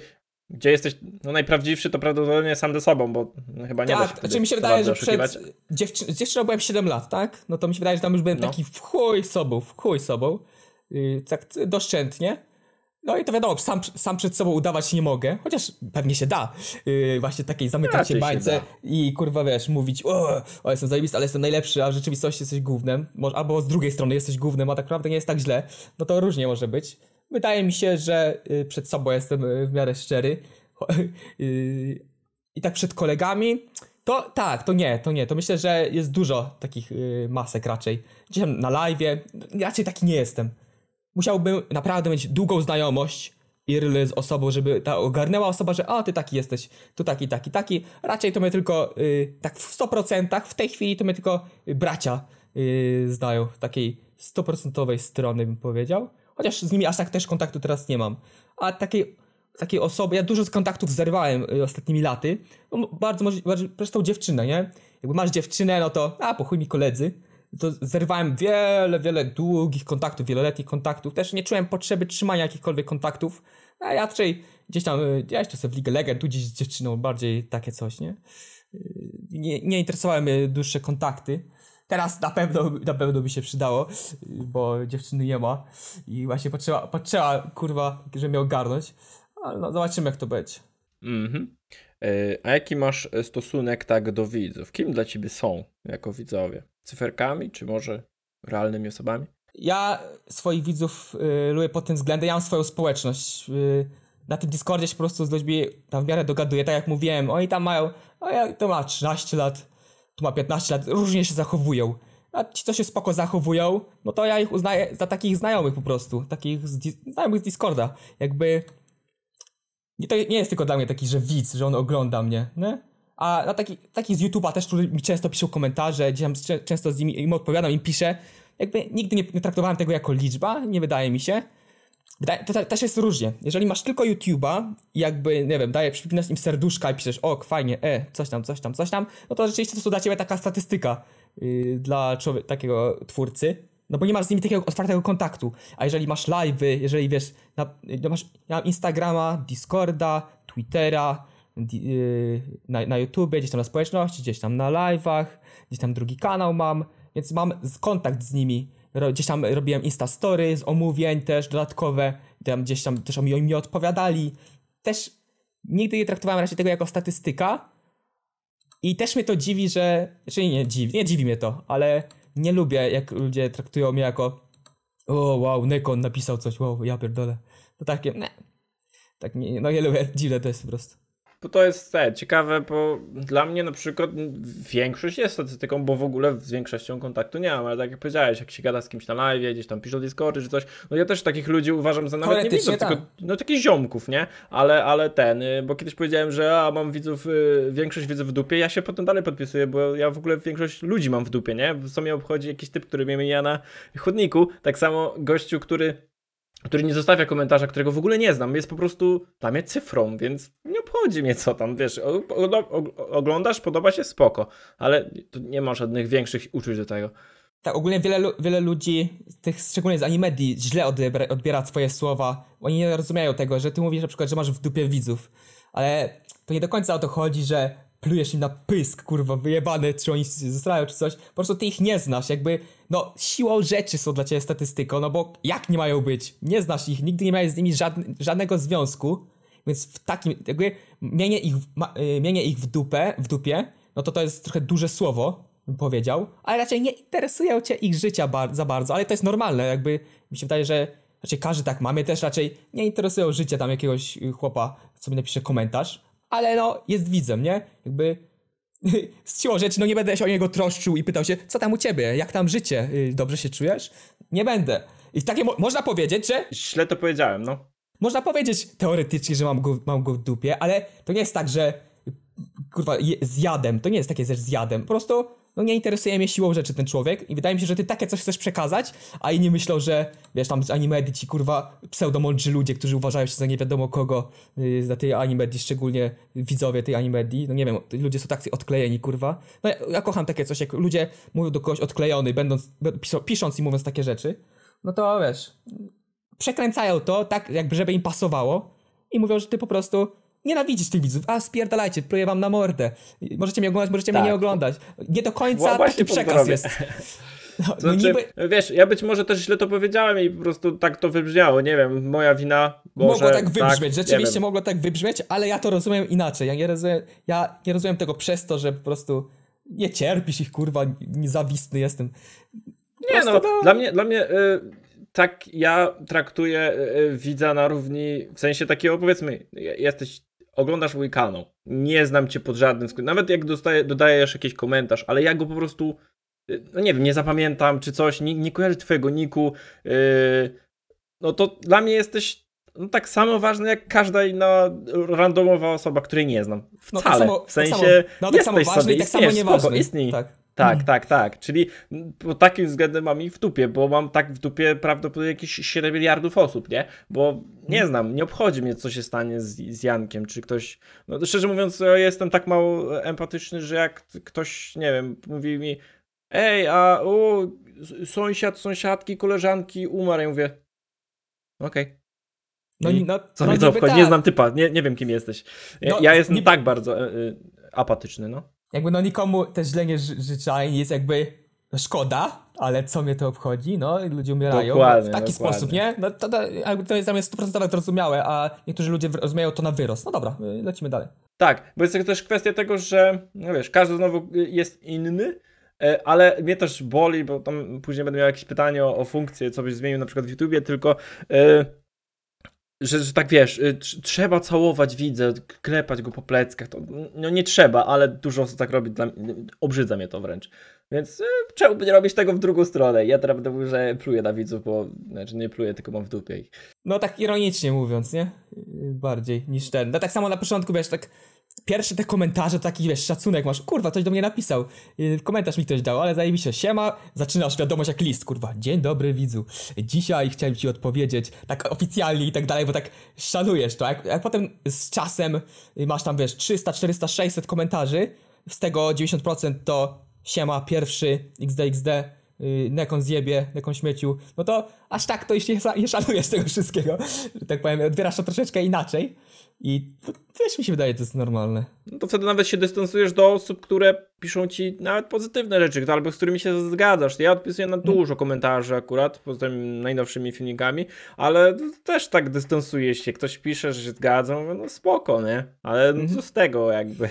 gdzie jesteś no, najprawdziwszy, to prawdopodobnie sam ze sobą, bo no, chyba nie tak, da się znaczy mi się wydaje, że przed dziewczy dziewczyną byłem 7 lat, tak? No to mi się wydaje, że tam już byłem no. taki w chuj sobą, w chuj sobą, yy, tak y, doszczętnie. No i to wiadomo, sam, sam przed sobą udawać nie mogę, chociaż pewnie się da. Yy, właśnie takiej zamykać się bańce i kurwa wiesz, mówić o, o jestem zajebisty, ale jestem najlepszy, a w rzeczywistości jesteś głównym. Albo z drugiej strony jesteś głównym, a tak naprawdę nie jest tak źle. No to różnie może być. Wydaje mi się, że y, przed sobą jestem y, w miarę szczery. (laughs) Y, I tak przed kolegami, to tak, to nie, to nie. To myślę, że jest dużo takich masek raczej. Gdzieś na live, raczej taki nie jestem. Musiałbym naprawdę mieć długą znajomość irly z osobą, żeby ta ogarnęła osoba, że a, ty taki jesteś, tu taki, taki, taki. Raczej to mnie tylko tak w 100% w tej chwili to mnie tylko bracia yy, znają. Takiej 100% strony bym powiedział. Chociaż z nimi aż tak też kontaktu teraz nie mam. A takiej, takiej osoby, ja dużo z kontaktów zerwałem y, ostatnimi laty. No, bardzo może, zresztą dziewczyna, nie? Jakby masz dziewczynę, no to a, po mi koledzy. To zerwałem wiele, wiele długich kontaktów, wieloletnich kontaktów. Też nie czułem potrzeby trzymania jakichkolwiek kontaktów. A ja raczej gdzieś tam, y, gdzieś to sobie w League Legend, tu gdzieś z dziewczyną, bardziej takie coś, nie? Y, nie, nie interesowały mnie dłuższe kontakty teraz na pewno, na pewno by się przydało, bo dziewczyny nie ma i właśnie potrzeba, potrzeba kurwa, żeby miał ogarnąć, ale no, zobaczymy jak to będzie. Mhm. E, a jaki masz stosunek tak do widzów? Kim dla ciebie są jako widzowie? Cyferkami, czy może realnymi osobami? Ja swoich widzów y, lubię pod tym względem, ja mam swoją społeczność. Y, na tym Discordzie się po prostu z ludźmi tam w miarę dogaduję, tak jak mówiłem, oni tam mają, o no ja to ma 13 lat, tu ma 15 lat, różnie się zachowują. A ci, co się spoko zachowują, no to ja ich uznaję za takich znajomych po prostu, takich z znajomych z Discorda. Jakby nie, to nie jest tylko dla mnie taki, że widz, że on ogląda mnie, nie? A na taki, taki z YouTube'a też, który mi często piszą komentarze, gdzie często z nimi im odpowiadam, im piszę. Jakby nigdy nie, nie traktowałem tego jako liczba, nie wydaje mi się to, też jest różnie. Jeżeli masz tylko YouTube'a, jakby, nie wiem, daje, przypinasz im serduszka i piszesz, o, fajnie, e, coś tam, coś tam, coś tam, no to rzeczywiście to jest dla ciebie taka statystyka yy, dla człowieka, takiego twórcy, no bo nie masz z nimi takiego otwartego kontaktu. A jeżeli masz live'y, jeżeli wiesz, na, no masz ja mam Instagrama, Discorda, Twittera, di, yy, na, na YouTube, gdzieś tam na społeczności, gdzieś tam na live'ach, gdzieś tam drugi kanał mam, więc mam kontakt z nimi gdzieś tam robiłem Insta Story z omówień też dodatkowe, tam gdzieś tam też mi, mi odpowiadali. Też nigdy nie traktowałem raczej tego jako statystyka. I też mnie to dziwi, że. Czyli nie dziwi, nie dziwi mnie to, ale nie lubię, jak ludzie traktują mnie jako. O, wow, nikon napisał coś, wow, ja pierdolę. To takie, ne. Tak, nie, no nie lubię, dziwne to jest po prostu bo to jest te, ciekawe, bo dla mnie na przykład większość jest statystyką, bo w ogóle z większością kontaktu nie mam, ale tak jak powiedziałeś, jak się gada z kimś na live, gdzieś tam pisze o Discordzie czy coś, no ja też takich ludzi uważam za nawet nie widzów, tak. tylko no takich ziomków, nie? Ale, ale ten, y, bo kiedyś powiedziałem, że a, mam widzów, y, większość widzów w dupie, ja się potem dalej podpisuję, bo ja w ogóle większość ludzi mam w dupie, nie? Co mnie obchodzi jakiś typ, który mnie mija na chodniku, tak samo gościu, który który nie zostawia komentarza, którego w ogóle nie znam, jest po prostu dla mnie cyfrą, więc nie obchodzi mnie co tam, wiesz, no, oglądasz, podoba się, spoko, ale nie ma żadnych większych uczuć do tego. Tak, ogólnie wiele, wiele ludzi, tych szczególnie z animedii, źle odbiera, odbiera twoje słowa. Oni nie rozumieją tego, że ty mówisz na przykład, że masz w dupie widzów, ale to nie do końca o to chodzi, że plujesz im na pysk, kurwa, wyjebane, czy oni zostają, czy coś. Po prostu ty ich nie znasz, jakby, no, siłą rzeczy są dla ciebie statystyką, no bo jak nie mają być? Nie znasz ich, nigdy nie miałeś z nimi żadne, żadnego związku, więc w takim, jakby, mienie ich, ma, y, mienie ich w dupę, w dupie, no to to jest trochę duże słowo, bym powiedział, ale raczej nie interesują cię ich życia bar za bardzo, ale to jest normalne, jakby, mi się wydaje, że raczej każdy tak mamy też raczej nie interesują życia tam jakiegoś y, chłopa, co mi napisze komentarz, ale no, jest widzem, nie? Jakby (laughs) z siłą rzeczy, no nie będę się o niego troszczył i pytał się, co tam u ciebie, jak tam życie, y, dobrze się czujesz? Nie będę. I takie mo można powiedzieć, że... Źle to powiedziałem, no. Można powiedzieć teoretycznie, że mam go, mam go w dupie, ale to nie jest tak, że kurwa, je, to nie jest takie, że zjadem, po prostu no nie interesuje mnie siłą rzeczy ten człowiek i wydaje mi się, że ty takie coś chcesz przekazać, a inni myślą, że wiesz, tam animedy ci kurwa pseudomądrzy ludzie, którzy uważają się za nie wiadomo kogo, yy, za tej animedi, szczególnie widzowie tej animedi, no nie wiem, ludzie są tak odklejeni kurwa. No ja, ja kocham takie coś, jak ludzie mówią do kogoś odklejony, będąc, pisząc i mówiąc takie rzeczy, no to wiesz, przekręcają to tak, jakby żeby im pasowało i mówią, że ty po prostu nienawidzić tych widzów, a spierdalajcie, pluję wam na mordę. Możecie mnie oglądać, możecie tak. mnie nie tak. oglądać. Nie do końca taki przekaz jest. (laughs) No, znaczy, niby... Wiesz, ja być może też źle to powiedziałem i po prostu tak to wybrzmiało, nie wiem, moja wina. Może, mogło tak, tak wybrzmieć, tak, rzeczywiście mogło tak wybrzmieć, ale ja to rozumiem inaczej. Ja nie rozumiem, ja nie rozumiem tego przez to, że po prostu nie cierpisz ich, kurwa, niezawistny jestem. Po nie no, to... No. dla mnie, dla mnie y, tak ja traktuję y, y, widza na równi, w sensie takiego powiedzmy, jesteś oglądasz mój kanał, nie znam cię pod żadnym względem, nawet jak dostaje, dodajesz jakiś komentarz, ale ja go po prostu, y, no nie wiem, nie zapamiętam czy coś, nie, nie kojarzę twojego niku, yy, no to dla mnie jesteś no, tak samo ważny jak każda inna randomowa osoba, której nie znam. No, tak Wcale, tak no, tak samo, w sensie tak samo, no, tak jesteś samo ważny sobie, tak istniesz, samo nieważny. Spoko, istnij. Tak. Tak, tak, tak. Czyli pod takim względem mam ich w dupie, bo mam tak w dupie prawdopodobnie jakieś 7 miliardów osób, nie? Bo nie mm. znam, nie obchodzi mnie, co się stanie z, z Jankiem, czy ktoś... No, szczerze mówiąc, ja jestem tak mało empatyczny, że jak ktoś, nie wiem, mówi mi ej, a o, sąsiad, sąsiadki, koleżanki umarł, ja mówię okej. Okay. No, no, co no, mnie to obchodzi? Tak. Nie znam typa, nie, nie wiem, kim jesteś. Ja, no, ja jestem nie... tak bardzo y, apatyczny, no jakby no nikomu też źle nie życzę, jest jakby szkoda, ale co mnie to obchodzi, no, ludzie umierają no, dokładnie, w taki dokładnie. sposób, nie? No, to, to, to jest dla mnie 100% zrozumiałe, a niektórzy ludzie rozumieją to na wyrost. No dobra, y, lecimy dalej. Tak, bo jest też kwestia tego, że, no wiesz, każdy znowu jest inny, e, ale mnie też boli, bo tam później będę miał jakieś pytanie o, o funkcję, co byś zmienił na przykład w YouTubie, tylko... Yy że, że tak wiesz, y, trzeba całować widzę, klepać go po pleckach. To, no nie trzeba, ale dużo osób tak robi. Dla, obrzydza mnie to wręcz. Więc y, czemu by nie robić tego w drugą stronę? Ja będę mówię, że pluję na widzów, bo znaczy nie pluję, tylko mam w dupie ich. No tak ironicznie mówiąc, nie? Y, bardziej niż ten. No tak samo na początku, wiesz, tak pierwsze te komentarze, taki wiesz, szacunek masz, kurwa, coś do mnie napisał, y, komentarz mi ktoś dał, ale zajebiście, siema, zaczynasz wiadomość jak list, kurwa, dzień dobry widzu, dzisiaj chciałem ci odpowiedzieć, tak oficjalnie i tak dalej, bo tak szanujesz to, jak, jak potem z czasem y, masz tam, wiesz, 300, 400, 600 komentarzy, z tego 90% to siema, pierwszy, xd, xd, yy, nekon zjebie, nekon śmieciu, no to aż tak to już nie, nie szanujesz tego wszystkiego, tak powiem, odbierasz to troszeczkę inaczej, i to też mi się wydaje, to jest normalne. No to wtedy nawet się dystansujesz do osób, które piszą ci nawet pozytywne rzeczy, albo z którymi się zgadzasz. Ja odpisuję na mhm. dużo komentarzy akurat, poza tymi najnowszymi filmikami, ale też tak dystansuję się. Ktoś pisze, że się zgadzą, no spoko, nie? Ale no mhm. co z tego jakby.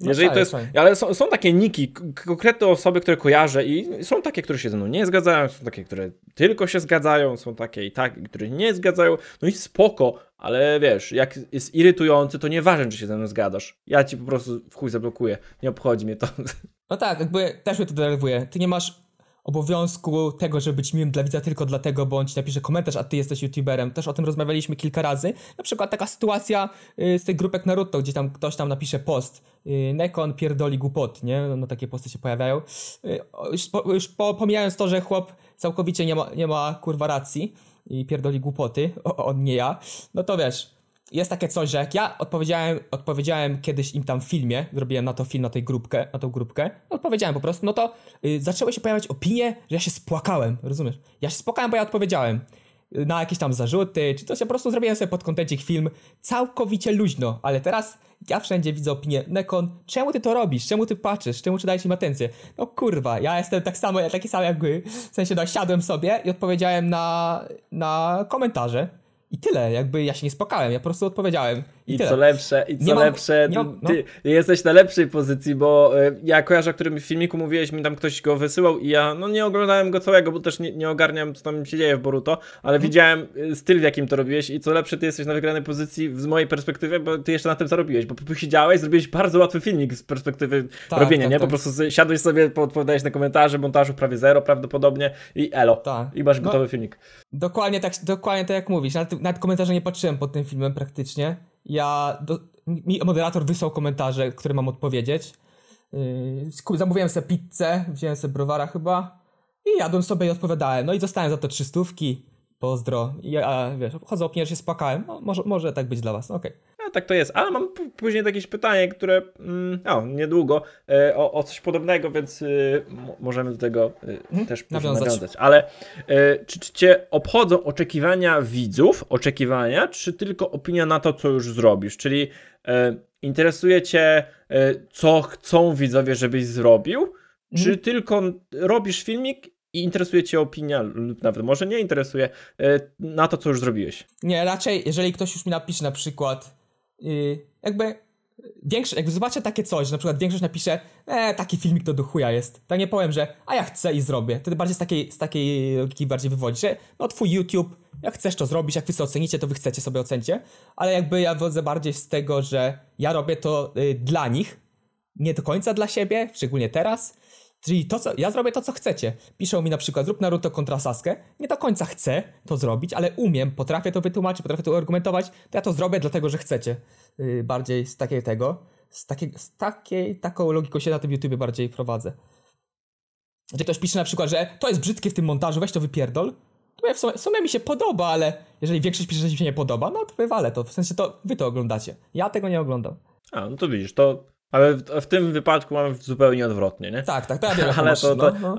No (laughs) Jeżeli no, to jest, ale są, są takie niki, konkretne osoby, które kojarzę i są takie, które się ze mną nie zgadzają, są takie, które tylko się zgadzają, są takie i tak, które nie zgadzają, no i spoko, ale wiesz, jak jest irytujący, to nieważne, czy się ze mną zgadasz. Ja ci po prostu w chuj zablokuję. Nie obchodzi mnie to. (laughs) No tak, jakby też mnie to denerwuje. Ty nie masz obowiązku tego, żeby być miłym dla widza tylko dlatego, bo on ci napisze komentarz, a ty jesteś youtuberem. Też o tym rozmawialiśmy kilka razy. Na przykład taka sytuacja y, z tych grupek Naruto, gdzie tam ktoś tam napisze post. Y, Nekon pierdoli głupot, nie? No, no takie posty się pojawiają. Y, już, po, już pomijając to, że chłop całkowicie nie ma, nie ma kurwa racji, i pierdoli głupoty, (laughs) o, on nie ja, no to wiesz, jest takie coś, że jak ja odpowiedziałem, odpowiedziałem kiedyś im tam w filmie, zrobiłem na to film, na, tej grupkę, na tą grupkę, no odpowiedziałem po prostu, no to y, zaczęły się pojawiać opinie, że ja się spłakałem, rozumiesz? Ja się spłakałem, bo ja odpowiedziałem na jakieś tam zarzuty, czy coś. Ja po prostu zrobiłem sobie pod kontencik film całkowicie luźno, ale teraz ja wszędzie widzę opinię, Nekon, czemu ty to robisz? Czemu ty patrzysz? Czemu czy dajesz im atencję? No kurwa, ja jestem tak samo, ja taki sam jak W sensie, no, siadłem sobie i odpowiedziałem na, na komentarze. I tyle, jakby ja się nie spokałem, ja po prostu odpowiedziałem. I, I co lepsze, i co nie lepsze, mam, mam, no. ty, jesteś na lepszej pozycji, bo e, ja kojarzę, o którym w filmiku mówiłeś, mi tam ktoś go wysyłał i ja, no nie oglądałem go całego, bo też nie, nie ogarniam, co tam się dzieje w Boruto, ale mhm. widziałem e, styl, w jakim to robiłeś i co lepsze, ty jesteś na wygranej pozycji z mojej perspektywy, bo ty jeszcze na tym zarobiłeś, bo siedziałeś zrobiłeś bardzo łatwy filmik z perspektywy tak, tak robienia, tak, nie? Po tak. prostu siadłeś sobie, odpowiadałeś na komentarze, montażu prawie zero prawdopodobnie i elo. Tak. I masz no, gotowy no, filmik. Dokładnie tak, dokładnie tak jak mówisz, nawet, nawet komentarze nie patrzyłem pod tym filmem praktycznie ja do, mi moderator wysłał komentarze, które mam odpowiedzieć. Yy, zamówiłem sobie pizzę, wziąłem sobie browara chyba i jadłem sobie i odpowiadałem. No i dostałem za to trzystówki, pozdro. ja, wiesz, chodzę opinię, że się spakałem. No, może, może tak być dla was, okej. Okay tak to jest. Ale mam później jakieś pytanie, które mm, o, niedługo e, o, o, coś podobnego, więc y, możemy do tego y, mhm. też nawiązać. nawiązać. Ale e, czy, czy cię obchodzą oczekiwania widzów, oczekiwania, czy tylko opinia na to, co już zrobisz? Czyli e, interesuje cię, co chcą widzowie, żebyś zrobił? Czy mhm. tylko robisz filmik i interesuje Cię opinia, lub nawet może nie interesuje, na to, co już zrobiłeś. Nie, raczej, jeżeli ktoś już mi napisze na przykład, Y, jakby większy, jakby zobaczę takie coś, że na przykład większość napisze, e, taki filmik to do chuja jest, to tak nie powiem, że a ja chcę i zrobię. Wtedy bardziej z takiej, z takiej logiki bardziej wywodzi, że no twój YouTube, jak chcesz to zrobić, jak wy sobie ocenicie, to wy chcecie sobie ocenicie, ale jakby ja wodzę bardziej z tego, że ja robię to y, dla nich, nie do końca dla siebie, szczególnie teraz, Czyli to, co, ja zrobię to, co chcecie. Piszą mi na przykład, zrób Naruto kontra Sasuke. Nie do końca chcę to zrobić, ale umiem, potrafię to wytłumaczyć, potrafię to argumentować, to ja to zrobię dlatego, że chcecie. Yy, bardziej z takiej tego, z, takiej, z takiej, taką logiką się na tym YouTube bardziej prowadzę. gdzie ktoś pisze na przykład, że to jest brzydkie w tym montażu, weź to wypierdol. To ja w, sumie, w sumie mi się podoba, ale jeżeli większość pisze, że mi się nie podoba, no to wywalę to. W sensie to wy to oglądacie. Ja tego nie oglądam. A, no to widzisz, to ale w, w, tym wypadku mamy zupełnie odwrotnie, nie? Tak, tak, tak. Ale to, to, no, no.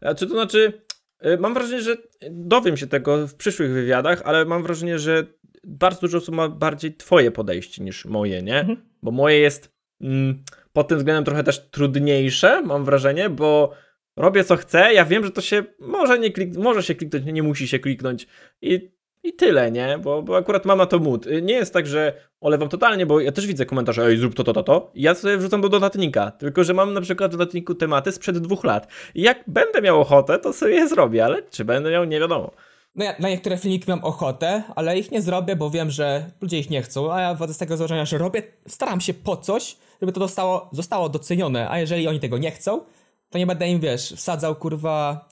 A, czy to znaczy, y, mam wrażenie, że dowiem się tego w przyszłych wywiadach, ale mam wrażenie, że bardzo dużo osób ma bardziej twoje podejście niż moje, nie? Mhm. Bo moje jest mm, pod tym względem trochę też trudniejsze, mam wrażenie, bo robię co chcę, ja wiem, że to się może nie klik, może się kliknąć, nie musi się kliknąć i i tyle, nie? Bo, bo akurat mam na to mód. Y, nie jest tak, że olewam totalnie, bo ja też widzę komentarze, ej, zrób to, to, to, to. ja sobie wrzucam do dodatnika. Tylko, że mam na przykład w dodatniku tematy sprzed dwóch lat. I jak będę miał ochotę, to sobie je zrobię, ale czy będę miał, nie wiadomo. No ja na niektóre filmiki mam ochotę, ale ich nie zrobię, bo wiem, że ludzie ich nie chcą, a ja wobec tego założenia, że robię, staram się po coś, żeby to dostało, zostało docenione, a jeżeli oni tego nie chcą, to nie będę im, wiesz, wsadzał, kurwa,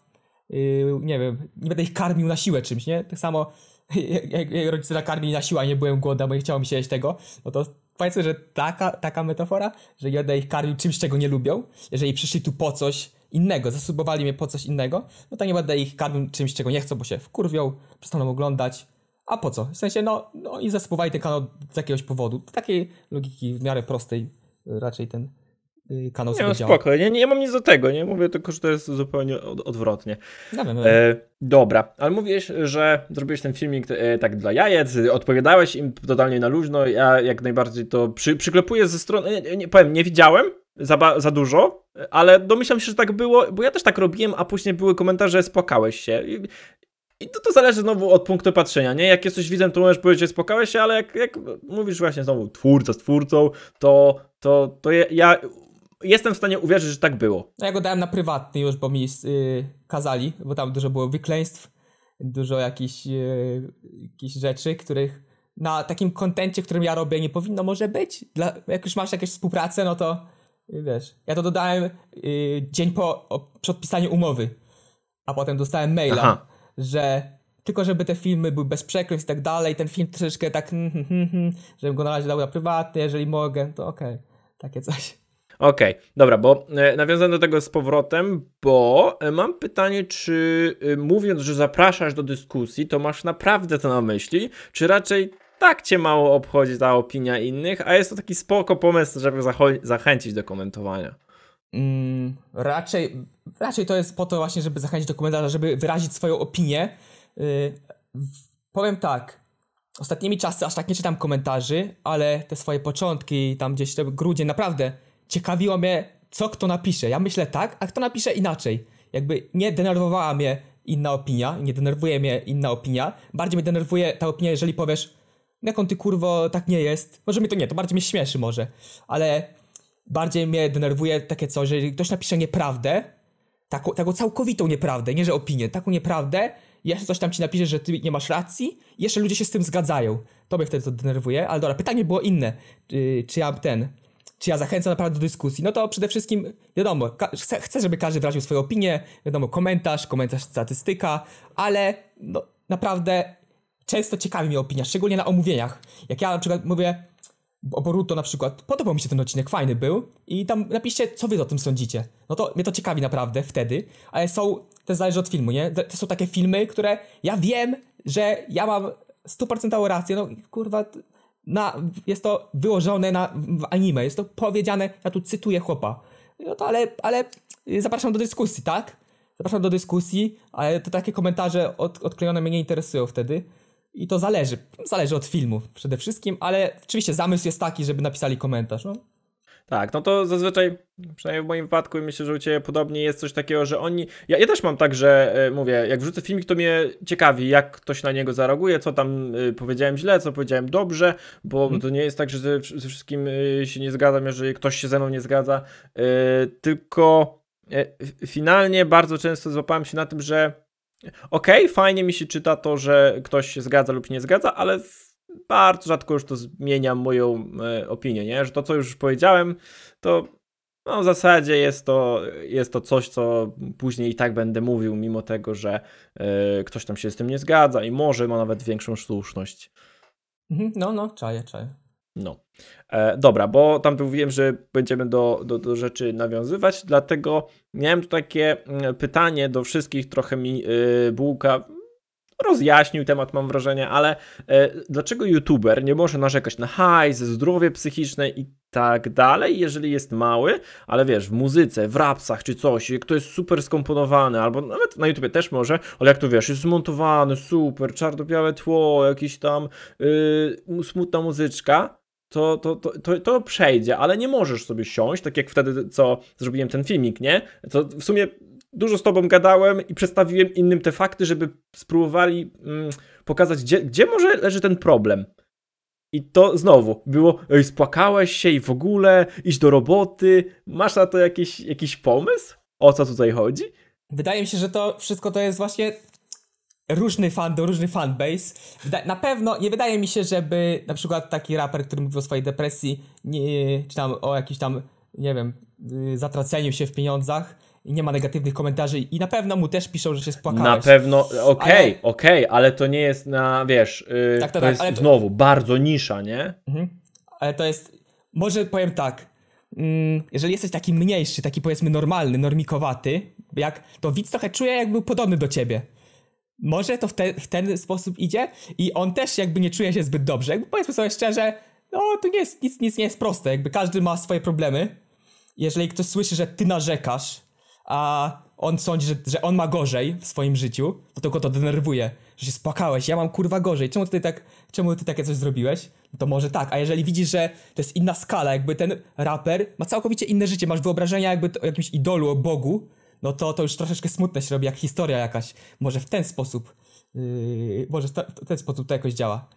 yy, nie wiem, nie będę ich karmił na siłę czymś, nie? Tak samo (laughs) jak, jak rodzice nakarmili na siłę, a nie byłem głodny bo nie chciało mi się jeść tego, no to powiedzmy, że taka, taka metafora, że Joda ich karmił czymś, czego nie lubią, jeżeli przyszli tu po coś innego, zasubowali mnie po coś innego, no to nie będę ich karmił czymś, czego nie chcą, bo się wkurwią, przestaną oglądać, a po co? W sensie, no, no i zasubowali ten kanał z jakiegoś powodu. Takiej logiki w miarę prostej raczej ten Y, kanał nie, no działa. spoko, nie, nie mam nic do tego, nie mówię tylko, że to jest zupełnie od, odwrotnie. Dobra, no E, dobra, ale mówiłeś, że zrobiłeś ten filmik e, tak dla jajec, odpowiadałeś im totalnie na luźno, ja jak najbardziej to przy, przyklepuję ze strony, nie, nie, powiem, nie widziałem za, za dużo, ale domyślam się, że tak było, bo ja też tak robiłem, a później były komentarze, spłakałeś się. I, i to, to zależy znowu od punktu patrzenia, nie? Jak jesteś widzem, to możesz powiedzieć, że spłakałeś się, ale jak, jak mówisz właśnie znowu twórca z twórcą, to, to, to ja, ja jestem w stanie uwierzyć, że tak było. No, ja go dałem na prywatny już, bo mi yy, kazali, bo tam dużo było wykleństw, dużo jakichś, yy, jakichś rzeczy, których na takim kontencie, którym ja robię, nie powinno może być. Dla, jak już masz jakieś współpracę, no to yy, wiesz. Ja to dodałem y, dzień po podpisaniu umowy, a potem dostałem maila, Aha. że tylko żeby te filmy były bez przekleństw i tak dalej, ten film troszeczkę tak, mm, mm, mm, żebym go na razie dał na prywatny, jeżeli mogę, to okej, okay. takie coś. Okej, okay, dobra, bo e, nawiązam do tego z powrotem, bo e, mam pytanie, czy e, mówiąc, że zapraszasz do dyskusji, to masz naprawdę to na myśli, czy raczej tak cię mało obchodzi ta opinia innych, a jest to taki spoko pomysł, żeby zachęcić do komentowania. Mm, raczej, raczej to jest po to właśnie, żeby zachęcić do komentarza, żeby wyrazić swoją opinię. Yy, powiem tak, ostatnimi czasy aż tak nie czytam komentarzy, ale te swoje początki, tam gdzieś te grudzie, naprawdę ciekawiło mnie, co kto napisze. Ja myślę tak, a kto napisze inaczej. Jakby nie denerwowała mnie inna opinia, nie denerwuje mnie inna opinia. Bardziej mnie denerwuje ta opinia, jeżeli powiesz, no jaką ty kurwo, tak nie jest. Może mi to nie, to bardziej mnie śmieszy może, ale bardziej mnie denerwuje takie coś, jeżeli ktoś napisze nieprawdę, taką, taką całkowitą nieprawdę, nie że opinię, taką nieprawdę, jeszcze coś tam ci napisze, że ty nie masz racji, jeszcze ludzie się z tym zgadzają. To mnie wtedy to denerwuje, ale dobra, pytanie było inne. Yy, czy ja ten, czy ja zachęcam naprawdę do dyskusji, no to przede wszystkim, wiadomo, chcę, żeby każdy wyraził swoją opinię, wiadomo, komentarz, komentarz statystyka, ale no, naprawdę często ciekawi mnie opinia, szczególnie na omówieniach. Jak ja na przykład mówię o Boruto na przykład, podobał mi się ten odcinek, fajny był i tam napiszcie, co wy o tym sądzicie. No to mnie to ciekawi naprawdę wtedy, ale są, to zależy od filmu, nie? To są takie filmy, które ja wiem, że ja mam stuprocentową rację, no kurwa na, jest to wyłożone na, w anime, jest to powiedziane, ja tu cytuję chłopa. No to ale, ale y, zapraszam do dyskusji, tak? Zapraszam do dyskusji, ale to takie komentarze od, odklejone mnie nie interesują wtedy. I to zależy, zależy od filmu przede wszystkim, ale oczywiście zamysł jest taki, żeby napisali komentarz. No, tak, no to zazwyczaj, przynajmniej w moim wypadku i myślę, że u Ciebie podobnie jest coś takiego, że oni... Ja, ja też mam tak, że y, mówię, jak wrzucę filmik, to mnie ciekawi, jak ktoś na niego zareaguje, co tam y, powiedziałem źle, co powiedziałem dobrze, bo hmm. to nie jest tak, że ze, ze wszystkim y, się nie zgadzam, jeżeli ktoś się ze mną nie zgadza, tylko finalnie bardzo często złapałem się na tym, że okej, okay, fajnie mi się czyta to, że ktoś się zgadza lub nie zgadza, ale bardzo rzadko już to zmienia moją e, opinię, nie? Że to, co już powiedziałem, to no, w zasadzie jest to, jest to coś, co później i tak będę mówił, mimo tego, że e, ktoś tam się z tym nie zgadza i może ma nawet większą słuszność. Mhm, no, no, czaję, czaję. No. E, dobra, bo tam mówiłem, że będziemy do, do, do, rzeczy nawiązywać, dlatego miałem tu takie mm, pytanie do wszystkich, trochę mi y, bułka rozjaśnił temat, mam wrażenie, ale e, dlaczego youtuber nie może narzekać na hajs, zdrowie psychiczne i tak dalej, jeżeli jest mały, ale wiesz, w muzyce, w rapsach czy coś, kto jest super skomponowany, albo nawet na YouTubie też może, ale jak to wiesz, jest zmontowany, super, czarno-białe tło, jakieś tam yy, smutna muzyczka, to, to, to, to, przejdzie, ale nie możesz sobie siąść, tak jak wtedy, co zrobiłem ten filmik, nie? To w sumie dużo z tobą gadałem i przedstawiłem innym te fakty, żeby spróbowali mm, pokazać, gdzie, gdzie może leży ten problem. I to znowu było, ej, spłakałeś się i w ogóle, iść do roboty, masz na to jakiś, jakiś pomysł? O co tutaj chodzi? Wydaje mi się, że to wszystko to jest właśnie różny fan do różny fanbase. Na pewno nie wydaje mi się, żeby na przykład taki raper, który mówił o swojej depresji, nie, czy tam o jakiś tam, nie wiem, y, zatraceniu się w pieniądzach, i nie ma negatywnych komentarzy i na pewno mu też piszą, że się spłakałeś. Na pewno, okej, okay, ale... okej, okay, ale to nie jest na, wiesz, yy, tak, to tak, jest ale... znowu bardzo nisza, nie? Mhm. Ale to jest, może powiem tak, mm, jeżeli jesteś taki mniejszy, taki powiedzmy normalny, normikowaty, jak, to widz trochę czuje, jakby był podobny do ciebie. Może to w, te, w ten sposób idzie i on też jakby nie czuje się zbyt dobrze. Jakby powiedzmy sobie szczerze, no to nie jest, nic, nic nie jest proste, jakby każdy ma swoje problemy. Jeżeli ktoś słyszy, że ty narzekasz, a on sądzi, że, że on ma gorzej w swoim życiu, to tylko to denerwuje, że się spłakałeś, ja mam kurwa gorzej, czemu ty, tak, czemu ty takie coś zrobiłeś? No to może tak, a jeżeli widzisz, że to jest inna skala, jakby ten raper ma całkowicie inne życie, masz wyobrażenia jakby o jakimś idolu, o Bogu, no to to już troszeczkę smutne się robi, jak historia jakaś. Może w ten sposób, yy, może w ten sposób to jakoś działa.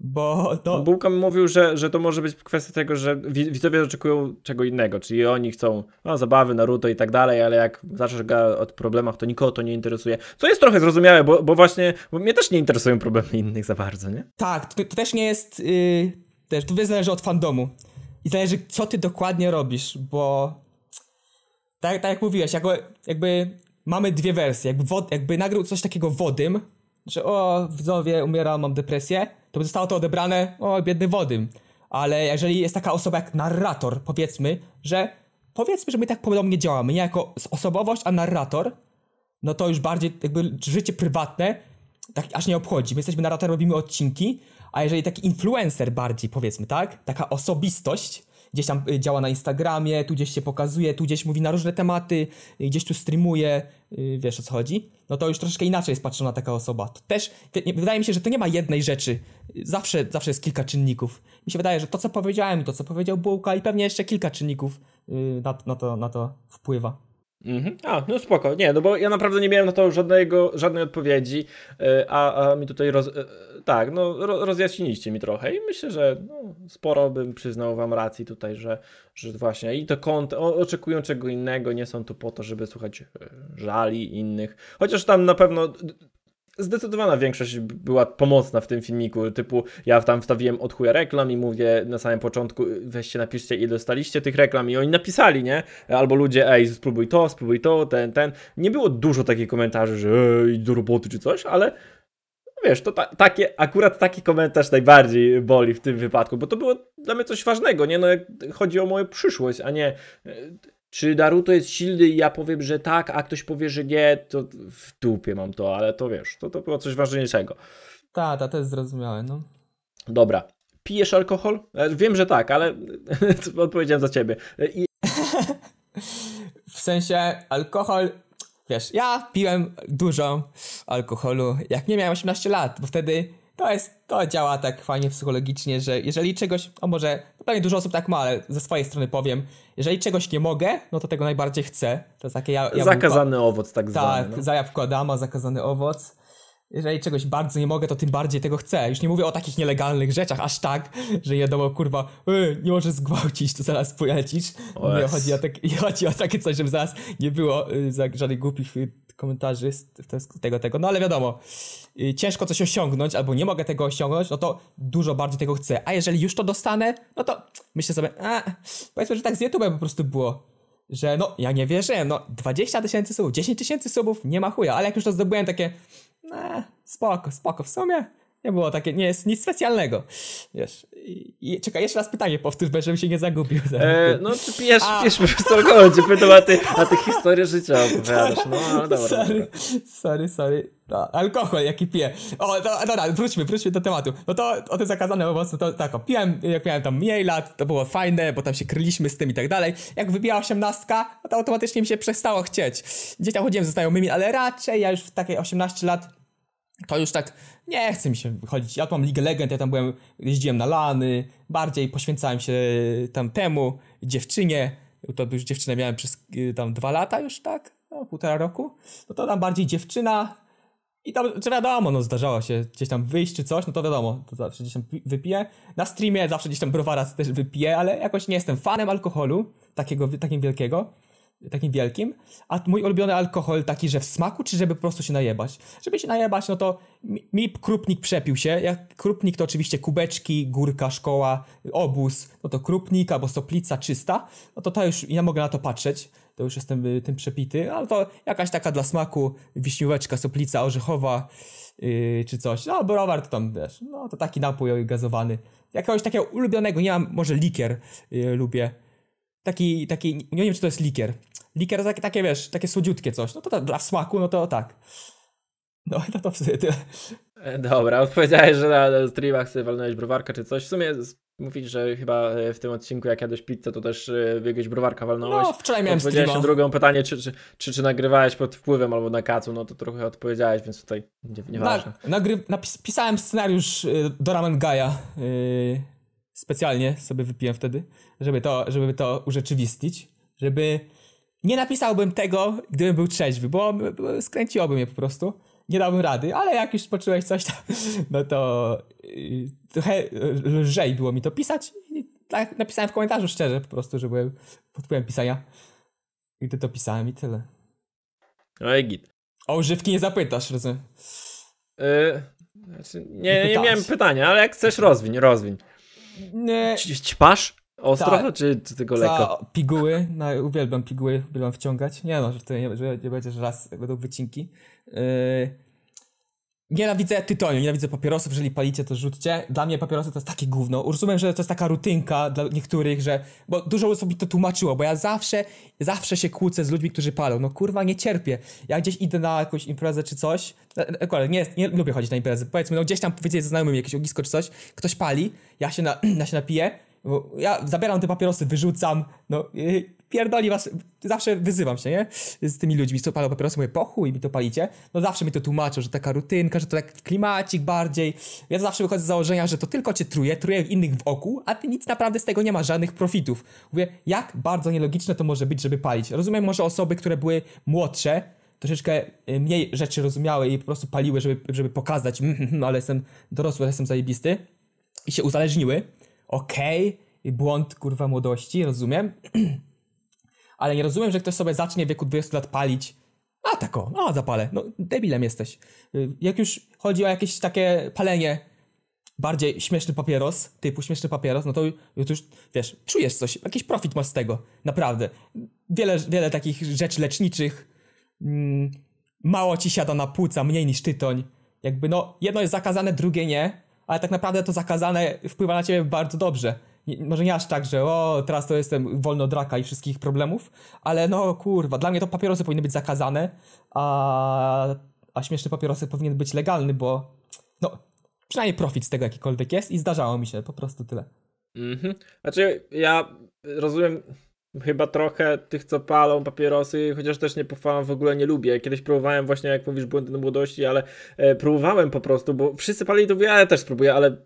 Bo to... No, Bułkom mówił, że, że to może być kwestia tego, że widzowie oczekują czego innego, czyli oni chcą no, zabawy, Naruto i tak dalej, ale jak zaczniesz od o problemach, to nikogo to nie interesuje. Co jest trochę zrozumiałe, bo, bo właśnie bo mnie też nie interesują problemy innych za bardzo, nie? Tak, to, to też nie jest... Yy, też, to wiesz, zależy od fandomu. I zależy, co ty dokładnie robisz, bo... Tak, tak jak mówiłeś, jakby, jakby mamy dwie wersje. Jakby, wod, jakby nagrał coś takiego wodym, że o, widzowie, umieram, mam depresję to by zostało to odebrane, o, biedny wodym. Ale jeżeli jest taka osoba jak narrator, powiedzmy, że powiedzmy, że my tak podobnie działamy, nie jako osobowość, a narrator, no to już bardziej jakby życie prywatne tak aż nie obchodzi. My jesteśmy narratorem, robimy odcinki, a jeżeli taki influencer bardziej, powiedzmy, tak, taka osobistość, gdzieś tam y, działa na Instagramie, tu gdzieś się pokazuje, tu gdzieś mówi na różne tematy, y, gdzieś tu streamuje, y, wiesz o co chodzi? No to już troszeczkę inaczej jest patrzona taka osoba. To też, wydaje mi się, że to nie ma jednej rzeczy. Zawsze, zawsze jest kilka czynników. Mi się wydaje, że to co powiedziałem, to co powiedział Bułka i pewnie jeszcze kilka czynników na, na, to, na to wpływa. Mhm. a, no spoko. Nie, no bo ja naprawdę nie miałem na to żadnego, żadnej odpowiedzi, a, a mi tutaj roz, tak, no rozjaśniliście mi trochę i myślę, że no, sporo bym przyznał wam racji tutaj, że, że właśnie i to kąt, o, oczekują czego innego, nie są tu po to, żeby słuchać e, żali innych, chociaż tam na pewno zdecydowana większość była pomocna w tym filmiku, typu ja tam wstawiłem od chuja reklam i mówię na samym początku e, weźcie napiszcie ile dostaliście tych reklam i oni napisali, nie? Albo ludzie ej spróbuj to, spróbuj to, ten, ten. Nie było dużo takich komentarzy, że ej do roboty czy coś, ale Wiesz, to ta, takie, akurat taki komentarz najbardziej boli w tym wypadku, bo to było dla mnie coś ważnego, nie? No, jak chodzi o moją przyszłość, a nie e, czy Naruto jest silny i ja powiem, że tak, a ktoś powie, że nie, to w dupie mam to, ale to wiesz, to, to było coś ważniejszego. Tak, ta, to jest zrozumiałe, no. Dobra. Pijesz alkohol? E, wiem, że tak, ale (laughs) odpowiedziałem za ciebie. E, I... (laughs) w sensie alkohol Wiesz, ja piłem dużo alkoholu, jak nie miałem 18 lat, bo wtedy to jest, to działa tak fajnie psychologicznie, że jeżeli czegoś, a może, no pewnie dużo osób tak ma, ale ze swojej strony powiem, jeżeli czegoś nie mogę, no to tego najbardziej chcę. To jest takie ja, Zakazany owoc tak, tak zwany. Tak, no. za jabłko Adama, zakazany owoc jeżeli czegoś bardzo nie mogę, to tym bardziej tego chcę. Już nie mówię o takich nielegalnych rzeczach, aż tak, że wiadomo, kurwa, y, nie możesz zgwałcić, to zaraz polecisz. O nie chodzi o, tak, (laughs) chodzi o takie coś, żeby zaraz nie było y, żadnych głupich y, komentarzy z tego, tego. No ale wiadomo, y, ciężko coś osiągnąć, albo nie mogę tego osiągnąć, no to dużo bardziej tego chcę. A jeżeli już to dostanę, no to myślę sobie, a, powiedzmy, że tak z YouTube po prostu było że no, ja nie wierzę, no 20 tysięcy subów, 10 tysięcy subów, nie ma chuja, ale jak już to zdobyłem, takie no, spoko, spoko, w sumie nie było takie, nie jest nic specjalnego, wiesz. I, i czekaj, jeszcze raz pytanie powtórz, żebym się nie zagubił. E, no, czy pijesz, a. pijesz profesor Goldzi, a ty, a ty historię życia opowiadasz, no no dobra. (laughs) Sorry, dobra. sorry, sorry. No, alkohol, jaki piję. O, to, dobra, wróćmy, wróćmy do tematu. No to o tym zakazane owoce, to tak, o, piłem, jak miałem tam mniej lat, to było fajne, bo tam się kryliśmy z tym i tak dalej. Jak wybiła osiemnastka, no to automatycznie mi się przestało chcieć. Gdzieś tam chodziłem ze znajomymi, ale raczej ja już w takiej 18 lat to już tak nie chce mi się chodzić. Ja mam League Legend, ja tam byłem, jeździłem na lany, bardziej poświęcałem się y, tam temu, dziewczynie, to już dziewczynę miałem przez y, tam dwa lata już, tak? No, półtora roku. No to tam bardziej dziewczyna, i tam, czy wiadomo, no zdarzało się gdzieś tam wyjść czy coś, no to wiadomo, to zawsze gdzieś tam wypiję. Na streamie zawsze gdzieś tam browara też wypiję, ale jakoś nie jestem fanem alkoholu, takiego, takim wielkiego, takim wielkim. A mój ulubiony alkohol taki, że w smaku, czy żeby po prostu się najebać? Żeby się najebać, no to mi, mi krupnik przepił się. Jak krupnik to oczywiście kubeczki, górka, szkoła, obóz, no to krupnik albo soplica czysta, no to to już, ja mogę na to patrzeć to już jestem y, tym przepity, ale to jakaś taka dla smaku wiśnióweczka, soplica orzechowa yy, czy coś. No, browar to tam, wiesz, no to taki napój gazowany. Jakiegoś takiego ulubionego, nie mam, może likier yy, lubię. Taki, taki, nie wiem czy to jest likier. Likier takie, takie wiesz, takie słodziutkie coś. No to, to tak, dla smaku, no to tak. No (laughs) to, to w tyle. Dobra, odpowiedziałeś, że na streamach sobie walnąłeś browarkę czy coś. W sumie mówić, że chyba e, w tym odcinku jak jadłeś pizzę, to też e, jakiegoś browarka walnąłeś. No, wczoraj miałem Odpowiedziałeś streama. drugą pytanie, czy, czy, czy, czy, nagrywałeś pod wpływem albo na kacu, no to trochę odpowiedziałeś, więc tutaj nie, nie ważne. Na, tak, nagry- napis- pisałem scenariusz e, do Ramen Gaia. Yy, specjalnie sobie wypiłem wtedy, żeby to, żeby to urzeczywistnić, żeby... Nie napisałbym tego, gdybym był trzeźwy, bo skręciłbym je po prostu nie dałbym rady, ale jak już spoczyłeś coś tam, (laughs) no to trochę y, lżej było mi to pisać. tak napisałem w komentarzu szczerze po prostu, że byłem pod wpływem pisania. I to, to pisałem i tyle. Oj, no git. O używki nie zapytasz, rozumiem. Yy, znaczy, nie, nie, miałem pytania, ale jak chcesz rozwiń, rozwiń. Nie. Ć, ćpasz? Ostro, ta, czy, tylko lekko? Piguły, no, uwielbiam piguły, uwielbiam wciągać. Nie no, że, to nie, że nie będziesz raz, będą wycinki. Yy, Nienawidzę tytoniu, nienawidzę papierosów, jeżeli palicie to rzućcie. Dla mnie papierosy to jest takie gówno. Rozumiem, że to jest taka rutynka dla niektórych, że... Bo dużo osób mi to tłumaczyło, bo ja zawsze, zawsze się kłócę z ludźmi, którzy palą. No kurwa, nie cierpię. Ja gdzieś idę na jakąś imprezę czy coś. Akurat e, e, nie, nie lubię chodzić na imprezy. Powiedzmy, no gdzieś tam, powiedzcie ze znajomymi jakieś ognisko czy coś. Ktoś pali, ja się, na, (clears throat) ja się napiję ja zabieram te papierosy, wyrzucam, no pierdoli was, zawsze wyzywam się, nie? Z tymi ludźmi, co palą papierosy, mówię, pochu i mi to palicie. No zawsze mi to tłumaczą, że taka rutynka, że to tak klimacik bardziej. Ja zawsze wychodzę z założenia, że to tylko cię truje, truje innych wokół, a ty nic naprawdę z tego nie ma, żadnych profitów. Mówię, jak bardzo nielogiczne to może być, żeby palić. Rozumiem może osoby, które były młodsze, troszeczkę y, mniej rzeczy rozumiały i po prostu paliły, żeby, żeby pokazać, mm, mm, mm ale jestem dorosły, ale jestem zajebisty i się uzależniły okej, okay, błąd kurwa młodości, rozumiem. (clears throat) Ale nie rozumiem, że ktoś sobie zacznie w wieku 20 lat palić. A tako, no, a zapalę. No, debilem jesteś. Jak już chodzi o jakieś takie palenie, bardziej śmieszny papieros, typu śmieszny papieros, no to już, już wiesz, czujesz coś, jakiś profit masz z tego, naprawdę. Wiele, wiele takich rzeczy leczniczych. Mm, mało ci siada na płuca, mniej niż tytoń. Jakby no, jedno jest zakazane, drugie nie ale tak naprawdę to zakazane wpływa na ciebie bardzo dobrze. może nie aż tak, że o, teraz to jestem wolno od raka i wszystkich problemów, ale no kurwa, dla mnie to papierosy powinny być zakazane, a, a śmieszny papierosy powinien być legalny, bo no, przynajmniej profit z tego jakikolwiek jest i zdarzało mi się, po prostu tyle. Mhm. Znaczy, ja rozumiem chyba trochę tych, co palą papierosy, chociaż też nie pochwałam, w ogóle nie lubię. Kiedyś próbowałem właśnie, jak mówisz, błędy na młodości, ale e, próbowałem po prostu, bo wszyscy palili, to mówię, ja też spróbuję, ale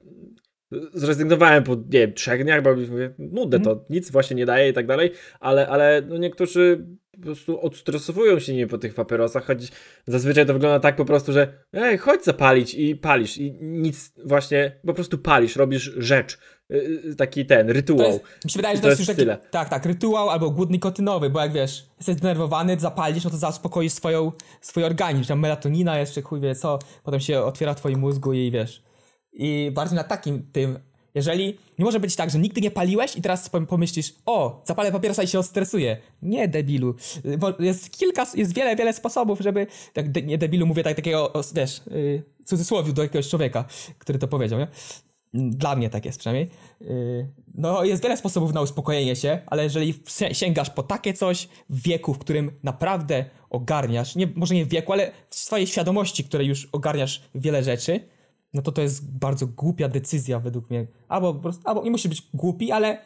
zrezygnowałem po, nie wiem, trzech dniach, bo mówię, nudę to, mhm. nic właśnie nie daje i tak dalej, ale, ale no niektórzy po prostu odstresowują się nie po tych papierosach, choć zazwyczaj to wygląda tak po prostu, że ej, chodź zapalić i palisz i nic właśnie, po prostu palisz, robisz rzecz, Y, y, taki ten, rytuał. Jest, mi się wydaje, że to, jest, to jest już taki, tak, tak, rytuał albo głód nikotynowy, bo jak wiesz, jesteś zdenerwowany, zapalisz, no to zaspokoisz swoją, swój organizm, tam melatonina jeszcze, chuj wie co, potem się otwiera w twoim mózgu i wiesz. I bardziej na takim tym, jeżeli, nie może być tak, że nigdy nie paliłeś i teraz pomyślisz, o, zapalę papierosa i się odstresuję. Nie, debilu. Bo jest kilka, jest wiele, wiele sposobów, żeby, tak, de, nie debilu mówię tak, takiego, wiesz, yy, cudzysłowiu do jakiegoś człowieka, który to powiedział, nie? Dla mnie tak jest przynajmniej. Yy, no, jest wiele sposobów na uspokojenie się, ale jeżeli sięgasz po takie coś w wieku, w którym naprawdę ogarniasz, nie, może nie w wieku, ale w swojej świadomości, której już ogarniasz wiele rzeczy, no to to jest bardzo głupia decyzja według mnie. Albo po prostu, albo nie musi być głupi, ale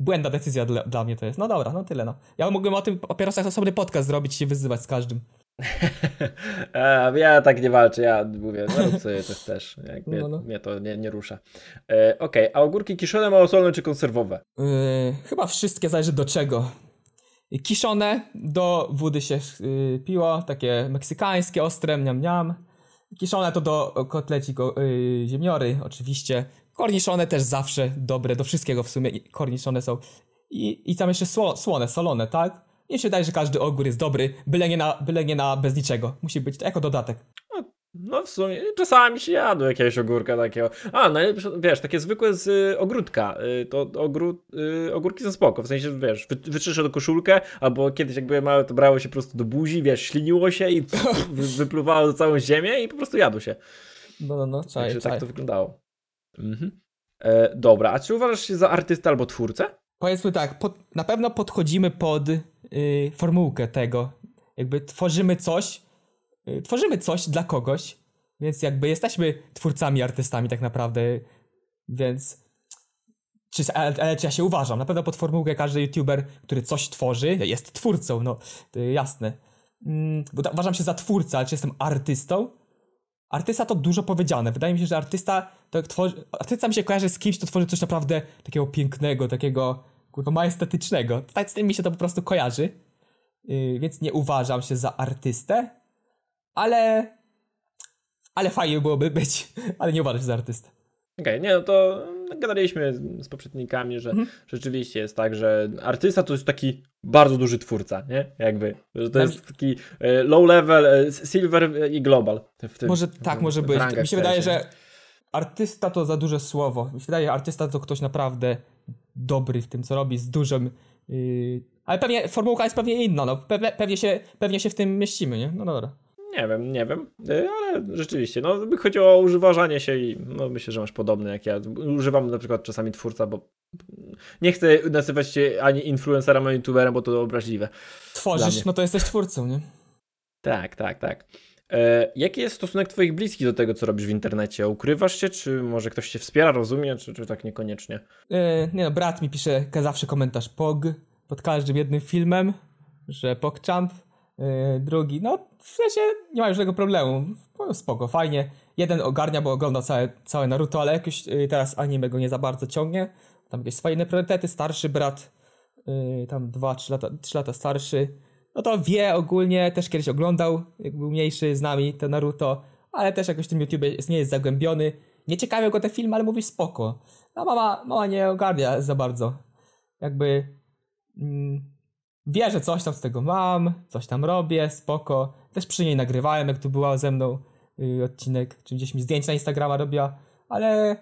błędna decyzja dla, dla mnie to jest. No dobra, no tyle no. Ja mogłem o tym, o pierosach osobny podcast zrobić i się wyzywać z każdym. (laughs) ja tak nie walczę, ja mówię, no co to też. (laughs) No, mnie, no, no. mnie to nie, nie rusza. E, Okej, okay. a ogórki kiszone, małosolne czy konserwowe? Yy, chyba wszystkie, zależy do czego. Kiszone do wody się yy, piło, takie meksykańskie, ostre, miam miam. Kiszone to do kotleci yy, e, ziemniory, oczywiście. Korniszone też zawsze dobre, do wszystkiego w sumie. Korniszone są. I, i tam jeszcze sło, słone, solone, tak? Nie się wydaje, że każdy ogór jest dobry, byle nie na, byle nie na bez niczego. Musi być jako dodatek. No, no w sumie czasami się jadł jakiegoś ogórka takiego. A, najlepsze, no, wiesz, takie zwykłe z y, ogródka. Y, to ogród, y, ogórki są spoko, w sensie, wiesz, wy, do koszulkę, albo kiedyś jak były to brało się po prostu do buzi, wiesz, śliniło się i (laughs) wy, wypluwało całą ziemię i po prostu jadło się. No, no, no, czaj, tak czaj. tak to wyglądało. Mhm. E, dobra, a czy uważasz się za artystę albo twórcę? Powiedzmy tak, na pewno podchodzimy pod y, formułkę tego. Jakby tworzymy coś, y, tworzymy coś dla kogoś, więc jakby jesteśmy twórcami, artystami tak naprawdę, więc... Czy, ale, ale, czy ja się uważam? Na pewno pod formułkę każdy youtuber, który coś tworzy, jest twórcą, no jasne. Mm, bo ta, uważam się za twórcę, ale czy jestem artystą? Artysta to dużo powiedziane. Wydaje mi się, że artysta to tworzy, artysta mi się kojarzy z kimś, kto tworzy coś naprawdę takiego pięknego, takiego kurwa majestatycznego. Tak z tym mi się to po prostu kojarzy. Y, więc nie uważam się za artystę, ale ale fajnie byłoby być, (laughs) ale nie uważam się za artystę. Okej, okay, nie no to gadaliśmy z poprzednikami, że mhm. rzeczywiście jest tak, że artysta to jest taki bardzo duży twórca, nie? Jakby, że to jest taki e, low level, e, silver i global. Tym, może tak, w, może być. Mi się wydaje, że artysta to za duże słowo. Mi się wydaje, że artysta to ktoś naprawdę dobry w tym, co robi, z dużym... Yy... ale pewnie formułka jest pewnie inna, no. pewnie pewnie, się, pewnie się w tym mieścimy, nie? No dobra. Nie wiem, nie wiem, yy, ale rzeczywiście, no by chodziło o używanie się i no, myślę, że masz podobny jak ja. Używam na przykład czasami twórca, bo nie chcę nazywać się ani influencerem, ani youtuberem, bo to obraźliwe. Tworzysz, no to jesteś twórcą, nie? Tak, tak, tak. E, jaki jest stosunek Twoich bliskich do tego, co robisz w internecie? Ukrywasz się, czy może ktoś Cię wspiera, rozumie, czy, czy tak niekoniecznie? E, nie no, brat mi pisze zawsze komentarz POG pod każdym jednym filmem, że PogChamp, e, drugi, no w sensie nie ma już tego problemu, no, spoko, fajnie. Jeden ogarnia, bo ogląda całe, całe Naruto, ale jakoś e, teraz anime go nie za bardzo ciągnie. Tam jakieś swoje priorytety, starszy brat, e, tam 2-3 lata, 3 lata starszy, no to wie ogólnie, też kiedyś oglądał, jak był mniejszy z nami, to Naruto, ale też jakoś w tym YouTube jest, nie jest zagłębiony. Nie ciekawią go te filmy, ale mówi spoko. No mama, mama nie ogarnia za bardzo. Jakby mm, wie, że coś tam z tego mam, coś tam robię, spoko. Też przy niej nagrywałem, jak tu była ze mną yy, odcinek, czy gdzieś mi zdjęcia na Instagrama robiła, ale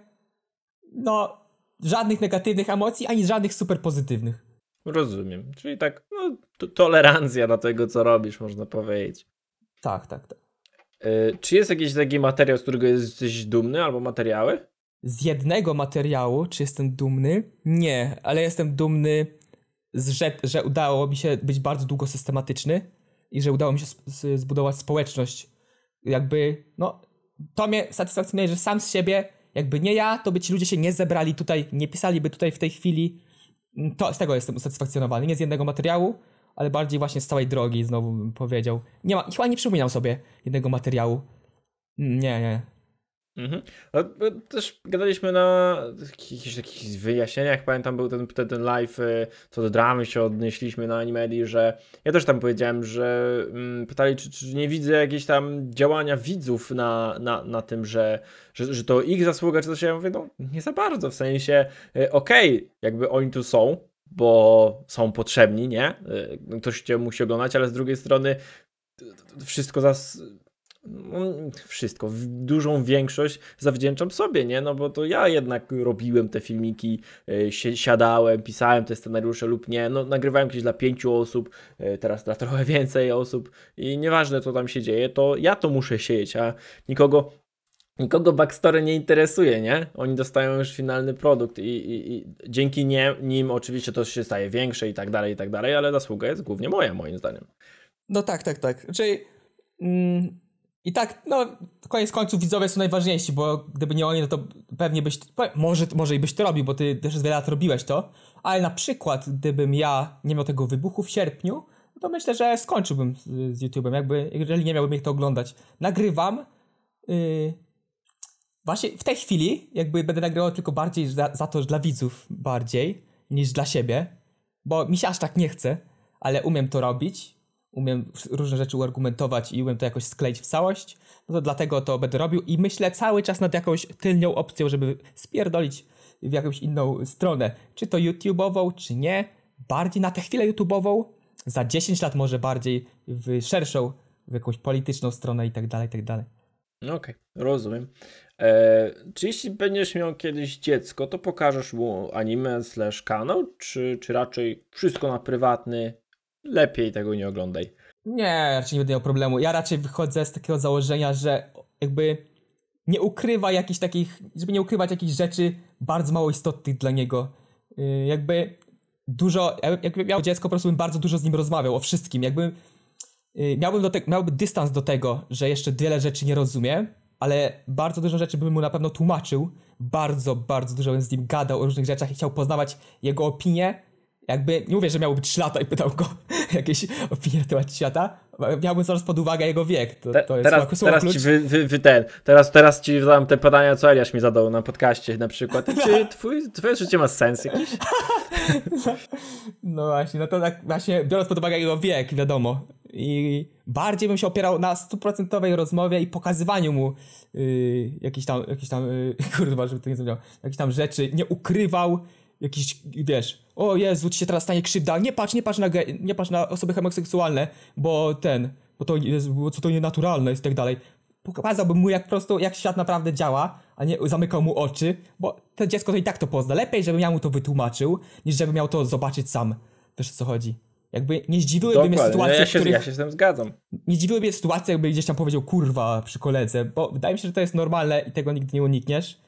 no żadnych negatywnych emocji, ani żadnych super pozytywnych. Rozumiem. Czyli tak, no, tolerancja na tego, co robisz, można powiedzieć. Tak, tak, tak. E, czy jest jakiś taki materiał, z którego jesteś dumny, albo materiały? Z jednego materiału, czy jestem dumny? Nie, ale jestem dumny, z, że, że udało mi się być bardzo długo systematyczny i że udało mi się zbudować społeczność. Jakby, no, to mnie satysfakcjonuje, że sam z siebie, jakby nie ja, to by ci ludzie się nie zebrali tutaj, nie pisaliby tutaj w tej chwili, to, z tego jestem usatysfakcjonowany. Nie z jednego materiału, ale bardziej właśnie z całej drogi, znowu bym powiedział. Nie ma, chyba nie przypominam sobie jednego materiału. Nie, nie. Mhm. E, też gadaliśmy na jakichś takich wyjaśnieniach, pamiętam był ten, ten live, e, co do dramy się odnieśliśmy na Animedii, że ja też tam powiedziałem, że mm, pytali, czy, czy nie widzę jakieś tam działania widzów na, na, na tym, że, że, że to ich zasługa, czy coś. Ja mówię, no nie za bardzo, w sensie e, okej, okay, jakby oni tu są, bo są potrzebni, nie? Ktoś cię musi oglądać, ale z drugiej strony wszystko zas no, wszystko, dużą większość zawdzięczam sobie, nie? No bo to ja jednak robiłem te filmiki, e, siadałem, pisałem te scenariusze lub nie. No, nagrywałem kiedyś dla pięciu osób, e, teraz dla trochę (laughs) więcej osób i nieważne co tam się dzieje, to ja to muszę siedzieć, a nikogo nikogo backstory nie interesuje, nie? Oni dostają już finalny produkt i, i, i dzięki nie, nim oczywiście to się staje większe i tak dalej, i tak dalej, ale zasługa jest głównie moja, moim zdaniem. No tak, tak, tak. Czyli znaczy, mm, i tak, no, koniec końców widzowie są najważniejsi, bo gdyby nie oni, no to pewnie byś, może, może i byś to robił, bo ty też wiele lat robiłeś to, ale na przykład, gdybym ja nie miał tego wybuchu w sierpniu, no to myślę, że skończyłbym z, z YouTube'em, jakby, jeżeli nie miałbym ich to oglądać. Nagrywam, yy, właśnie w tej chwili, jakby będę nagrywał tylko bardziej za, za to, dla widzów bardziej, niż dla siebie, bo mi się aż tak nie chce, ale umiem to robić, umiem różne rzeczy uargumentować i umiem to jakoś skleić w całość, no to dlatego to będę robił i myślę cały czas nad jakąś tylnią opcją, żeby spierdolić w jakąś inną stronę, czy to YouTube'ową, czy nie, bardziej na tę chwilę YouTube'ową, za 10 lat może bardziej w szerszą, w jakąś polityczną stronę i tak dalej, i tak dalej. No okej, okay, rozumiem. E, czy jeśli będziesz miał kiedyś dziecko, to pokażesz mu anime slash kanał, czy, czy raczej wszystko na prywatny lepiej tego nie oglądaj. Nie, raczej nie będę miał problemu. Ja raczej wychodzę z takiego założenia, że jakby nie ukrywa jakichś takich, żeby nie ukrywać jakichś rzeczy bardzo mało istotnych dla niego. Yy, jakby dużo, jakby miał dziecko, po prostu bym bardzo dużo z nim rozmawiał o wszystkim. Jakby yy, miałbym, do te, miałbym dystans do tego, że jeszcze wiele rzeczy nie rozumie, ale bardzo dużo rzeczy bym mu na pewno tłumaczył. Bardzo, bardzo dużo bym z nim gadał o różnych rzeczach i chciał poznawać jego opinię jakby, nie mówię, że miałby 3 lata i pytał go (laughs) jakieś opinie na temat świata. Miałbym zaraz pod uwagę jego wiek. To, to teraz, teraz klucz. ci wy, wy, wy ten, teraz, teraz ci zadam te pytania, co Eliasz mi zadał na podcaście na przykład. (laughs) Czy twój, twoje życie ma sens jakiś? (laughs) no właśnie, no to tak właśnie biorąc pod uwagę jego wiek, wiadomo. I bardziej bym się opierał na stuprocentowej rozmowie i pokazywaniu mu yy, jakichś tam, jakiś tam yy, kurwa, żeby to nie zrobił, jakichś tam rzeczy. Nie ukrywał jakiś, wiesz, o Jezu, ci się teraz stanie krzywda, nie patrz, nie patrz na, ge- nie patrz na osoby homoseksualne, bo ten, bo to, jest, bo co to nienaturalne jest i tak dalej. Pokazałbym mu jak prosto, jak świat naprawdę działa, a nie zamykał mu oczy, bo to dziecko to i tak to pozna. Lepiej, żebym ja mu to wytłumaczył, niż żebym miał to zobaczyć sam. Wiesz o co chodzi. Jakby nie zdziwiłyby mnie sytuacje, no ja się, w których... Ja się z tym zgadzam. Nie zdziwiłyby mnie sytuacje, jakby gdzieś tam powiedział kurwa przy koledze, bo wydaje mi się, że to jest normalne i tego nigdy nie unikniesz.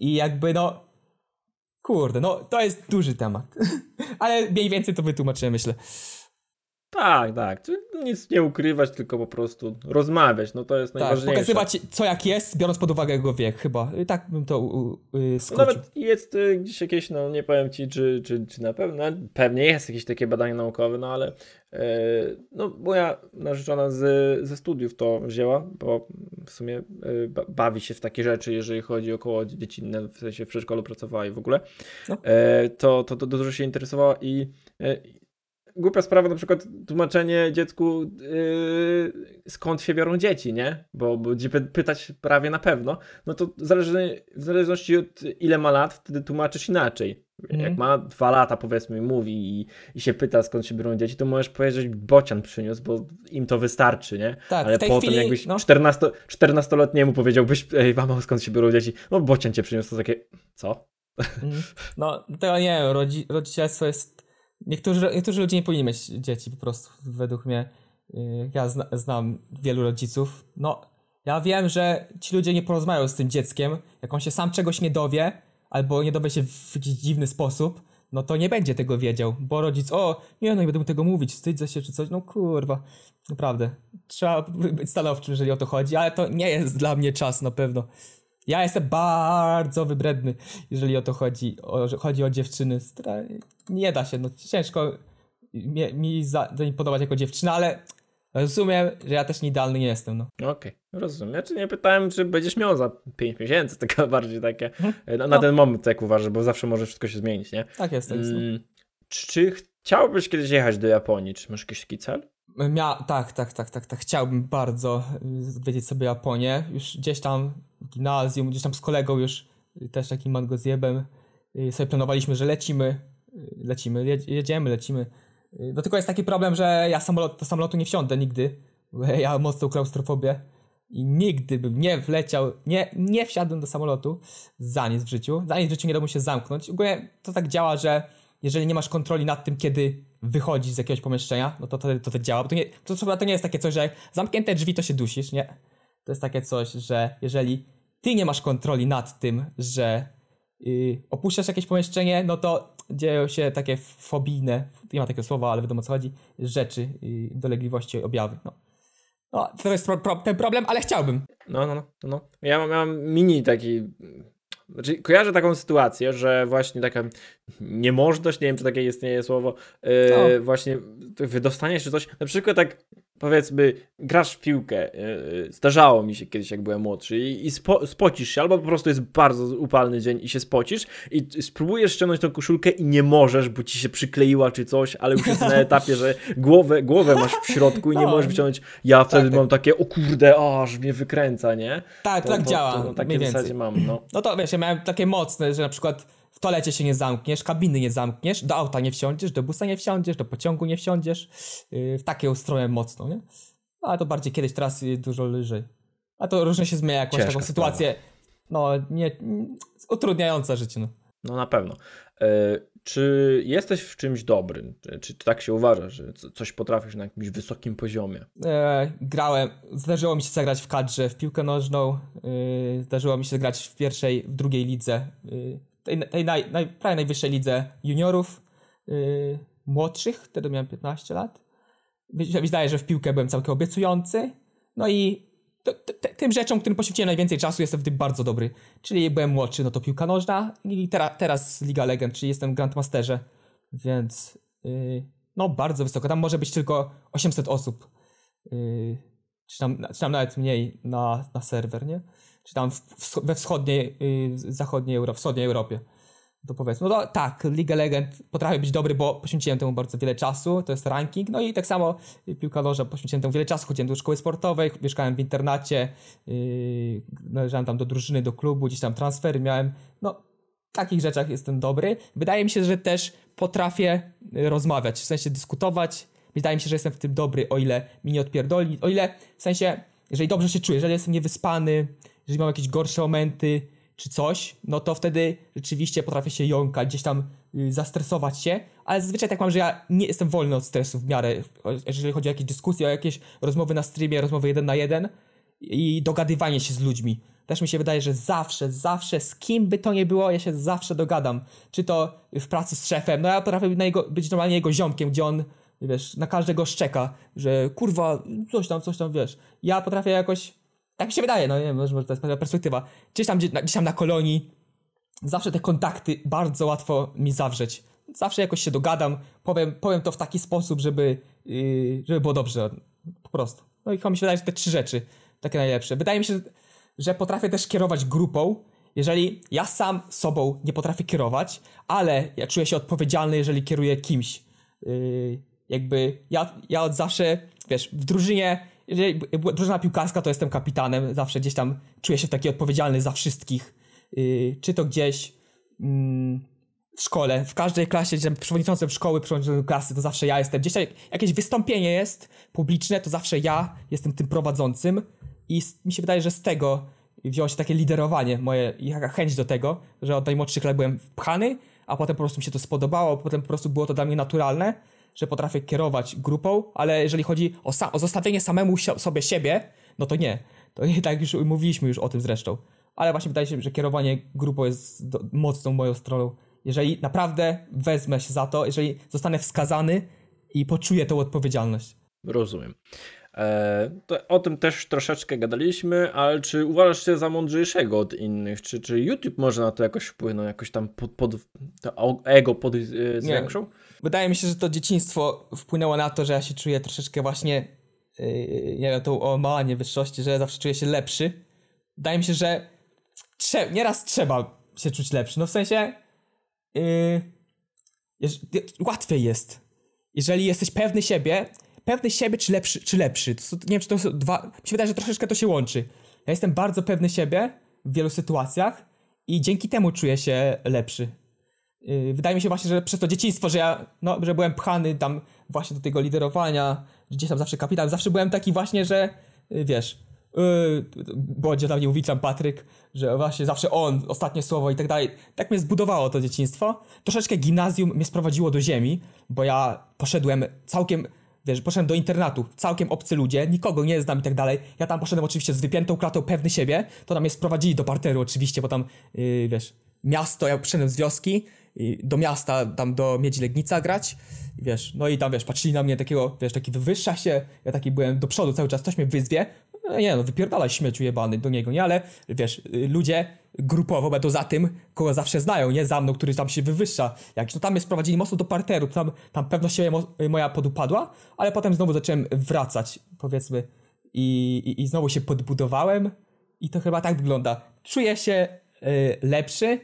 I jakby no, Kurde, no to jest duży temat. (laughs) Ale mniej więcej to wytłumaczyłem, myślę. Tak, tak. nic nie ukrywać, tylko po prostu rozmawiać. No to jest tak, najważniejsze. Pokazywać co jak jest, biorąc pod uwagę jego wiek chyba. Tak bym to yy, Nawet jest y, gdzieś jakieś, no nie powiem ci, czy, czy, czy na pewno, pewnie jest jakieś takie badanie naukowe, no ale y, no moja narzeczona z, ze studiów to wzięła, bo w sumie y, bawi się w takie rzeczy, jeżeli chodzi koło dziecinne, w sensie w przedszkolu pracowała i w ogóle. No. Y, to, to, to dużo się interesowała i głupia sprawa, na przykład tłumaczenie dziecku, yy, skąd się biorą dzieci, nie? Bo, bo pytać prawie na pewno. No to w zależności od ile ma lat, wtedy tłumaczysz inaczej. Mm. Jak ma dwa lata, powiedzmy, mówi i, i się pyta, skąd się biorą dzieci, to możesz powiedzieć, bocian przyniósł, bo im to wystarczy, nie? Tak, Ale potem, chwili, jakbyś no. 14, 14-letniemu powiedziałbyś, ej, mamo, skąd się biorą dzieci? No, bocian cię przyniósł, to takie, co? Mhm. No, to nie wiem, rodzi rodzicielstwo jest niektórzy, niektórzy ludzie nie powinni mieć dzieci po prostu, według mnie. Y, ja zna, znam wielu rodziców. No, ja wiem, że ci ludzie nie porozmawiają z tym dzieckiem. Jak on się sam czegoś nie dowie, albo nie dowie się w jakiś dziwny sposób, no to nie będzie tego wiedział, bo rodzic, o, nie no, nie będę mu tego mówić, wstydzę się czy coś, no kurwa, naprawdę. Trzeba być stanowczym, jeżeli o to chodzi, ale to nie jest dla mnie czas na pewno. Ja jestem bardzo wybredny, jeżeli o to chodzi. O, chodzi o dziewczyny. Nie da się, no ciężko mi, mi zaimponować jako dziewczyna, ale rozumiem, że ja też nie idealny nie jestem. No. Okej, okay, rozumiem. Ja czy nie pytałem, czy będziesz miał za 5 miesięcy, (laughs) tylko bardziej takie no, na no. ten moment, jak uważasz, bo zawsze może wszystko się zmienić, nie? Tak jest. Tak jest no. mm, Czy chciałbyś kiedyś jechać do Japonii? Czy masz jakiś taki cel? Mia tak, tak, tak, tak, tak. Chciałbym bardzo odwiedzić y, sobie Japonię. Już gdzieś tam w gimnazjum, gdzieś tam z kolegą już y, też takim mango zjebem y, sobie planowaliśmy, że lecimy, lecimy, jedziemy, lecimy. No tylko jest taki problem, że ja samolot, do samolotu nie wsiądę nigdy, (laughs) ja mocno klaustrofobię i nigdy bym nie wleciał, nie, nie wsiadłem do samolotu za nic w życiu, za nic w życiu nie da mu się zamknąć. Ogólnie to tak działa, że jeżeli nie masz kontroli nad tym, kiedy wychodzić z jakiegoś pomieszczenia, no to to, to, to działa. Bo to, nie, to, to nie jest takie coś, że jak zamknięte drzwi, to się dusisz, nie? To jest takie coś, że jeżeli ty nie masz kontroli nad tym, że yy, opuszczasz jakieś pomieszczenie, no to dzieją się takie fobijne, nie ma takiego słowa, ale wiadomo o co chodzi, rzeczy, yy, dolegliwości, objawy. No. no to jest pro, pro, ten problem, ale chciałbym. No, no, no. no. Ja miałem ja mam mini taki znaczy, kojarzę taką sytuację, że właśnie taka niemożność, nie wiem czy takie istnieje słowo, yy, no. właśnie wydostanie się coś, na przykład tak powiedzmy, grasz w piłkę. E, e, zdarzało mi się kiedyś, jak byłem młodszy, i, spo, spocisz się, albo po prostu jest bardzo upalny dzień i się spocisz, i spróbujesz ściągnąć tą koszulkę i nie możesz, bo ci się przykleiła czy coś, ale już jest na etapie, że głowę, głowę masz w środku i nie no. możesz wyciągnąć. Ja wtedy tak, tak, mam takie, o kurde, aż mnie wykręca, nie? Tak, to, tak to, działa. To, no, takie w zasadzie mam. No. no to wiesz, ja miałem takie mocne, że na przykład w toalecie się nie zamkniesz, kabiny nie zamkniesz, do auta nie wsiądziesz, do busa nie wsiądziesz, do pociągu nie wsiądziesz, yy, w taką stronę mocno, nie? No, ale to bardziej kiedyś, teraz yy, dużo lżej. A to różnie się zmienia jakąś Ciężka taką sytuację, sprawa. no nie, mm, utrudniająca życie, no. No na pewno. E, czy jesteś w czymś dobrym? E, czy, czy tak się uważasz, że coś potrafisz na jakimś wysokim poziomie? E, grałem, zdarzyło mi się zagrać w kadrze w piłkę nożną, zdarzyło mi się zagrać w pierwszej, w drugiej lidze tej, tej naj, naj, prawie najwyższej lidze juniorów yy, młodszych, wtedy miałem 15 lat. Wydaje, że w piłkę byłem całkiem obiecujący. No i to, to, tym rzeczom, którym poświęciłem najwięcej czasu, jestem w tym bardzo dobry. Czyli byłem młodszy, no to piłka nożna i teraz teraz Liga Legend, czyli jestem Grandmasterze, więc yy, no bardzo wysoko. Tam może być tylko 800 osób, yy, czy, tam, czy tam nawet mniej na, na serwer, nie? czy tam we wschodniej, y, zachodniej Europie, wschodniej Europie. To powiedzmy, no to tak, of Legend potrafi być dobry, bo poświęciłem temu bardzo wiele czasu, to jest ranking, no i tak samo y, piłka nożna, poświęciłem temu wiele czasu, chodziłem do szkoły sportowej, mieszkałem w internacie, yy, należałem tam do drużyny, do klubu, gdzieś tam transfery miałem, no w takich rzeczach jestem dobry. Wydaje mi się, że też potrafię y, rozmawiać, w sensie dyskutować, wydaje mi się, że jestem w tym dobry, o ile mi nie odpierdoli, o ile, w sensie, jeżeli dobrze się czuję, jeżeli jestem niewyspany, jeżeli mam jakieś gorsze momenty czy coś, no to wtedy rzeczywiście potrafię się jąkać, gdzieś tam y, zastresować się, ale zazwyczaj tak mam, że ja nie jestem wolny od stresu w miarę, jeżeli chodzi o jakieś dyskusje, o jakieś rozmowy na streamie, rozmowy jeden na jeden i dogadywanie się z ludźmi. Też mi się wydaje, że zawsze, zawsze, z kim by to nie było, ja się zawsze dogadam. Czy to w pracy z szefem, no ja potrafię być, na jego, być normalnie jego ziomkiem, gdzie on, wiesz, na każdego szczeka, że kurwa, coś tam, coś tam, wiesz. Ja potrafię jakoś tak mi się wydaje, no nie wiem, może to jest pewna perspektywa. Gdzieś tam, gdzieś, na, gdzieś tam na kolonii zawsze te kontakty bardzo łatwo mi zawrzeć. Zawsze jakoś się dogadam, powiem, powiem to w taki sposób, żeby, yy, żeby było dobrze. Po prostu. No i chyba mi się wydaje, że te trzy rzeczy takie najlepsze. Wydaje mi się, że potrafię też kierować grupą, jeżeli ja sam sobą nie potrafię kierować, ale ja czuję się odpowiedzialny, jeżeli kieruję kimś. Yy, jakby ja, ja od zawsze, wiesz, w drużynie jeżeli drużyna piłkarska to jestem kapitanem, zawsze gdzieś tam czuję się taki odpowiedzialny za wszystkich. Y, czy to gdzieś mm, w szkole, w każdej klasie, gdzie przewodniczącym szkoły, przewodniczącym klasy, to zawsze ja jestem. Gdzieś jakieś wystąpienie jest publiczne, to zawsze ja jestem tym prowadzącym i mi się wydaje, że z tego wziąło się takie liderowanie moje i chęć do tego, że od najmłodszych lat byłem pchany, a potem po prostu mi się to spodobało, potem po prostu było to dla mnie naturalne że potrafię kierować grupą, ale jeżeli chodzi o, sa o zostawienie samemu si sobie siebie, no to nie. To i (laughs) tak już mówiliśmy już o tym zresztą. Ale właśnie wydaje się, że kierowanie grupą jest do, mocną moją stroną. Jeżeli naprawdę wezmę się za to, jeżeli zostanę wskazany i poczuję tą odpowiedzialność. Rozumiem. E, o tym też troszeczkę gadaliśmy, ale czy uważasz się za mądrzejszego od innych? Czy, czy YouTube może na to jakoś wpłynął, jakoś tam pod, pod to ego pod, e, Nie. Wydaje mi się, że to dzieciństwo wpłynęło na to, że ja się czuję troszeczkę właśnie, yy, nie wiem, tą małej wyższości, że ja zawsze czuję się lepszy. Wydaje mi się, że trze nieraz trzeba się czuć lepszy. No w sensie, yy, łatwiej jest. Jeżeli jesteś pewny siebie, pewny siebie czy lepszy, czy lepszy. To są, nie wiem, czy to są dwa. Mi się wydaje, że troszeczkę to się łączy. Ja jestem bardzo pewny siebie w wielu sytuacjach i dzięki temu czuję się lepszy. Yy, wydaje mi się właśnie, że przez to dzieciństwo, że ja, no, że byłem pchany tam właśnie do tego liderowania, gdzieś tam zawsze kapitan, zawsze byłem taki właśnie, że yy, wiesz, yy, Bodzio tam nie mówi tam Patryk, że właśnie zawsze on, ostatnie słowo i tak dalej. Tak mnie zbudowało to dzieciństwo. Troszeczkę gimnazjum mnie sprowadziło do ziemi, bo ja poszedłem całkiem, wiesz, poszedłem do internatu, całkiem obcy ludzie, nikogo nie znam i tak dalej. Ja tam poszedłem oczywiście z wypiętą klatą, pewny siebie, to tam mnie sprowadzili do parteru oczywiście, bo tam, yy, wiesz, miasto, ja przyszedłem z wioski do miasta, tam do Miedzi Legnica grać, wiesz, no i tam, wiesz, patrzyli na mnie takiego, wiesz, taki wywyższa się, ja taki byłem do przodu cały czas, ktoś mnie wyzwie, no nie no, wypierdalaj śmieciu jebany do niego, nie, ale wiesz, y, ludzie grupowo będą za tym, kogo zawsze znają, nie, za mną, który tam się wywyższa, jakiś, no tam mnie sprowadzili mocno do parteru, tam, tam pewność siebie y, moja podupadła, ale potem znowu zacząłem wracać, powiedzmy, i, i, i znowu się podbudowałem i to chyba tak wygląda, czuję się y, lepszy,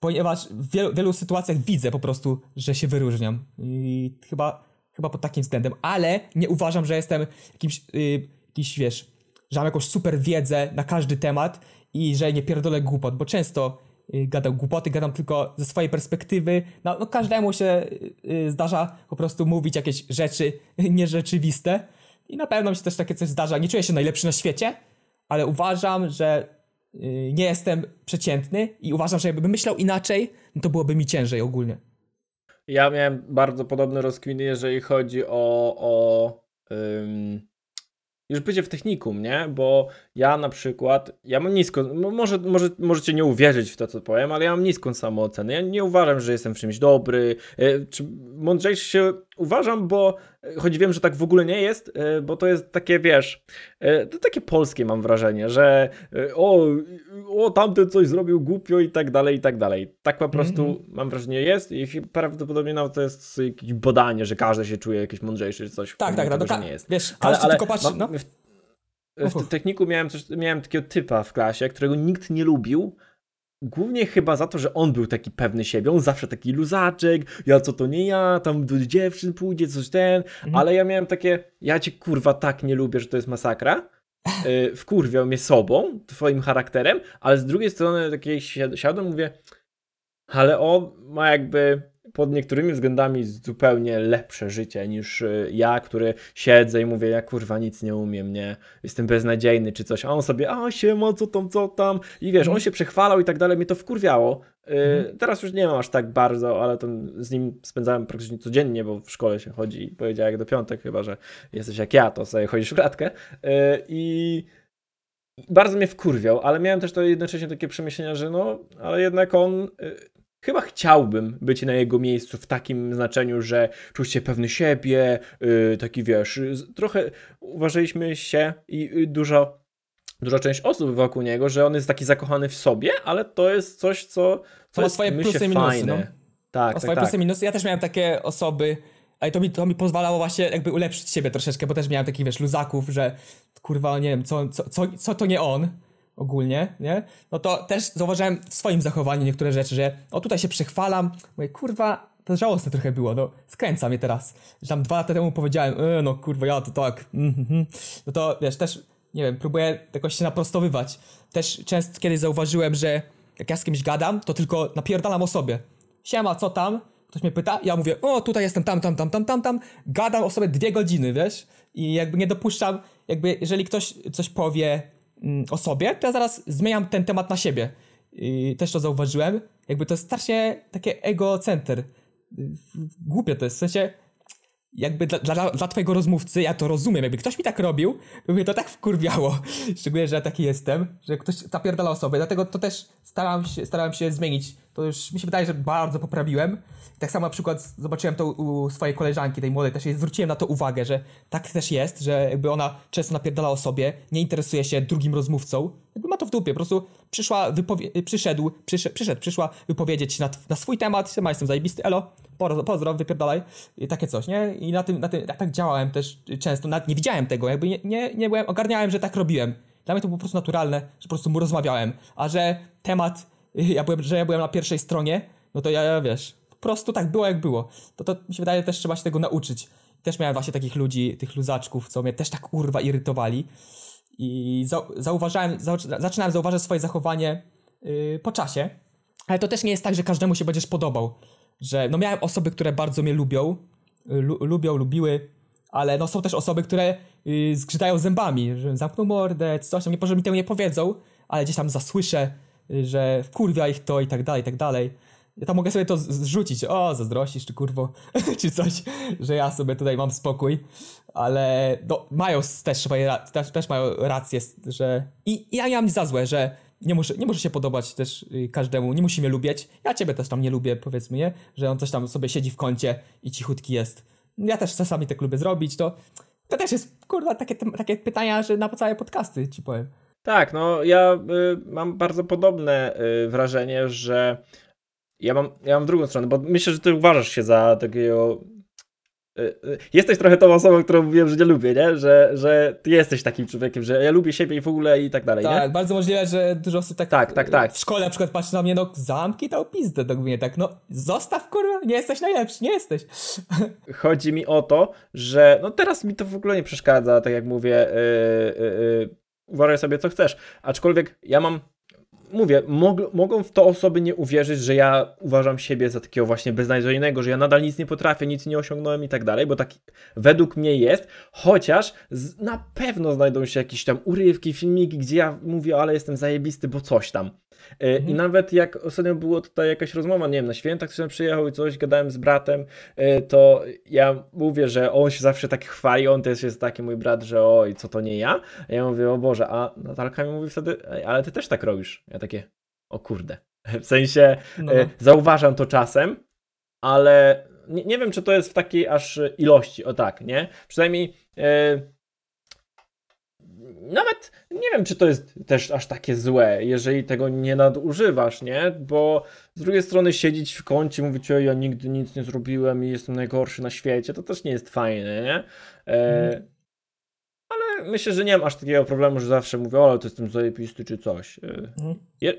ponieważ w wielu, wielu sytuacjach widzę po prostu, że się wyróżniam. I chyba, chyba pod takim względem, ale nie uważam, że jestem jakimś, yy, jakiś, wiesz, że mam jakąś super wiedzę na każdy temat i że nie pierdolę głupot, bo często yy, gadam głupoty, gadam tylko ze swojej perspektywy. No, no każdemu się yy, zdarza po prostu mówić jakieś rzeczy (laughs) nierzeczywiste i na pewno mi się też takie coś zdarza. Nie czuję się najlepszy na świecie, ale uważam, że Y, nie jestem przeciętny i uważam, że jakbym myślał inaczej, no to byłoby mi ciężej ogólnie. Ja miałem bardzo podobne rozkwiny, jeżeli chodzi o, o już bycie w technikum, nie? Bo ja na przykład, ja mam niską, może, może, możecie nie uwierzyć w to, co powiem, ale ja mam niską samoocenę. Ja nie uważam, że jestem w czymś dobry. Y, czy mądrzejszy się uważam, bo choć wiem, że tak w ogóle nie jest, e, bo to jest takie, wiesz, e, to takie polskie mam wrażenie, że e, o, o tamten coś zrobił głupio i tak dalej, i tak dalej. Tak po prostu mm -hmm. mam wrażenie jest i prawdopodobnie no, to jest jakieś badanie, że każdy się czuje jakiś mądrzejszy czy coś. Tak, tak, tak. No, nie jest. Wiesz, ale, ale tylko patrz, no. W, w, w techniku miałem, coś, miałem takiego typa w klasie, którego nikt nie lubił, Głównie chyba za to, że on był taki pewny siebie, on zawsze taki luzaczek, ja co to nie ja, tam do dziewczyn pójdzie, coś ten, mhm. ale ja miałem takie, ja cię kurwa tak nie lubię, że to jest masakra, yy, wkurwiał mnie sobą, twoim charakterem, ale z drugiej strony takiej siadłem, mówię, ale on ma jakby pod niektórymi względami zupełnie lepsze życie niż y, ja, który siedzę i mówię, ja kurwa nic nie umiem, nie, jestem beznadziejny czy coś, a on sobie, a siema, co tam, co tam i wiesz, on mhm. się przechwalał i tak dalej, mnie to wkurwiało. Yy, teraz już nie mam aż tak bardzo, ale to z nim spędzałem praktycznie codziennie, bo w szkole się chodzi i powiedziałem jak do piątek, chyba że jesteś jak ja, to sobie chodzisz w klatkę yy, i bardzo mnie wkurwiał, ale miałem też to jednocześnie takie przemyślenia, że no, ale jednak on y, Chyba chciałbym być na jego miejscu w takim znaczeniu, że czuć się pewny siebie, yy, taki wiesz, trochę uważaliśmy się i y, dużo duża część osób wokół niego, że on jest taki zakochany w sobie, ale to jest coś, co, co ma swoje plusy i minusy. Fajne. No. Tak, ma tak, swoje tak, plusy tak. minusy. Ja też miałem takie osoby, ale to mi, to mi pozwalało właśnie jakby ulepszyć siebie troszeczkę, bo też miałem takich, wiesz, luzaków, że kurwa, nie wiem, co, co, co, co to nie on ogólnie, nie? No to też zauważyłem w swoim zachowaniu niektóre rzeczy, że o tutaj się przechwalam, mówię, kurwa, to żałosne trochę było, no skręca mnie teraz. Że tam dwa lata temu powiedziałem, e, no kurwa, ja to tak, mm -hmm. no to wiesz, też, nie wiem, próbuję jakoś się naprostowywać. Też często kiedyś zauważyłem, że jak ja z kimś gadam, to tylko napierdalam o sobie. Siema, co tam? Ktoś mnie pyta, ja mówię, o tutaj jestem tam, tam, tam, tam, tam, tam. Gadam o sobie dwie godziny, wiesz? I jakby nie dopuszczam, jakby jeżeli ktoś coś powie, Mm, o sobie, to ja zaraz zmieniam ten temat na siebie. I też to zauważyłem. Jakby to jest strasznie takie egocenter. Y, głupie to jest, w sensie jakby dla, dla, dla twojego rozmówcy, ja to rozumiem, jakby ktoś mi tak robił, by mnie to tak wkurwiało, (laughs) szczególnie, że ja taki jestem, że ktoś zapierdala osoby, dlatego to też starałem się, starałem się zmienić, to już mi się wydaje, że bardzo poprawiłem, tak samo na przykład zobaczyłem to u swojej koleżanki, tej młodej, też jej zwróciłem na to uwagę, że tak też jest, że jakby ona często napierdala o sobie, nie interesuje się drugim rozmówcą, jakby ma to w dupie, po prostu przyszła wypowie- przyszedł, przyszedł, przyszedł, przyszła wypowiedzieć na, na swój temat, ma jestem zajebisty, elo, pozdrow, wypierdalaj, I takie coś, nie? I na tym, na tym, ja tak działałem też często, nawet nie widziałem tego, jakby nie, nie, nie byłem, ogarniałem, że tak robiłem. Dla mnie to było po prostu naturalne, że po prostu mu rozmawiałem, a że temat, (laughs) ja byłem, że ja byłem na pierwszej stronie, no to ja, ja wiesz, po prostu tak było jak było. To, to mi się wydaje, też trzeba się tego nauczyć. Też miałem właśnie takich ludzi, tych luzaczków, co mnie też tak urwa irytowali i zauważałem, zaczynałem zauważać swoje zachowanie y, po czasie. Ale to też nie jest tak, że każdemu się będziesz podobał. Że no miałem osoby, które bardzo mnie lubią, y, lu lubią, lubiły, ale no są też osoby, które yy, zgrzytają zębami, że zamkną mordę, coś tam, nie, może mi tego nie powiedzą, ale gdzieś tam zasłyszę, yy, że wkurwia ich to i tak dalej, i tak dalej ja tam mogę sobie to zrzucić. O, zazdrościsz, czy kurwo, (laughs) czy coś, że ja sobie tutaj mam spokój. Ale no, mają też, też, mają rację, że. I, ja nie mam nic za złe, że nie muszę, nie muszę się podobać też y, każdemu, nie musimy lubić. Ja ciebie też tam nie lubię, powiedzmy, nie? Że on coś tam sobie siedzi w kącie i cichutki jest. Ja też czasami tak lubię zrobić, to. To też jest, kurwa, takie, takie pytania, że na całe podcasty ci powiem. Tak, no ja y, mam bardzo podobne y, wrażenie, że ja mam, ja mam drugą stronę, bo myślę, że ty uważasz się za takiego e, e, jesteś trochę tą osobą, którą wiem, że nie lubię, nie? Że, że ty jesteś takim człowiekiem, że ja lubię siebie i w ogóle i tak dalej, Tak, nie? bardzo możliwe, że dużo osób tak, tak, tak, tak. E, w szkole na przykład patrzy na mnie, no zamki tą pizdę do tak mnie, tak, no zostaw kurwa, nie jesteś najlepszy, nie jesteś. (laughs) Chodzi mi o to, że no teraz mi to w ogóle nie przeszkadza, tak jak mówię, yy, yy, uważaj sobie co chcesz, aczkolwiek ja mam mówię, mog, mogą w to osoby nie uwierzyć, że ja uważam siebie za takiego właśnie beznadziejnego, że ja nadal nic nie potrafię, nic nie osiągnąłem i tak dalej, bo tak według mnie jest, chociaż z, na pewno znajdą się jakieś tam urywki, filmiki, gdzie ja mówię, ale jestem zajebisty, bo coś tam. E, mhm. I nawet jak ostatnio było tutaj jakaś rozmowa, nie wiem, na świętach ktoś przyjechał i coś, gadałem z bratem, e, to ja mówię, że on się zawsze tak chwali, on też jest taki mój brat, że oj, co to nie ja? A ja mówię, o Boże, a Natalka mi mówi wtedy, ale ty też tak robisz. Ja takie, o kurde. (laughs) W sensie no. E, zauważam to czasem, ale nie, nie, wiem, czy to jest w takiej aż ilości, o tak, nie? Przynajmniej nawet nie wiem, czy to jest też aż takie złe, jeżeli tego nie nadużywasz, nie? Bo z drugiej strony siedzieć w kącie, mówić, o ja nigdy nic nie zrobiłem i jestem najgorszy na świecie, to też nie jest fajne, nie? E, mm myślę, że nie mam aż takiego problemu, że zawsze mówię, o, ale to jestem zajebisty czy coś. Y, mhm. Je,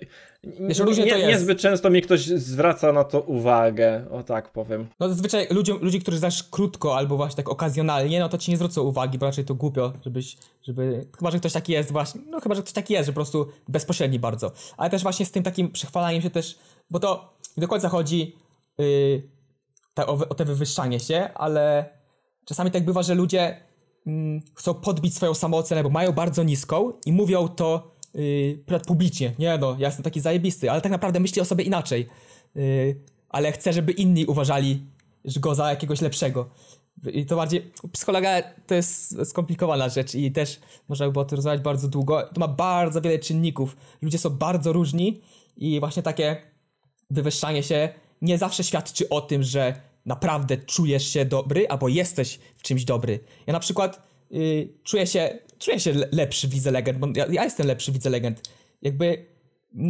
nie, Niezbyt często mi ktoś zwraca na to uwagę, o tak powiem. No zazwyczaj ludzie, ludzi którzy znasz krótko albo właśnie tak okazjonalnie, no to ci nie zwrócą uwagi, bo raczej to głupio, żebyś, żeby, chyba, że ktoś taki jest właśnie, no chyba, że ktoś taki jest, że po prostu bezpośredni bardzo. Ale też właśnie z tym takim przechwalaniem się też, bo to do końca chodzi yy, ta, o, o te wywyższanie się, ale czasami tak bywa, że ludzie Mm, chcą podbić swoją samoocenę, bo mają bardzo niską i mówią to yy, publicznie. Nie no, ja jestem taki zajebisty, ale tak naprawdę myśli o sobie inaczej. Yy, ale chcę, żeby inni uważali go za jakiegoś lepszego. I to bardziej. psychologa, to jest skomplikowana rzecz i też można by było o tym rozmawiać bardzo długo. To ma bardzo wiele czynników. Ludzie są bardzo różni i właśnie takie wywyższanie się nie zawsze świadczy o tym, że naprawdę czujesz się dobry, albo jesteś w czymś dobry. Ja na przykład y, czuję się, czuję się lepszy widzę legend, bo ja, ja jestem lepszy widzę legend. Jakby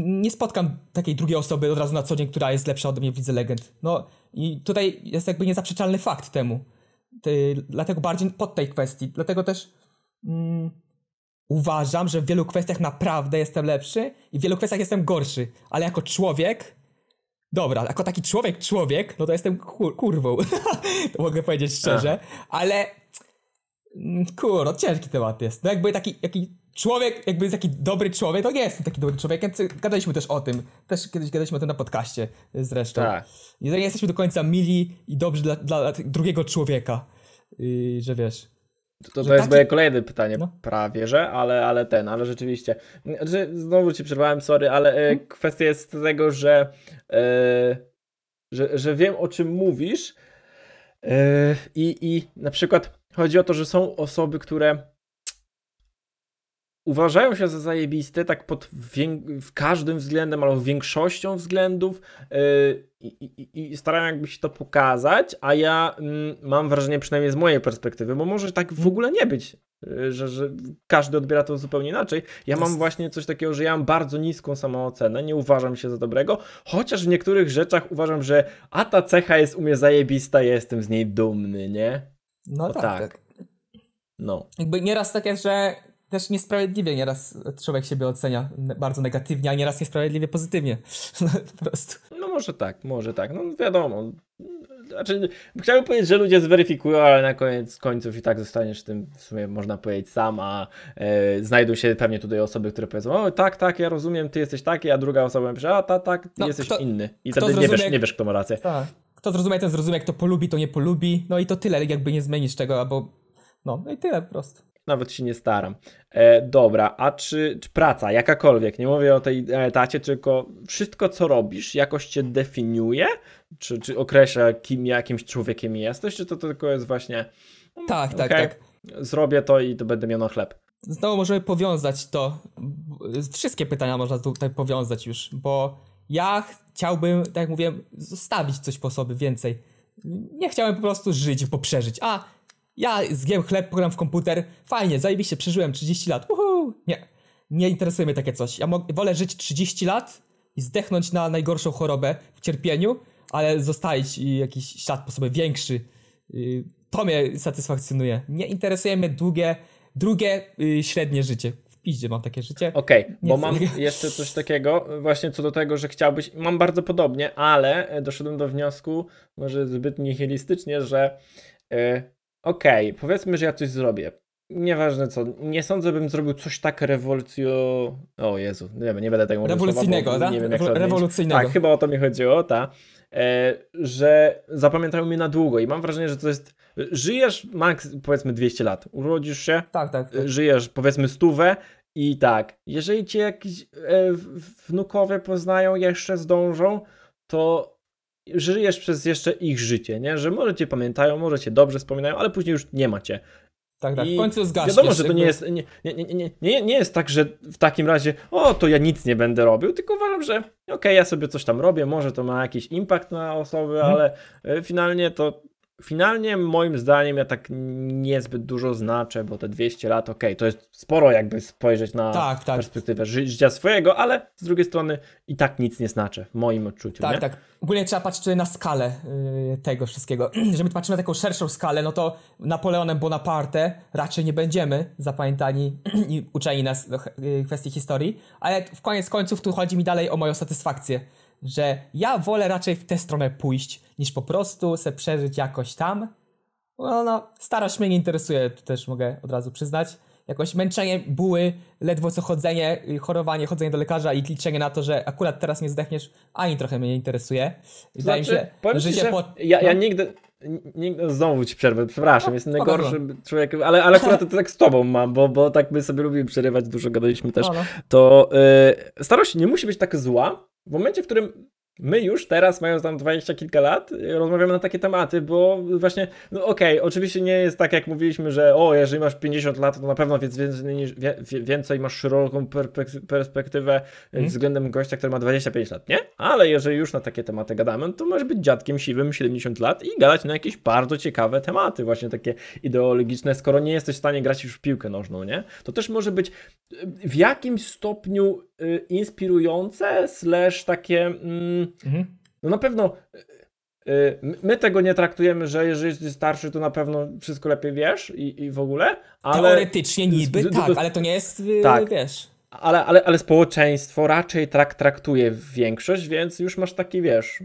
nie spotkam takiej drugiej osoby od razu na co dzień, która jest lepsza ode mnie w Legend. No i tutaj jest jakby niezaprzeczalny fakt temu. Ty, dlatego bardziej pod tej kwestii. Dlatego też mm, uważam, że w wielu kwestiach naprawdę jestem lepszy i w wielu kwestiach jestem gorszy. Ale jako człowiek dobra, jako taki człowiek, człowiek, no to jestem kur kurwą, (laughs) to mogę powiedzieć szczerze, ale mm, kur, no ciężki temat jest. No jakby taki, taki człowiek, jakby jest taki dobry człowiek, to nie jestem taki dobry człowiek, gadaliśmy też o tym, też kiedyś gadaliśmy o tym na podcaście zresztą. Tak. Jeżeli jesteśmy do końca mili i dobrzy dla, dla drugiego człowieka, yy, że wiesz... To, to jest moje kolejne pytanie, no. prawie że, ale, ale ten, ale rzeczywiście. Znaczy, znowu ci przerwałem, sorry, ale hmm? kwestia jest tego, że, e, że, że wiem o czym mówisz. E, I, I na przykład chodzi o to, że są osoby, które uważają się za zajebiste tak pod w każdym względem albo większością względów yy, i, i, starają jakby się to pokazać, a ja mm, mam wrażenie przynajmniej z mojej perspektywy, bo może tak w ogóle nie być, yy, że, że, każdy odbiera to zupełnie inaczej. Ja mam właśnie coś takiego, że ja mam bardzo niską samoocenę, nie uważam się za dobrego, chociaż w niektórych rzeczach uważam, że a ta cecha jest u mnie zajebista, ja jestem z niej dumny, nie? No tak, tak. tak. No. Jakby nieraz tak jest, że też niesprawiedliwie nieraz człowiek siebie ocenia bardzo negatywnie, a nieraz niesprawiedliwie pozytywnie. (laughs) No, po prostu. No może tak, może tak. No wiadomo. Znaczy, chciałbym powiedzieć, że ludzie zweryfikują, ale na koniec końców i tak zostaniesz tym, w sumie można powiedzieć, sam, a e, znajdą się pewnie tutaj osoby, które powiedzą, o tak, tak, ja rozumiem, ty jesteś taki, a druga osoba pisze, a ta, tak, ty no, jesteś kto, inny. I wtedy zrozumie, nie wiesz, nie wiesz, kto ma rację. Tak. Kto zrozumie, ten zrozumie, kto polubi, to nie polubi. No i to tyle, jakby nie zmienisz tego, albo no, no i tyle po prostu. Nawet się nie staram. E, dobra, a czy, czy, praca jakakolwiek, nie mówię o tej e, etacie, tylko wszystko co robisz jakoś cię definiuje? Czy, czy określa kim, jakimś człowiekiem jesteś, czy to, tylko jest właśnie mm, tak, okay, tak, tak. Zrobię to i to będę miał na chleb. Znowu możemy powiązać to. Wszystkie pytania można tutaj powiązać już, bo ja chciałbym, tak jak mówiłem, zostawić coś po sobie więcej. Nie chciałem po prostu żyć, poprzeżyć. A, ja zgięł chleb, program w komputer, fajnie, zajebiście, przeżyłem 30 lat, uhu, nie. Nie interesuje mnie takie coś. Ja wolę żyć 30 lat i zdechnąć na najgorszą chorobę w cierpieniu, ale zostawić y, jakiś ślad po sobie większy. Y, to mnie satysfakcjonuje. Nie interesuje mnie długie, drugie y, średnie życie piździe mam takie życie. Okej, okay, bo mam jeszcze coś takiego, właśnie co do tego, że chciałbyś, mam bardzo podobnie, ale e, doszedłem do wniosku, może zbyt nihilistycznie, że y, okej, okay, powiedzmy, że ja coś zrobię. Nieważne co, nie sądzę, bym zrobił coś tak rewolucjo... O Jezu, nie, wiem, nie będę tego mówił Rewolucyjnego, tak? Nie wiem, Rewolucyjnego. Tak, chyba o to mi chodziło, ta. E, że zapamiętają mnie na długo i mam wrażenie, że to jest... Żyjesz Max, powiedzmy 200 lat, urodzisz się, tak, tak, tak. żyjesz powiedzmy stówę i tak, jeżeli cię jakiś e, wnukowie poznają, jeszcze zdążą, to żyjesz przez jeszcze ich życie, nie? Że może cię pamiętają, może cię dobrze wspominają, ale później już nie macie. Tak, tak, I w końcu się. Wiadomo, że to nie jest, nie, nie, nie, nie, nie jest tak, że w takim razie, o, to ja nic nie będę robił, tylko uważam, że okej, okay, ja sobie coś tam robię, może to ma jakiś impact na osoby, hmm. ale e, finalnie to finalnie moim zdaniem ja tak niezbyt dużo znaczę, bo te 200 lat, ok, to jest sporo jakby spojrzeć na tak, tak. perspektywę życia swojego, ale z drugiej strony i tak nic nie znaczę w moim odczuciu. Tak, nie? tak. Ogólnie trzeba patrzeć tutaj na skalę y, tego wszystkiego. (clears throat) Żeby patrzymy na taką szerszą skalę, no to Napoleonem Bonaparte raczej nie będziemy zapamiętani (clears throat) i uczeni nas w y, kwestii historii, ale w koniec końców tu chodzi mi dalej o moją satysfakcję że ja wolę raczej w tę stronę pójść, niż po prostu se przeżyć jakoś tam. No, no, starość mnie nie interesuje, to też mogę od razu przyznać. Jakoś męczenie, buły, ledwo co chodzenie, y, chorowanie, chodzenie do lekarza i liczenie na to, że akurat teraz nie zdechniesz, ani trochę mnie nie interesuje. Wydaje znaczy, mi się, że się po... ja, ja no. nigdy, Nigdy, znowu ci przerwę, przepraszam, no, jestem najgorszy no. człowiek, ale, ale akurat to, to tak z tobą mam, bo, bo tak my sobie lubimy przerywać, dużo gadaliśmy też. No, no. to y, starość nie musi być tak zła, w momencie, w którym my już teraz, mając tam dwadzieścia kilka lat, rozmawiamy na takie tematy, bo właśnie, no okej, okay, oczywiście nie jest tak, jak mówiliśmy, że o, jeżeli masz 50 lat, to na pewno więc więcej, niż, więcej masz szeroką perspektywę hmm. względem gościa, który ma 25 lat, nie? Ale jeżeli już na takie tematy gadamy, to możesz być dziadkiem siwym 70 lat i gadać na jakieś bardzo ciekawe tematy, właśnie takie ideologiczne, skoro nie jesteś w stanie grać już w piłkę nożną, nie? To też może być e, w jakimś stopniu Y, inspirujące, slash takie. Mm, mhm. No na pewno y, y, My tego nie traktujemy, że jeżeli jesteś starszy, to na pewno wszystko lepiej wiesz i, i w ogóle. Ale... Teoretycznie niby tak, ale to nie jest, tak. wiesz. Ale, ale, ale społeczeństwo raczej tak traktuje większość, więc już masz taki, wiesz,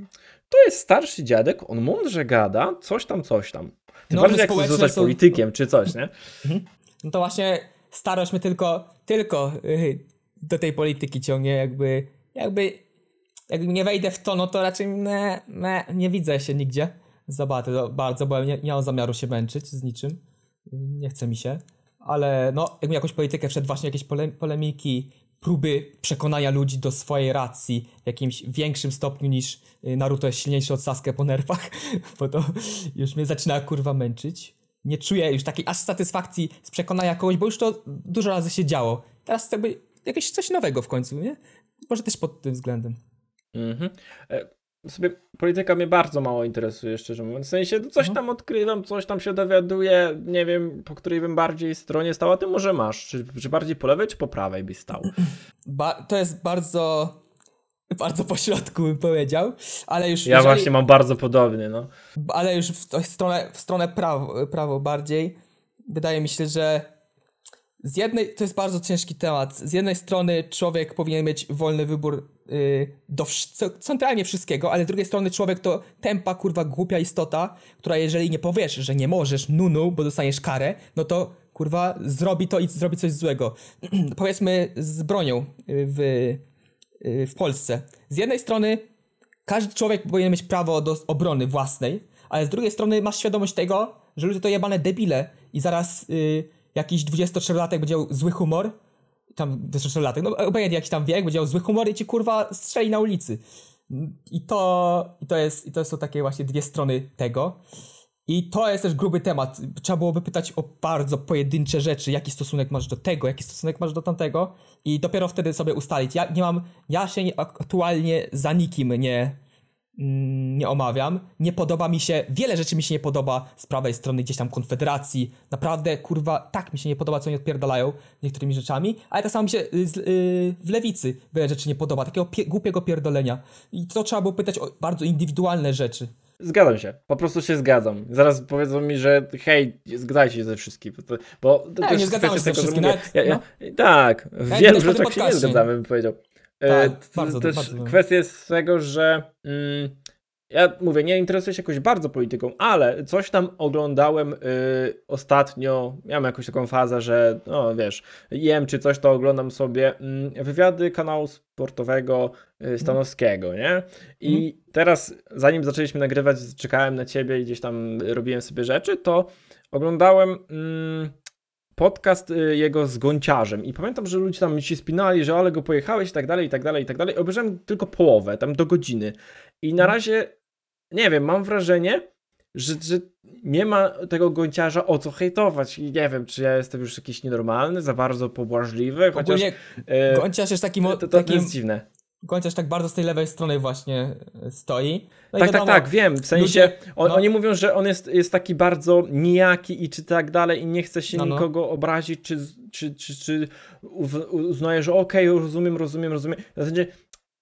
to jest starszy dziadek, on mądrze gada, coś tam, coś tam. Ty no, bardziej jak chcesz zostać są... politykiem czy coś, nie? Mhm. No to właśnie starość my tylko, tylko yy, do tej polityki ciągnie, jakby, jakby, jakby nie wejdę w to, no to raczej nie, nie, nie widzę się nigdzie za bardzo, bardzo bo nie, nie mam zamiaru się męczyć z niczym, nie chce mi się, ale no, jakby jakąś politykę wszedł właśnie jakieś pole, polemiki, próby przekonania ludzi do swojej racji w jakimś większym stopniu niż y, Naruto jest silniejszy od Sasuke po nerfach, (laughs) bo to już mnie zaczyna kurwa męczyć. Nie czuję już takiej aż satysfakcji z przekonania kogoś, bo już to dużo razy się działo. Teraz jakby jakieś coś nowego w końcu, nie? Może też pod tym względem. Mhm. E, Sobie polityka mnie bardzo mało interesuje, szczerze mówiąc. W sensie no coś no. tam odkrywam, coś tam się dowiaduję, nie wiem, po której bym bardziej stronie stał, a ty może masz. Czy, czy bardziej po lewej, czy po prawej byś stał? (clears throat) Ba to jest bardzo bardzo po środku bym powiedział, ale już... Ja jeżeli... właśnie mam bardzo podobny, no. Ale już w, stronę, w stronę prawo, prawo bardziej. Wydaje mi się, że z jednej, to jest bardzo ciężki temat. Z jednej strony człowiek powinien mieć wolny wybór yy, do wsz- centralnie wszystkiego, ale z drugiej strony człowiek to tempa, kurwa, głupia istota, która jeżeli nie powiesz, że nie możesz, nunu, bo dostaniesz karę, no to kurwa zrobi to i zrobi coś złego. (clears throat) Powiedzmy z bronią y, w, y, w Polsce. Z jednej strony każdy człowiek powinien mieć prawo do obrony własnej, ale z drugiej strony masz świadomość tego, że ludzie to jebane debile i zaraz... Yy, jakiś 23-latek będzie miał zły humor, tam 23-latek, no obojętnie jakiś tam wiek, będzie miał zły humor i ci kurwa strzeli na ulicy. I to, i to jest, i to są takie właśnie dwie strony tego. I to jest też gruby temat. Trzeba byłoby pytać o bardzo pojedyncze rzeczy. Jaki stosunek masz do tego, jaki stosunek masz do tamtego, i dopiero wtedy sobie ustalić. Ja nie mam, ja się aktualnie za nikim nie, Mm, nie omawiam. Nie podoba mi się, wiele rzeczy mi się nie podoba z prawej strony gdzieś tam Konfederacji. Naprawdę, kurwa, tak mi się nie podoba, co oni odpierdalają niektórymi rzeczami, ale tak samo mi się y, z, yy, w lewicy wiele rzeczy nie podoba, takiego pie głupiego pierdolenia. I to trzeba było pytać o bardzo indywidualne rzeczy. Zgadzam się, po prostu się zgadzam. Zaraz powiedzą mi, że hej, zgadzaj się ze wszystkim. Bo to, nie, nie zgadzamy się ze wszystkim. ja, ja, no. Tak, w ja wielu rzeczach tak się nie zgadzamy, bym powiedział. E, tak, bardzo, też bardzo. Kwestia jest tego, że mm, ja mówię, nie interesuję się jakoś bardzo polityką, ale coś tam oglądałem y, ostatnio. Miałem jakąś taką fazę, że no wiesz, jem czy coś, to oglądam sobie y, wywiady kanału sportowego y, mhm. Stanowskiego, mm. nie? I mm. teraz, zanim zaczęliśmy nagrywać, czekałem na ciebie i gdzieś tam robiłem sobie rzeczy, to oglądałem mm, podcast y, jego z gąciarzem i pamiętam, że ludzie tam się spinali, że ale go pojechałeś i tak dalej, i tak dalej, i tak dalej. Obejrzałem tylko połowę, tam do godziny i na mhm. razie, nie wiem, mam wrażenie, że, że nie ma tego gąciarza o co hejtować i nie wiem, czy ja jestem już jakiś nienormalny, za bardzo pobłażliwy, chociaż... Ogólnie e, jest takim... To, to, to takim... jest dziwne Gonciarz tak bardzo z tej lewej strony właśnie e, stoi. No tak, tak, wiadomo, tak, tak, wiem. W sensie ludzie, on, no. oni mówią, że on jest, jest taki bardzo nijaki i czy tak dalej i nie chce się no, no. nikogo obrazić, czy, czy, czy, czy uznaje, że okej, okay, rozumiem, rozumiem, rozumiem. W sensie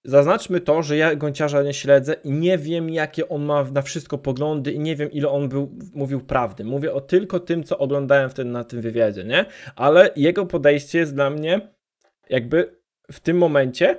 Zaznaczmy to, że ja gąciarza nie śledzę i nie wiem, jakie on ma na wszystko poglądy i nie wiem, ile on był, mówił prawdy. Mówię o tylko tym, co oglądałem wtedy na tym wywiadzie, nie? Ale jego podejście jest dla mnie jakby w tym momencie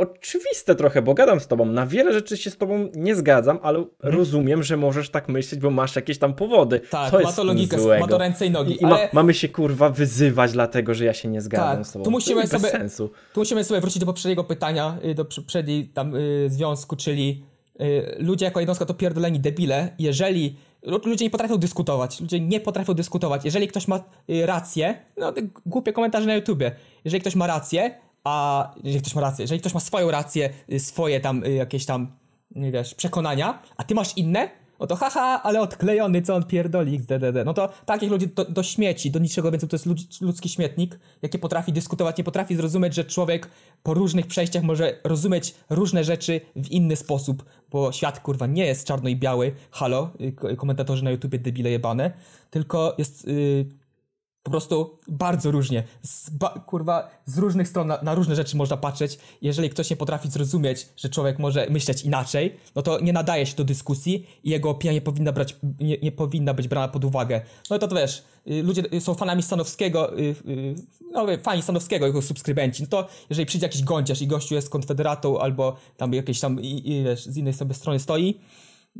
oczywiste trochę, bo gadam z tobą. Na wiele rzeczy się z tobą nie zgadzam, ale hmm. rozumiem, że możesz tak myśleć, bo masz jakieś tam powody. Tak, Co ma to logikę, złego? ma to ręce i nogi. I, ale... i ma, mamy się kurwa wyzywać, dlatego że ja się nie zgadzam tak, z tobą. Tu musimy, sobie, sensu. tu musimy sobie wrócić do poprzedniego pytania, y, do poprzedniej tam y, związku, czyli y, ludzie jako jednostka to pierdoleni debile. Jeżeli ludzie nie potrafią dyskutować, ludzie nie potrafią dyskutować. Jeżeli ktoś ma y, rację, no głupie komentarze na YouTubie. Jeżeli ktoś ma rację, a jeżeli ktoś ma rację, jeżeli ktoś ma swoją rację, y, swoje tam y, jakieś tam, nie wiesz, przekonania, a ty masz inne, no to haha, ale odklejony, co on pierdoli, xddd. No to takich ludzi do, do śmieci, do niczego więcej, to jest ludzki śmietnik, jaki potrafi dyskutować, nie potrafi zrozumieć, że człowiek po różnych przejściach może rozumieć różne rzeczy w inny sposób, bo świat, kurwa, nie jest czarno i biały, halo, y, komentatorzy na YouTubie debile jebane, tylko jest... Yy, po prostu bardzo różnie. Z, ba, kurwa, z różnych stron na, na, różne rzeczy można patrzeć. Jeżeli ktoś nie potrafi zrozumieć, że człowiek może myśleć inaczej, no to nie nadaje się do dyskusji i jego opinia nie powinna, brać, nie, nie powinna być brana pod uwagę. No i to, to wiesz, y, ludzie y, są fanami Stanowskiego, y, no fani Stanowskiego, jego subskrybenci, no to jeżeli przyjdzie jakiś gąciarz i gościu jest konfederatą albo tam jakiejś tam, i, i, wiesz, z innej sobie strony stoi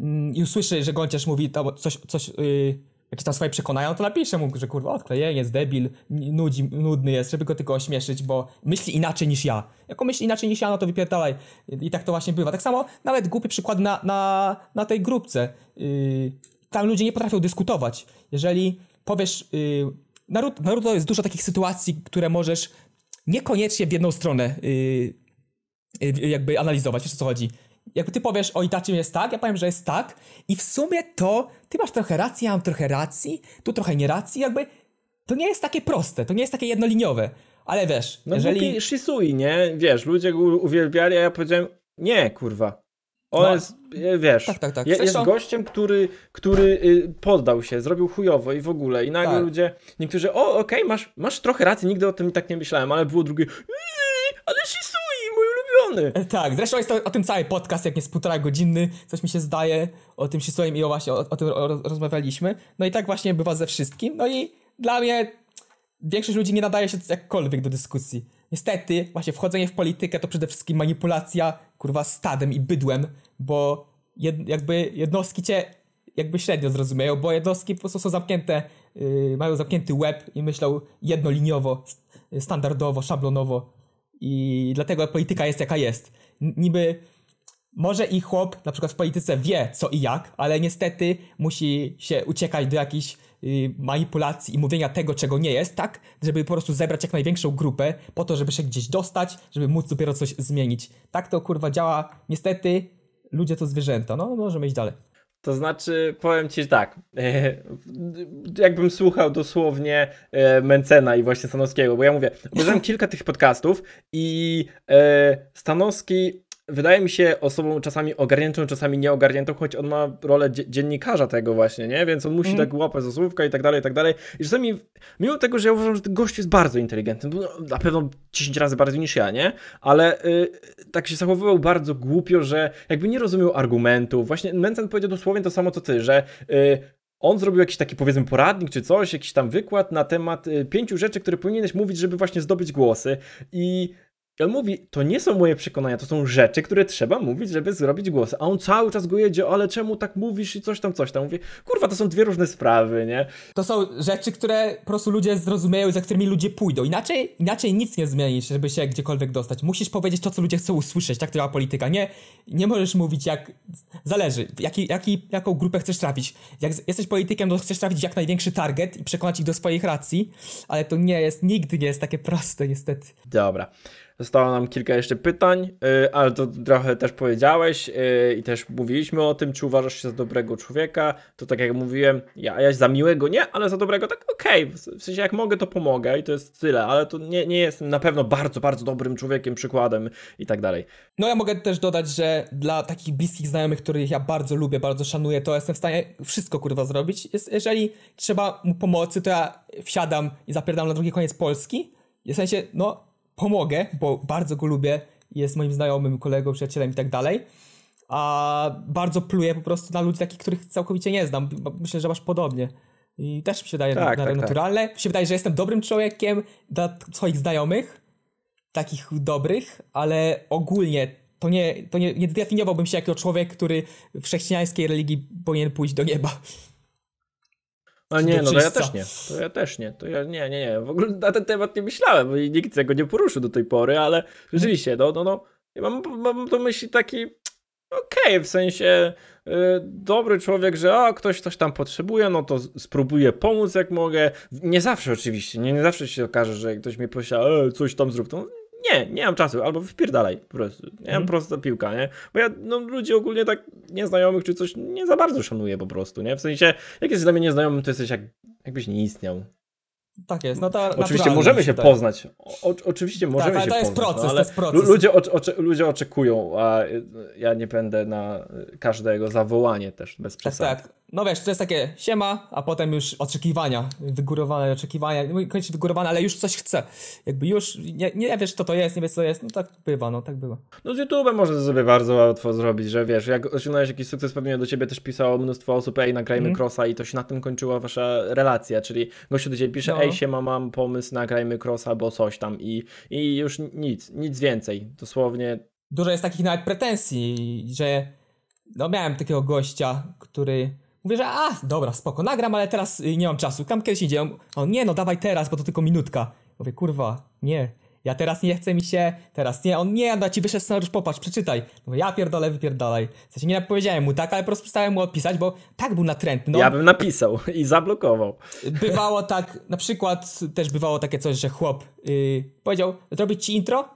mm, i usłyszy, że gąciarz mówi tam coś, coś yy, jakieś tam swoje przekonania, no to napiszę mu, że kurwa odkleje, jest debil, nudzi, nudny jest, żeby go tylko ośmieszyć, bo myśli inaczej niż ja. Jako myśli inaczej niż ja, no to wypierdalaj. I tak to właśnie bywa. Tak samo nawet głupi przykład na, na, na tej grupce. Yy, tam ludzie nie potrafią dyskutować. Jeżeli powiesz... Yy, Naruto, Naruto jest dużo takich sytuacji, które możesz niekoniecznie w jedną stronę yy, yy jakby analizować, wiesz o co chodzi jak ty powiesz o Itachi jest tak, ja powiem, że jest tak i w sumie to ty masz trochę racji, ja mam trochę racji, tu trochę nie racji, jakby to nie jest takie proste, to nie jest takie jednoliniowe. Ale wiesz, no jeżeli... Shisui, nie? Wiesz, ludzie go uwielbiali, a ja powiedziałem, nie, kurwa. On no. jest, e, wiesz, tak, tak, tak. jest gościem, który, który y, poddał się, zrobił chujowo i w ogóle. I nagle tak. ludzie, niektórzy, o, okej, okay, masz, masz trochę racji, nigdy o tym tak nie myślałem, ale było drugie, yy, ale Shisui tak, zresztą jest to, o tym cały podcast, jak nie jest półtora godzinny, coś mi się zdaje, o tym się i o właśnie, o, o tym rozmawialiśmy. No i tak właśnie bywa ze wszystkim. No i dla mnie większość ludzi nie nadaje się jakkolwiek do dyskusji. Niestety, właśnie wchodzenie w politykę to przede wszystkim manipulacja, kurwa, stadem i bydłem, bo jed, jakby jednostki cię jakby średnio zrozumieją, bo jednostki po prostu są zamknięte, yy, mają zamknięty łeb i myślą jednoliniowo, standardowo, szablonowo. I dlatego polityka jest jaka jest. Niby może i chłop na przykład w polityce wie co i jak, ale niestety musi się uciekać do jakichś y, manipulacji i mówienia tego, czego nie jest, tak, żeby po prostu zebrać jak największą grupę po to, żeby się gdzieś dostać, żeby móc dopiero coś zmienić. Tak to kurwa działa. Niestety ludzie to zwierzęta. No, możemy iść dalej. To znaczy, powiem ci tak, e, jakbym słuchał dosłownie e, Mencena i właśnie Stanowskiego, bo ja mówię, obejrzałem (laughs) kilka tych podcastów i e, Stanowski wydaje mi się osobą czasami ogarniętą, czasami nieogarniętą, choć on ma rolę dziennikarza tego właśnie, nie? Więc on musi mm. tak łapać za słówka i tak dalej, i tak dalej. I czasami, mimo tego, że ja uważam, że ten gość jest bardzo inteligentny, no, na pewno 10 razy bardziej niż ja, nie? Ale y, tak się zachowywał bardzo głupio, że jakby nie rozumiał argumentów. Właśnie Mencen powiedział dosłownie to samo, co ty, że y, on zrobił jakiś taki, powiedzmy, poradnik czy coś, jakiś tam wykład na temat y, pięciu rzeczy, które powinieneś mówić, żeby właśnie zdobyć głosy. I on mówi, to nie są moje przekonania, to są rzeczy, które trzeba mówić, żeby zrobić głos. A on cały czas go jedzie, ale czemu tak mówisz i coś tam, coś tam. Mówię, kurwa, to są dwie różne sprawy, nie? To są rzeczy, które po prostu ludzie zrozumieją, za którymi ludzie pójdą. Inaczej, inaczej nic nie zmienisz, żeby się gdziekolwiek dostać. Musisz powiedzieć to, co ludzie chcą usłyszeć, tak działa polityka. Nie, nie możesz mówić jak... Zależy, jaki, jaki, jaką grupę chcesz trafić. Jak jesteś politykiem, to chcesz trafić jak największy target i przekonać ich do swoich racji, ale to nie jest, nigdy nie jest takie proste, niestety. Dobra. Zostało nam kilka jeszcze pytań, y, ale to trochę też powiedziałeś y, i też mówiliśmy o tym, czy uważasz się za dobrego człowieka. To tak jak mówiłem, ja, ja za miłego nie, ale za dobrego tak okej, okay. w sensie jak mogę to pomogę i to jest tyle, ale to nie, nie jestem na pewno bardzo, bardzo dobrym człowiekiem, przykładem i tak dalej. No ja mogę też dodać, że dla takich bliskich znajomych, których ja bardzo lubię, bardzo szanuję, to jestem w stanie wszystko kurwa zrobić. Jeżeli trzeba mu pomocy, to ja wsiadam i zapierdam na drugi koniec Polski. W sensie, no pomogę, bo bardzo go lubię, jest moim znajomym, kolegą, przyjacielem i tak dalej. A bardzo pluję po prostu na ludzi takich, których całkowicie nie znam. Myślę, że masz podobnie. I też mi się daje tak, na, tak, tak, naturalne. Tak. Mi się wydaje, że jestem dobrym człowiekiem dla swoich znajomych, takich dobrych, ale ogólnie to nie, to nie, nie definiowałbym się jako człowiek, który w chrześcijańskiej religii powinien pójść do nieba. A no nie, no to ja też nie. To ja też nie. To ja nie, nie, nie. W ogóle na ten temat nie myślałem, bo nikt tego nie poruszył do tej pory, ale rzeczywiście, no, no, no. Ja mam, mam do myśli taki okej, okay, w sensie y, dobry człowiek, że a, ktoś coś tam potrzebuje, no to spróbuję pomóc jak mogę. Nie zawsze oczywiście, nie, nie zawsze się okaże, że ktoś mi prosi e, coś tam zrób. To nie, nie mam czasu, albo wpierdalaj po prostu. Ja mhm. mam prosta piłka, nie? Bo ja no, ludzi ogólnie tak nieznajomych czy coś nie za bardzo szanuję po prostu, nie? W sensie, jak jesteś dla mnie nieznajomym, to jesteś jak, jakbyś nie istniał. Tak jest. No to oczywiście możemy się tak. poznać. O, oczywiście tak, możemy tak, ale to jest poznać. No, proces, no, ale to jest proces. Ludzie, ocze, ludzie oczekują, a ja nie będę na każdego zawołanie też bez tak, przesady. Tak, tak. No wiesz, to jest takie siema, a potem już oczekiwania, wygórowane oczekiwania, no koniecznie wygórowane, ale już coś chce. Jakby już nie, nie wiesz, co to jest, nie wiesz, co to jest. No tak bywa, no tak bywa. No z YouTube można to sobie bardzo łatwo zrobić, że wiesz, jak osiągnąłeś jakiś sukces, pewnie do ciebie też pisało mnóstwo osób, ej, nagrajmy mm. crossa i to się na tym kończyła wasza relacja, czyli gościu do ciebie pisze, no. ej, siema, mam pomysł, nagrajmy crossa, bo coś tam i, i już nic, nic więcej, dosłownie. Dużo jest takich nawet pretensji, że no miałem takiego gościa, który Mówię, że a, dobra, spoko, nagram, ale teraz y, nie mam czasu, tam kiedyś idzie. On, nie no, dawaj teraz, bo to tylko minutka. Mówię, kurwa, nie, ja teraz nie chcę mi się, teraz nie, on nie, da ci wyszedł scenariusz, popatrz, przeczytaj. no ja pierdolę, wypierdalaj. W sensie nie powiedziałem mu tak, ale po prostu stałem mu odpisać, bo tak był natrętny. No, ja bym napisał (laughs) i zablokował. Bywało tak, na przykład też bywało takie coś, że chłop yy, powiedział, zrobić ci intro?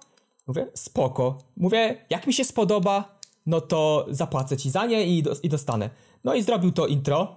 Mówię, spoko. Mówię, jak mi się spodoba, no to zapłacę ci za nie i, do, i dostanę. No i zrobił to intro.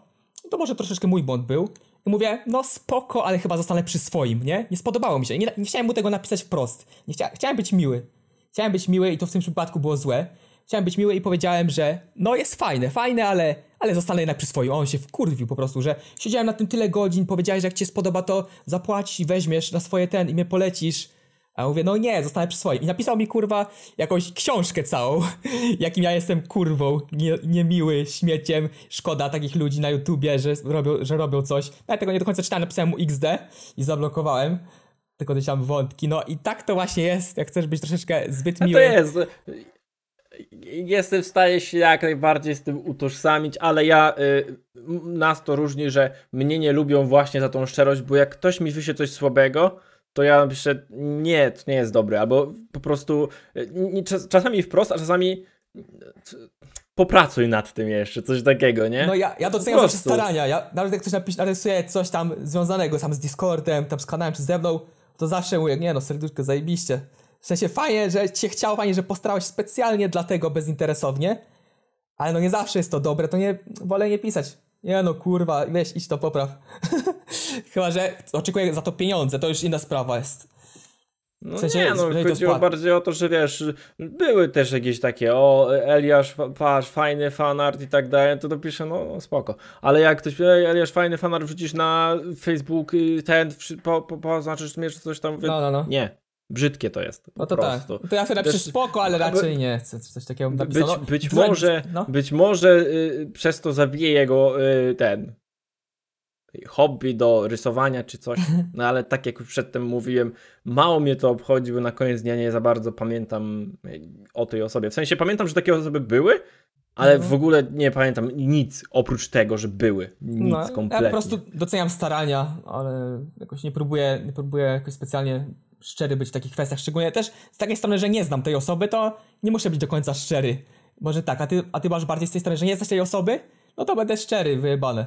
To może troszeczkę mój błąd był. I mówię, no spoko, ale chyba zostanę przy swoim, nie? Nie spodobało mi się. Nie, nie chciałem mu tego napisać wprost. Nie chcia, chciałem być miły. Chciałem być miły i to w tym przypadku było złe. Chciałem być miły i powiedziałem, że no jest fajne, fajne, ale, ale zostanę jednak przy swoim. On się wkurwił po prostu, że siedziałem na tym tyle godzin, powiedziałeś, że jak cię spodoba, to zapłacisz i weźmiesz na swoje ten i mnie polecisz. A ja mówię, no nie, zostanę przy swoim. I napisał mi, kurwa, jakąś książkę całą, (laughs) jakim ja jestem kurwą, nie, niemiły, śmieciem, szkoda takich ludzi na YouTubie, że robią, że robią coś. No ja tego nie do końca czytałem, napisałem mu XD i zablokowałem tylko gdzieś tam wątki. No i tak to właśnie jest, jak chcesz być troszeczkę zbyt no miły. A to jest. Jestem w stanie się jak najbardziej z tym utożsamić, ale ja y, nas to różni, że mnie nie lubią właśnie za tą szczerość, bo jak ktoś mi wyśle coś słabego, to ja napiszę, nie, to nie jest dobre, albo po prostu e, czasami wprost, a czasami e, popracuj nad tym jeszcze, coś takiego, nie? No ja, ja doceniam zawsze starania, ja, nawet jak ktoś napisze, narysuje coś tam związanego sam z Discordem, tam z kanałem czy ze mną, to zawsze mówię, nie no, serduszko, zajebiście. W sensie fajnie, że cię chciał, fajnie, że postarałeś specjalnie dlatego bezinteresownie, ale no nie zawsze jest to dobre, to nie, wolę nie pisać. Nie no, kurwa, weź, idź to popraw. (laughs) Chyba, że oczekuję za to pieniądze, to już inna sprawa jest. No w sensie, nie, no, chodziło bardziej o to, że wiesz, były też jakieś takie, o Eliasz, patrz, fajny fanart i tak dalej, to dopiszę, no, no spoko. Ale jak ktoś, ej, Eliasz, fajny fanart wrzucisz na Facebook, ten, po, po, poznaczysz mnie, coś tam, no, no, no. nie. Brzydkie to jest. No to tak. prostu. tak. To ja sobie napiszę spoko, ale no, raczej nie chcę coś takiego napisać. Być, no, być może, no. być może y, przez to zabije jego y, ten hobby do rysowania czy coś, (laughs) no ale tak jak już przedtem mówiłem, mało mnie to obchodzi, bo na koniec dnia nie za bardzo pamiętam y, o tej osobie. W sensie pamiętam, że takie osoby były, ale mhm. w ogóle nie pamiętam nic oprócz tego, że były. Nic no, kompletnie. Ja po prostu doceniam starania, ale jakoś nie próbuję, nie próbuję jakoś specjalnie szczery być w takich kwestiach, szczególnie też z takiej strony, że nie znam tej osoby, to nie muszę być do końca szczery. Może tak, a ty, a ty masz bardziej z tej strony, że nie znasz tej osoby, no to będę szczery, wyjebane.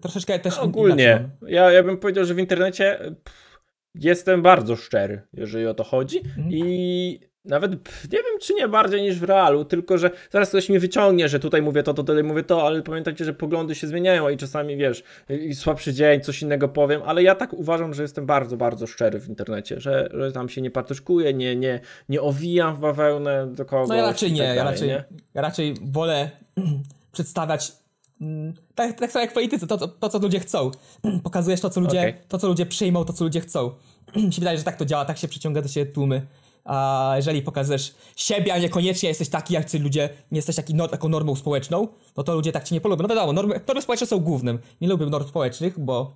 Troszeczkę też... No, ogólnie, ja, ja bym powiedział, że w internecie pff, jestem bardzo szczery, jeżeli o to chodzi mhm. i nawet nie wiem, czy nie bardziej niż w realu, tylko że zaraz ktoś mi wyciągnie, że tutaj mówię to, to tutaj mówię to, ale pamiętajcie, że poglądy się zmieniają i czasami wiesz, i słabszy dzień, coś innego powiem, ale ja tak uważam, że jestem bardzo, bardzo szczery w internecie, że, że tam się nie patyszkuje, nie, nie, nie owijam w bawełnę do kogoś. No ja raczej tak nie, ja, raczej, nie? ja raczej wolę (clears throat) przedstawiać mm, tak, tak samo jak w polityce, to, to, to, co ludzie chcą. (clears throat) Pokazujesz to, co ludzie, okay. to, co ludzie przyjmą, to, co ludzie chcą. (clears throat) Mi się wydaje, że tak to działa, tak się przyciąga do siebie tłumy a jeżeli pokazujesz siebie, a niekoniecznie jesteś taki jak ci ludzie, nie jesteś taki no, taką normą społeczną, no to ludzie tak cię nie polubią. No wiadomo, normy, normy społeczne są głównym. Nie lubię norm społecznych, bo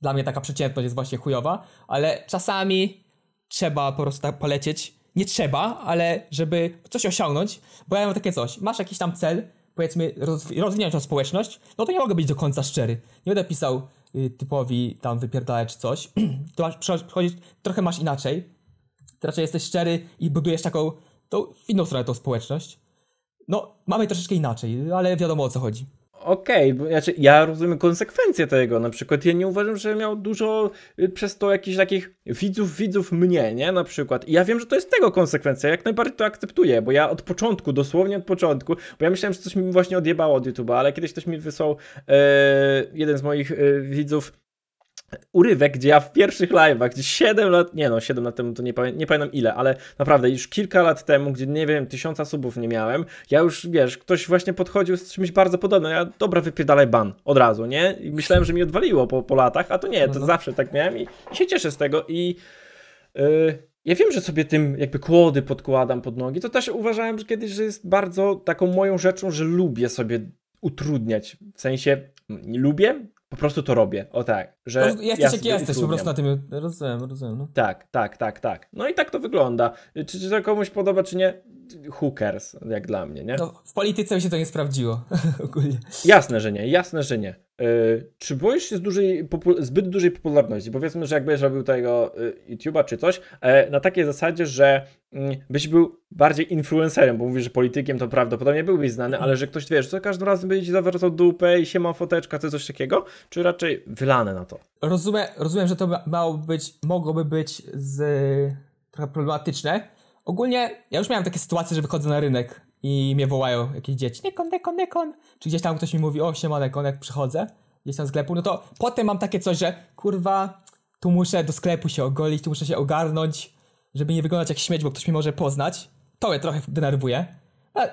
dla mnie taka przeciętność jest właśnie chujowa, ale czasami trzeba po prostu tak polecieć. Nie trzeba, ale żeby coś osiągnąć, bo ja mam takie coś. Masz jakiś tam cel, powiedzmy, rozwinąć tą społeczność, no to nie mogę być do końca szczery. Nie będę pisał y, typowi tam wypierdalać coś. (clears throat) to masz, przychodzi, trochę masz inaczej, raczej jesteś szczery i budujesz taką, tą w inną stronę tą społeczność. No, mamy troszeczkę inaczej, ale wiadomo o co chodzi okej, okay, znaczy ja rozumiem konsekwencje tego, na przykład ja nie uważam, że miał dużo y, przez to jakichś takich widzów, widzów mnie, nie, na przykład. I ja wiem, że to jest tego konsekwencja, jak najbardziej to akceptuję, bo ja od początku, dosłownie od początku, bo ja myślałem, że coś mi właśnie odjebało od YouTube'a, ale kiedyś ktoś mi wysłał yy, jeden z moich yy, widzów urywek, gdzie ja w pierwszych live'ach, gdzie 7 lat, nie no, 7 lat temu to nie, pamię nie pamiętam ile, ale naprawdę już kilka lat temu, gdzie nie wiem, tysiąca subów nie miałem, ja już, wiesz, ktoś właśnie podchodził z czymś bardzo podobnym, ja dobra, wypierdalaj ban od razu, nie? I myślałem, że mi odwaliło po, po latach, a to nie, to no, no. zawsze tak miałem i się cieszę z tego i... Yy... Ja wiem, że sobie tym jakby kłody podkładam pod nogi. To też uważałem że kiedyś, że jest bardzo taką moją rzeczą, że lubię sobie utrudniać. W sensie mm, lubię, po prostu to robię. O tak, że. jesteś ja jak jesteś, po prostu na tym. Rozumiem, rozumiem. No. Tak, tak, tak, tak. No i tak to wygląda. Czy, czy to komuś podoba, czy nie? hookers, jak dla mnie, nie? No, w polityce mi się to nie sprawdziło (laughs) ogólnie. Jasne, że nie, jasne, że nie. Yy, czy boisz się z dużej, zbyt dużej popularności? Powiedzmy, że jakbyś robił tego y, YouTube'a czy coś, y, na takiej zasadzie, że y, byś był bardziej influencerem, bo mówisz, że politykiem to prawdopodobnie byłbyś znany, ale że ktoś, wiesz, co każdym razem będzie ci zawracał dupę i się ma foteczka, czy coś takiego, czy raczej wylane na to? Rozumiem, rozumiem że to ma, mało być, mogłoby być z problematyczne, Ogólnie ja już miałem takie sytuacje, że wychodzę na rynek i mnie wołają jakieś dzieci, Nekon, Nekon, Nekon, czy gdzieś tam ktoś mi mówi, o siema Nekon, jak przychodzę gdzieś tam z sklepu, no to potem mam takie coś, że kurwa, tu muszę do sklepu się ogolić, tu muszę się ogarnąć, żeby nie wyglądać jak śmieć, bo ktoś mi może poznać. To mnie trochę denerwuje.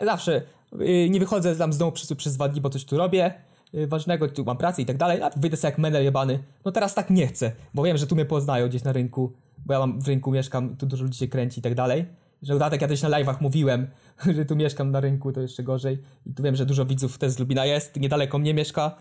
Zawsze yy, nie wychodzę tam z domu przez, przez dwa dni, bo coś tu robię yy, ważnego, tu mam pracę i tak dalej, a wyjdę sobie jak menel jebany. No teraz tak nie chcę, bo wiem, że tu mnie poznają gdzieś na rynku, bo ja mam w rynku mieszkam, tu dużo ludzi się kręci i tak dalej że dodatek ja też na live'ach mówiłem, (laughs) że tu mieszkam na rynku, to jeszcze gorzej. I tu wiem, że dużo widzów też z Lubina jest, niedaleko mnie mieszka.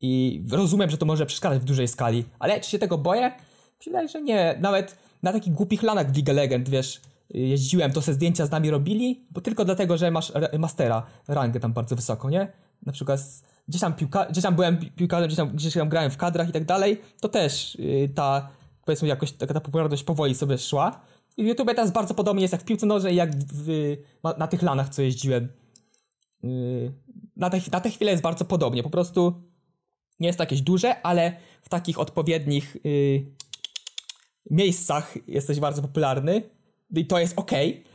I rozumiem, że to może przeszkadzać w dużej skali, ale czy się tego boję? Myślę, że nie. Nawet na takich głupich lanach w League Legend, wiesz, jeździłem, to se zdjęcia z nami robili, bo tylko dlatego, że masz mastera, rangę tam bardzo wysoko, nie? Na przykład gdzieś tam, piłka, gdzieś tam byłem piłkarzem, gdzieś tam, gdzieś tam grałem w kadrach i tak dalej, to też yy, ta, powiedzmy, jakoś taka ta popularność powoli sobie szła YouTube teraz bardzo podobnie jest jak w piłce nożnej, jak w, na tych lanach, co jeździłem. Yy, na tę na chwilę jest bardzo podobnie. Po prostu nie jest to jakieś duże, ale w takich odpowiednich yy, miejscach jesteś bardzo popularny i to jest ok,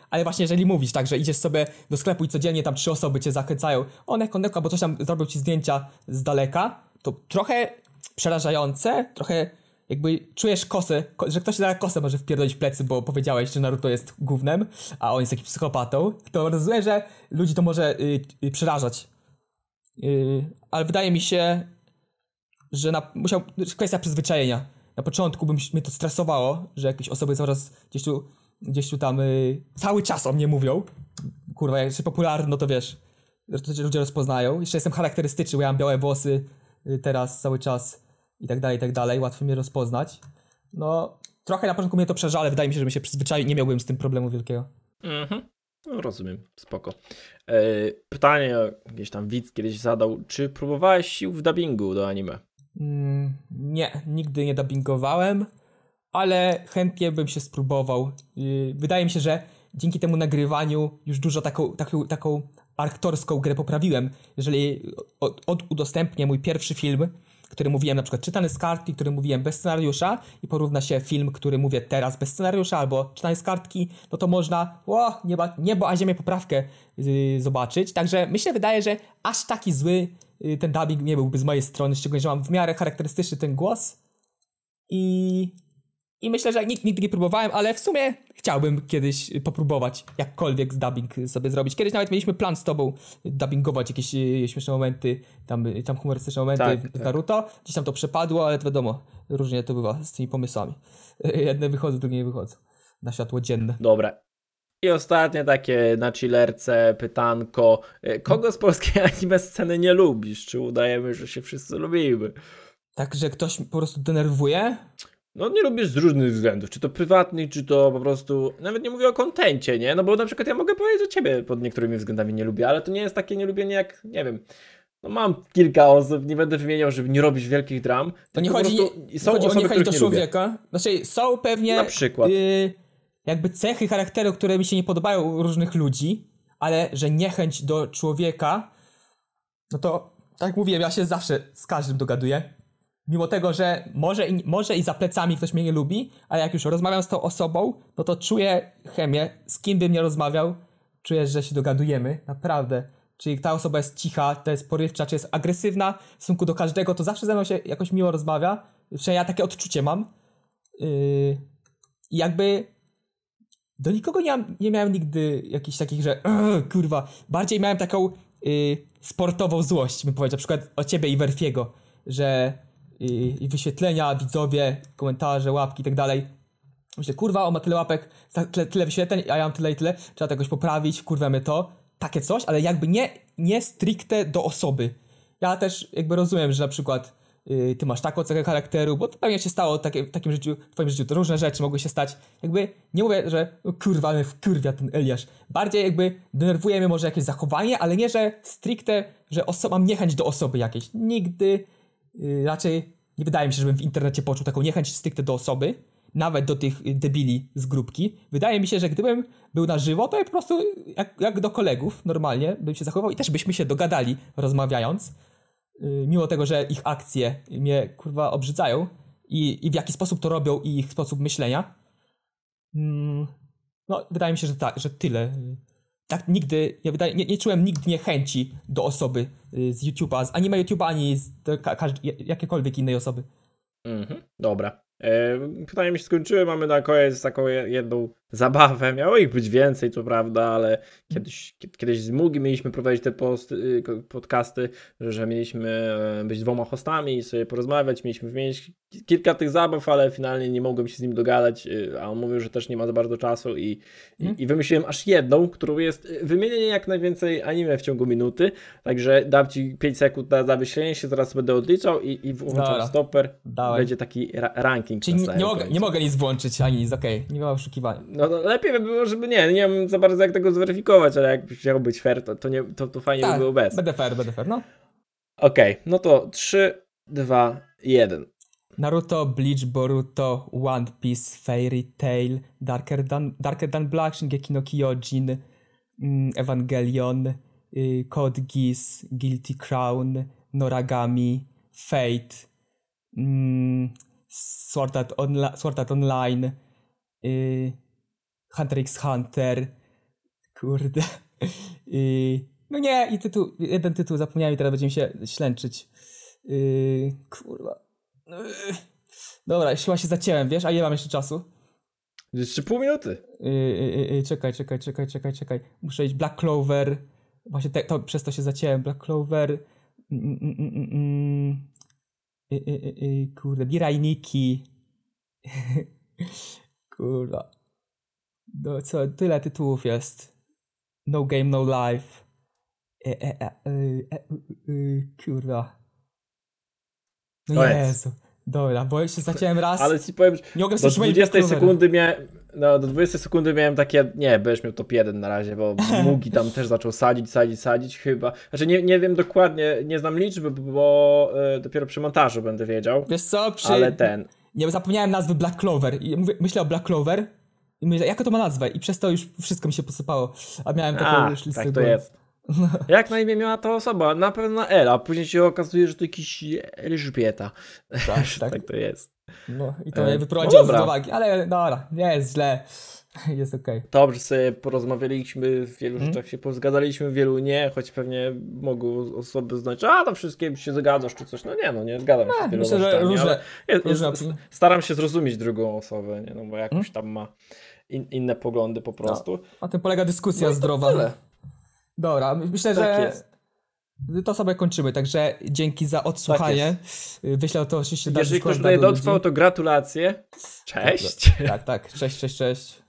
ale właśnie jeżeli mówisz tak, że idziesz sobie do sklepu i codziennie tam trzy osoby cię zachęcają, onek, onek, albo coś tam zrobił ci zdjęcia z daleka, to trochę przerażające, trochę jakby czujesz kosę, że ktoś da kosę może wpierdolić plecy, bo powiedziałeś, że Naruto jest głównym, a on jest takim psychopatą, to rozumiem, że ludzi to może y, y, przerażać. Y, ale wydaje mi się, że na, musiał, kwestia przyzwyczajenia. Na początku bym, mnie to stresowało, że jakieś osoby cały czas gdzieś tu, gdzieś tu tam y, cały czas o mnie mówią. Kurwa, jak się popularno, no to wiesz, to ludzie rozpoznają. Jeszcze jestem charakterystyczny, bo ja mam białe włosy y, teraz cały czas i tak dalej, i tak dalej, łatwo mnie rozpoznać. No, trochę na początku mnie to ale wydaje mi się, że mi się przyzwyczaił, nie miałbym z tym problemu wielkiego. Mhm. No, rozumiem, spoko. E, pytanie, gdzieś tam widz kiedyś zadał, czy próbowałeś sił w dubbingu do anime? Mm, nie, nigdy nie dubbingowałem, ale chętnie bym się spróbował. Y, wydaje mi się, że dzięki temu nagrywaniu już dużo taką, taką, taką aktorską grę poprawiłem. Jeżeli od, od udostępnię mój pierwszy film, który mówiłem, na przykład czytany z kartki, który mówiłem bez scenariusza i porówna się film, który mówię teraz bez scenariusza albo czytany z kartki, no to można o, niebo a ziemię poprawkę yy, zobaczyć. Także myślę, wydaje, że aż taki zły yy, ten dubbing nie byłby z mojej strony, szczególnie, że mam w miarę charakterystyczny ten głos i i myślę, że nikt nigdy nie próbowałem, ale w sumie chciałbym kiedyś popróbować jakkolwiek dubbing sobie zrobić. Kiedyś nawet mieliśmy plan z tobą dubbingować jakieś e, śmieszne momenty, tam, e, tam humorystyczne momenty tak, w tak. Naruto. Gdzieś tam to przepadło, ale to wiadomo, różnie to bywa z tymi pomysłami. (laughs) Jedne wychodzą, drugie nie wychodzą na światło dzienne. Dobra, i ostatnie takie na chillerce pytanko. E, kogo z polskiej (laughs) anime sceny nie lubisz? Czy udajemy, że się wszyscy lubimy? Tak, że ktoś po prostu denerwuje? no nie lubisz z różnych względów, czy to prywatnych, czy to po prostu, nawet nie mówię o kontencie, nie? No bo na przykład ja mogę powiedzieć, że ciebie pod niektórymi względami nie lubię, ale to nie jest takie nielubienie jak, nie wiem, no mam kilka osób, nie będę wymieniał, żeby nie robić wielkich dram. To nie chodzi, są chodzi osoby, o niechęć do człowieka, znaczy są pewnie na przykład. Yy, jakby cechy charakteru, które mi się nie podobają u różnych ludzi, ale że niechęć do człowieka, no to tak jak mówiłem, ja się zawsze z każdym dogaduję mimo tego, że może i, może i za plecami ktoś mnie nie lubi, ale jak już rozmawiam z tą osobą, no to czuję chemię, z kim bym nie rozmawiał, czuję, że się dogadujemy, naprawdę. Czyli ta osoba jest cicha, to jest porywcza, czy jest agresywna w stosunku do każdego, to zawsze ze mną się jakoś miło rozmawia. Przynajmniej ja takie odczucie mam. Yy, jakby do nikogo nie, nie miałem nigdy jakichś takich, że kurwa. Bardziej miałem taką yy, sportową złość, bym powiedział. Na przykład o ciebie i Werfiego, że i, i wyświetlenia, widzowie, komentarze, łapki i tak dalej. Myślę, kurwa, on ma tyle łapek, tak, tyle, tyle wyświetleń, a ja mam tyle i tyle, trzeba to jakoś poprawić, kurwa my to, takie coś, ale jakby nie, nie stricte do osoby. Ja też jakby rozumiem, że na przykład yy, ty masz taką cechę charakteru, bo to pewnie się stało takie, w takim życiu, w twoim życiu, to różne rzeczy mogły się stać. Jakby nie mówię, że no, kurwa, mnie wkurwia ten Eliasz. Bardziej jakby denerwuje mnie może jakieś zachowanie, ale nie, że stricte, że osoba mam niechęć do osoby jakiejś. Nigdy Y, raczej nie wydaje mi się, żebym w internecie poczuł taką niechęć stykty do osoby, nawet do tych y, debili z grupki. Wydaje mi się, że gdybym był na żywo, to ja po prostu jak, jak do kolegów normalnie bym się zachował i też byśmy się dogadali rozmawiając, y, mimo tego, że ich akcje mnie kurwa obrzydzają i, i w jaki sposób to robią i ich sposób myślenia. Mm, no, wydaje mi się, że że tyle tak nigdy, ja wydaje, nie, nie czułem nigdy niechęci do osoby y, z YouTube'a, z, ani ma YouTube'a, ani z ka, jakiejkolwiek innej osoby. Mhm, dobra. E, pytania mi się skończyły, mamy na koniec taką jedną zabawę. Miało ich być więcej, to prawda, ale kiedyś, kiedyś z Mugi mieliśmy prowadzić te post, y, podcasty, że mieliśmy e, być dwoma hostami i sobie porozmawiać, mieliśmy wymienić kilka tych zabaw, ale finalnie nie mogłem się z nim dogadać, y, a on mówił, że też nie ma za bardzo czasu i, hmm? i, mhm. i, wymyśliłem aż jedną, którą jest y, wymienienie jak najwięcej anime w ciągu minuty, także dam Ci 5 sekund na zamyślenie się, zaraz będę odliczał i, i włączam stoper, Dawaj. będzie taki ra ranking. Czyli nie, nie, mogę, nie mogę nic włączyć ani nic, okej, okay. nie ma oszukiwania. No, no lepiej by było, żeby nie, nie wiem za bardzo jak tego zweryfikować, ale jak chciał być fair, to, to, nie, to, to fajnie tak, by było bez. Będę fair, będę fair, no. Okej, okay, no to 3, 2, 1. Naruto, Bleach, Boruto, One Piece, Fairy Tail, Darker Than, Darker Than Black, Shingeki no Kyojin, mm, Evangelion, y, Code Geass, Guilty Crown, Noragami, Fate, mm, Sword Art, Onla- Sword Art Online, y, Hunter x Hunter. Kurde. (laughs) I, no nie, i tytuł, jeden tytuł zapomniałem i teraz będziemy się ślęczyć. Yy, kurwa. Yy. Dobra, siła się zacięłem, wiesz, a nie mam jeszcze czasu? Jeszcze pół minuty. Yy, czekaj, czekaj, czekaj, czekaj, czekaj. Muszę iść Black Clover. Właśnie te, to, przez to się zacięłem. Black Clover. Mm, mm, mm, kurde, Birajniki. (laughs) Kurwa. Do, co, tyle tytułów jest. No Game, No Life. E, e, e, e, e, kurwa. No Koniec. Jezu. Dobra, bo jeszcze zaciąłem raz. Ale ci powiem, nie mogę do 20 sekundy miałem, no, do 20 sekundy miałem takie, nie, będziesz miał top 1 na razie, bo Mugi tam też zaczął sadzić, sadzić, sadzić chyba. Znaczy nie, nie wiem dokładnie, nie znam liczby, bo y, dopiero przy montażu będę wiedział. Wiesz co, przy... Ale ten... Ja zapomniałem nazwy Black Clover. Myślę o Black Clover, i myślę, jak to ma nazwę? I przez to już wszystko mi się posypało. A miałem taką a, już listę. Tak to jest. (laughs) Jak na imię miała ta osoba? Na pewno L, a później się okazuje, że to jakiś Elżbieta. Tak, tak. (laughs) tak to jest. No i to e, mnie e, wyprowadziło no z uwagi, ale dobra, nie jest źle. (laughs) Jest okej. Okay. Dobrze sobie porozmawialiśmy, w wielu hmm? rzeczach się pozgadzaliśmy, w wielu nie, choć pewnie mogą osoby znać, a to wszystkim się zgadzasz czy coś. No nie, no nie zgadzam się. No, myślę, że różne, jest, różne. Jest, staram się zrozumieć drugą osobę, nie? no bo jakoś mhm. tam ma in, inne poglądy po no. prostu. No. Na tym polega dyskusja no zdrowa. Tyle. Dobra, myślę, tak że jest. to sobie kończymy, także dzięki za odsłuchanie. Tak Wyślę to oczywiście Jeżeli ktoś tutaj dotrwał, to gratulacje. Cześć. tak, tak. Cześć, cześć, cześć.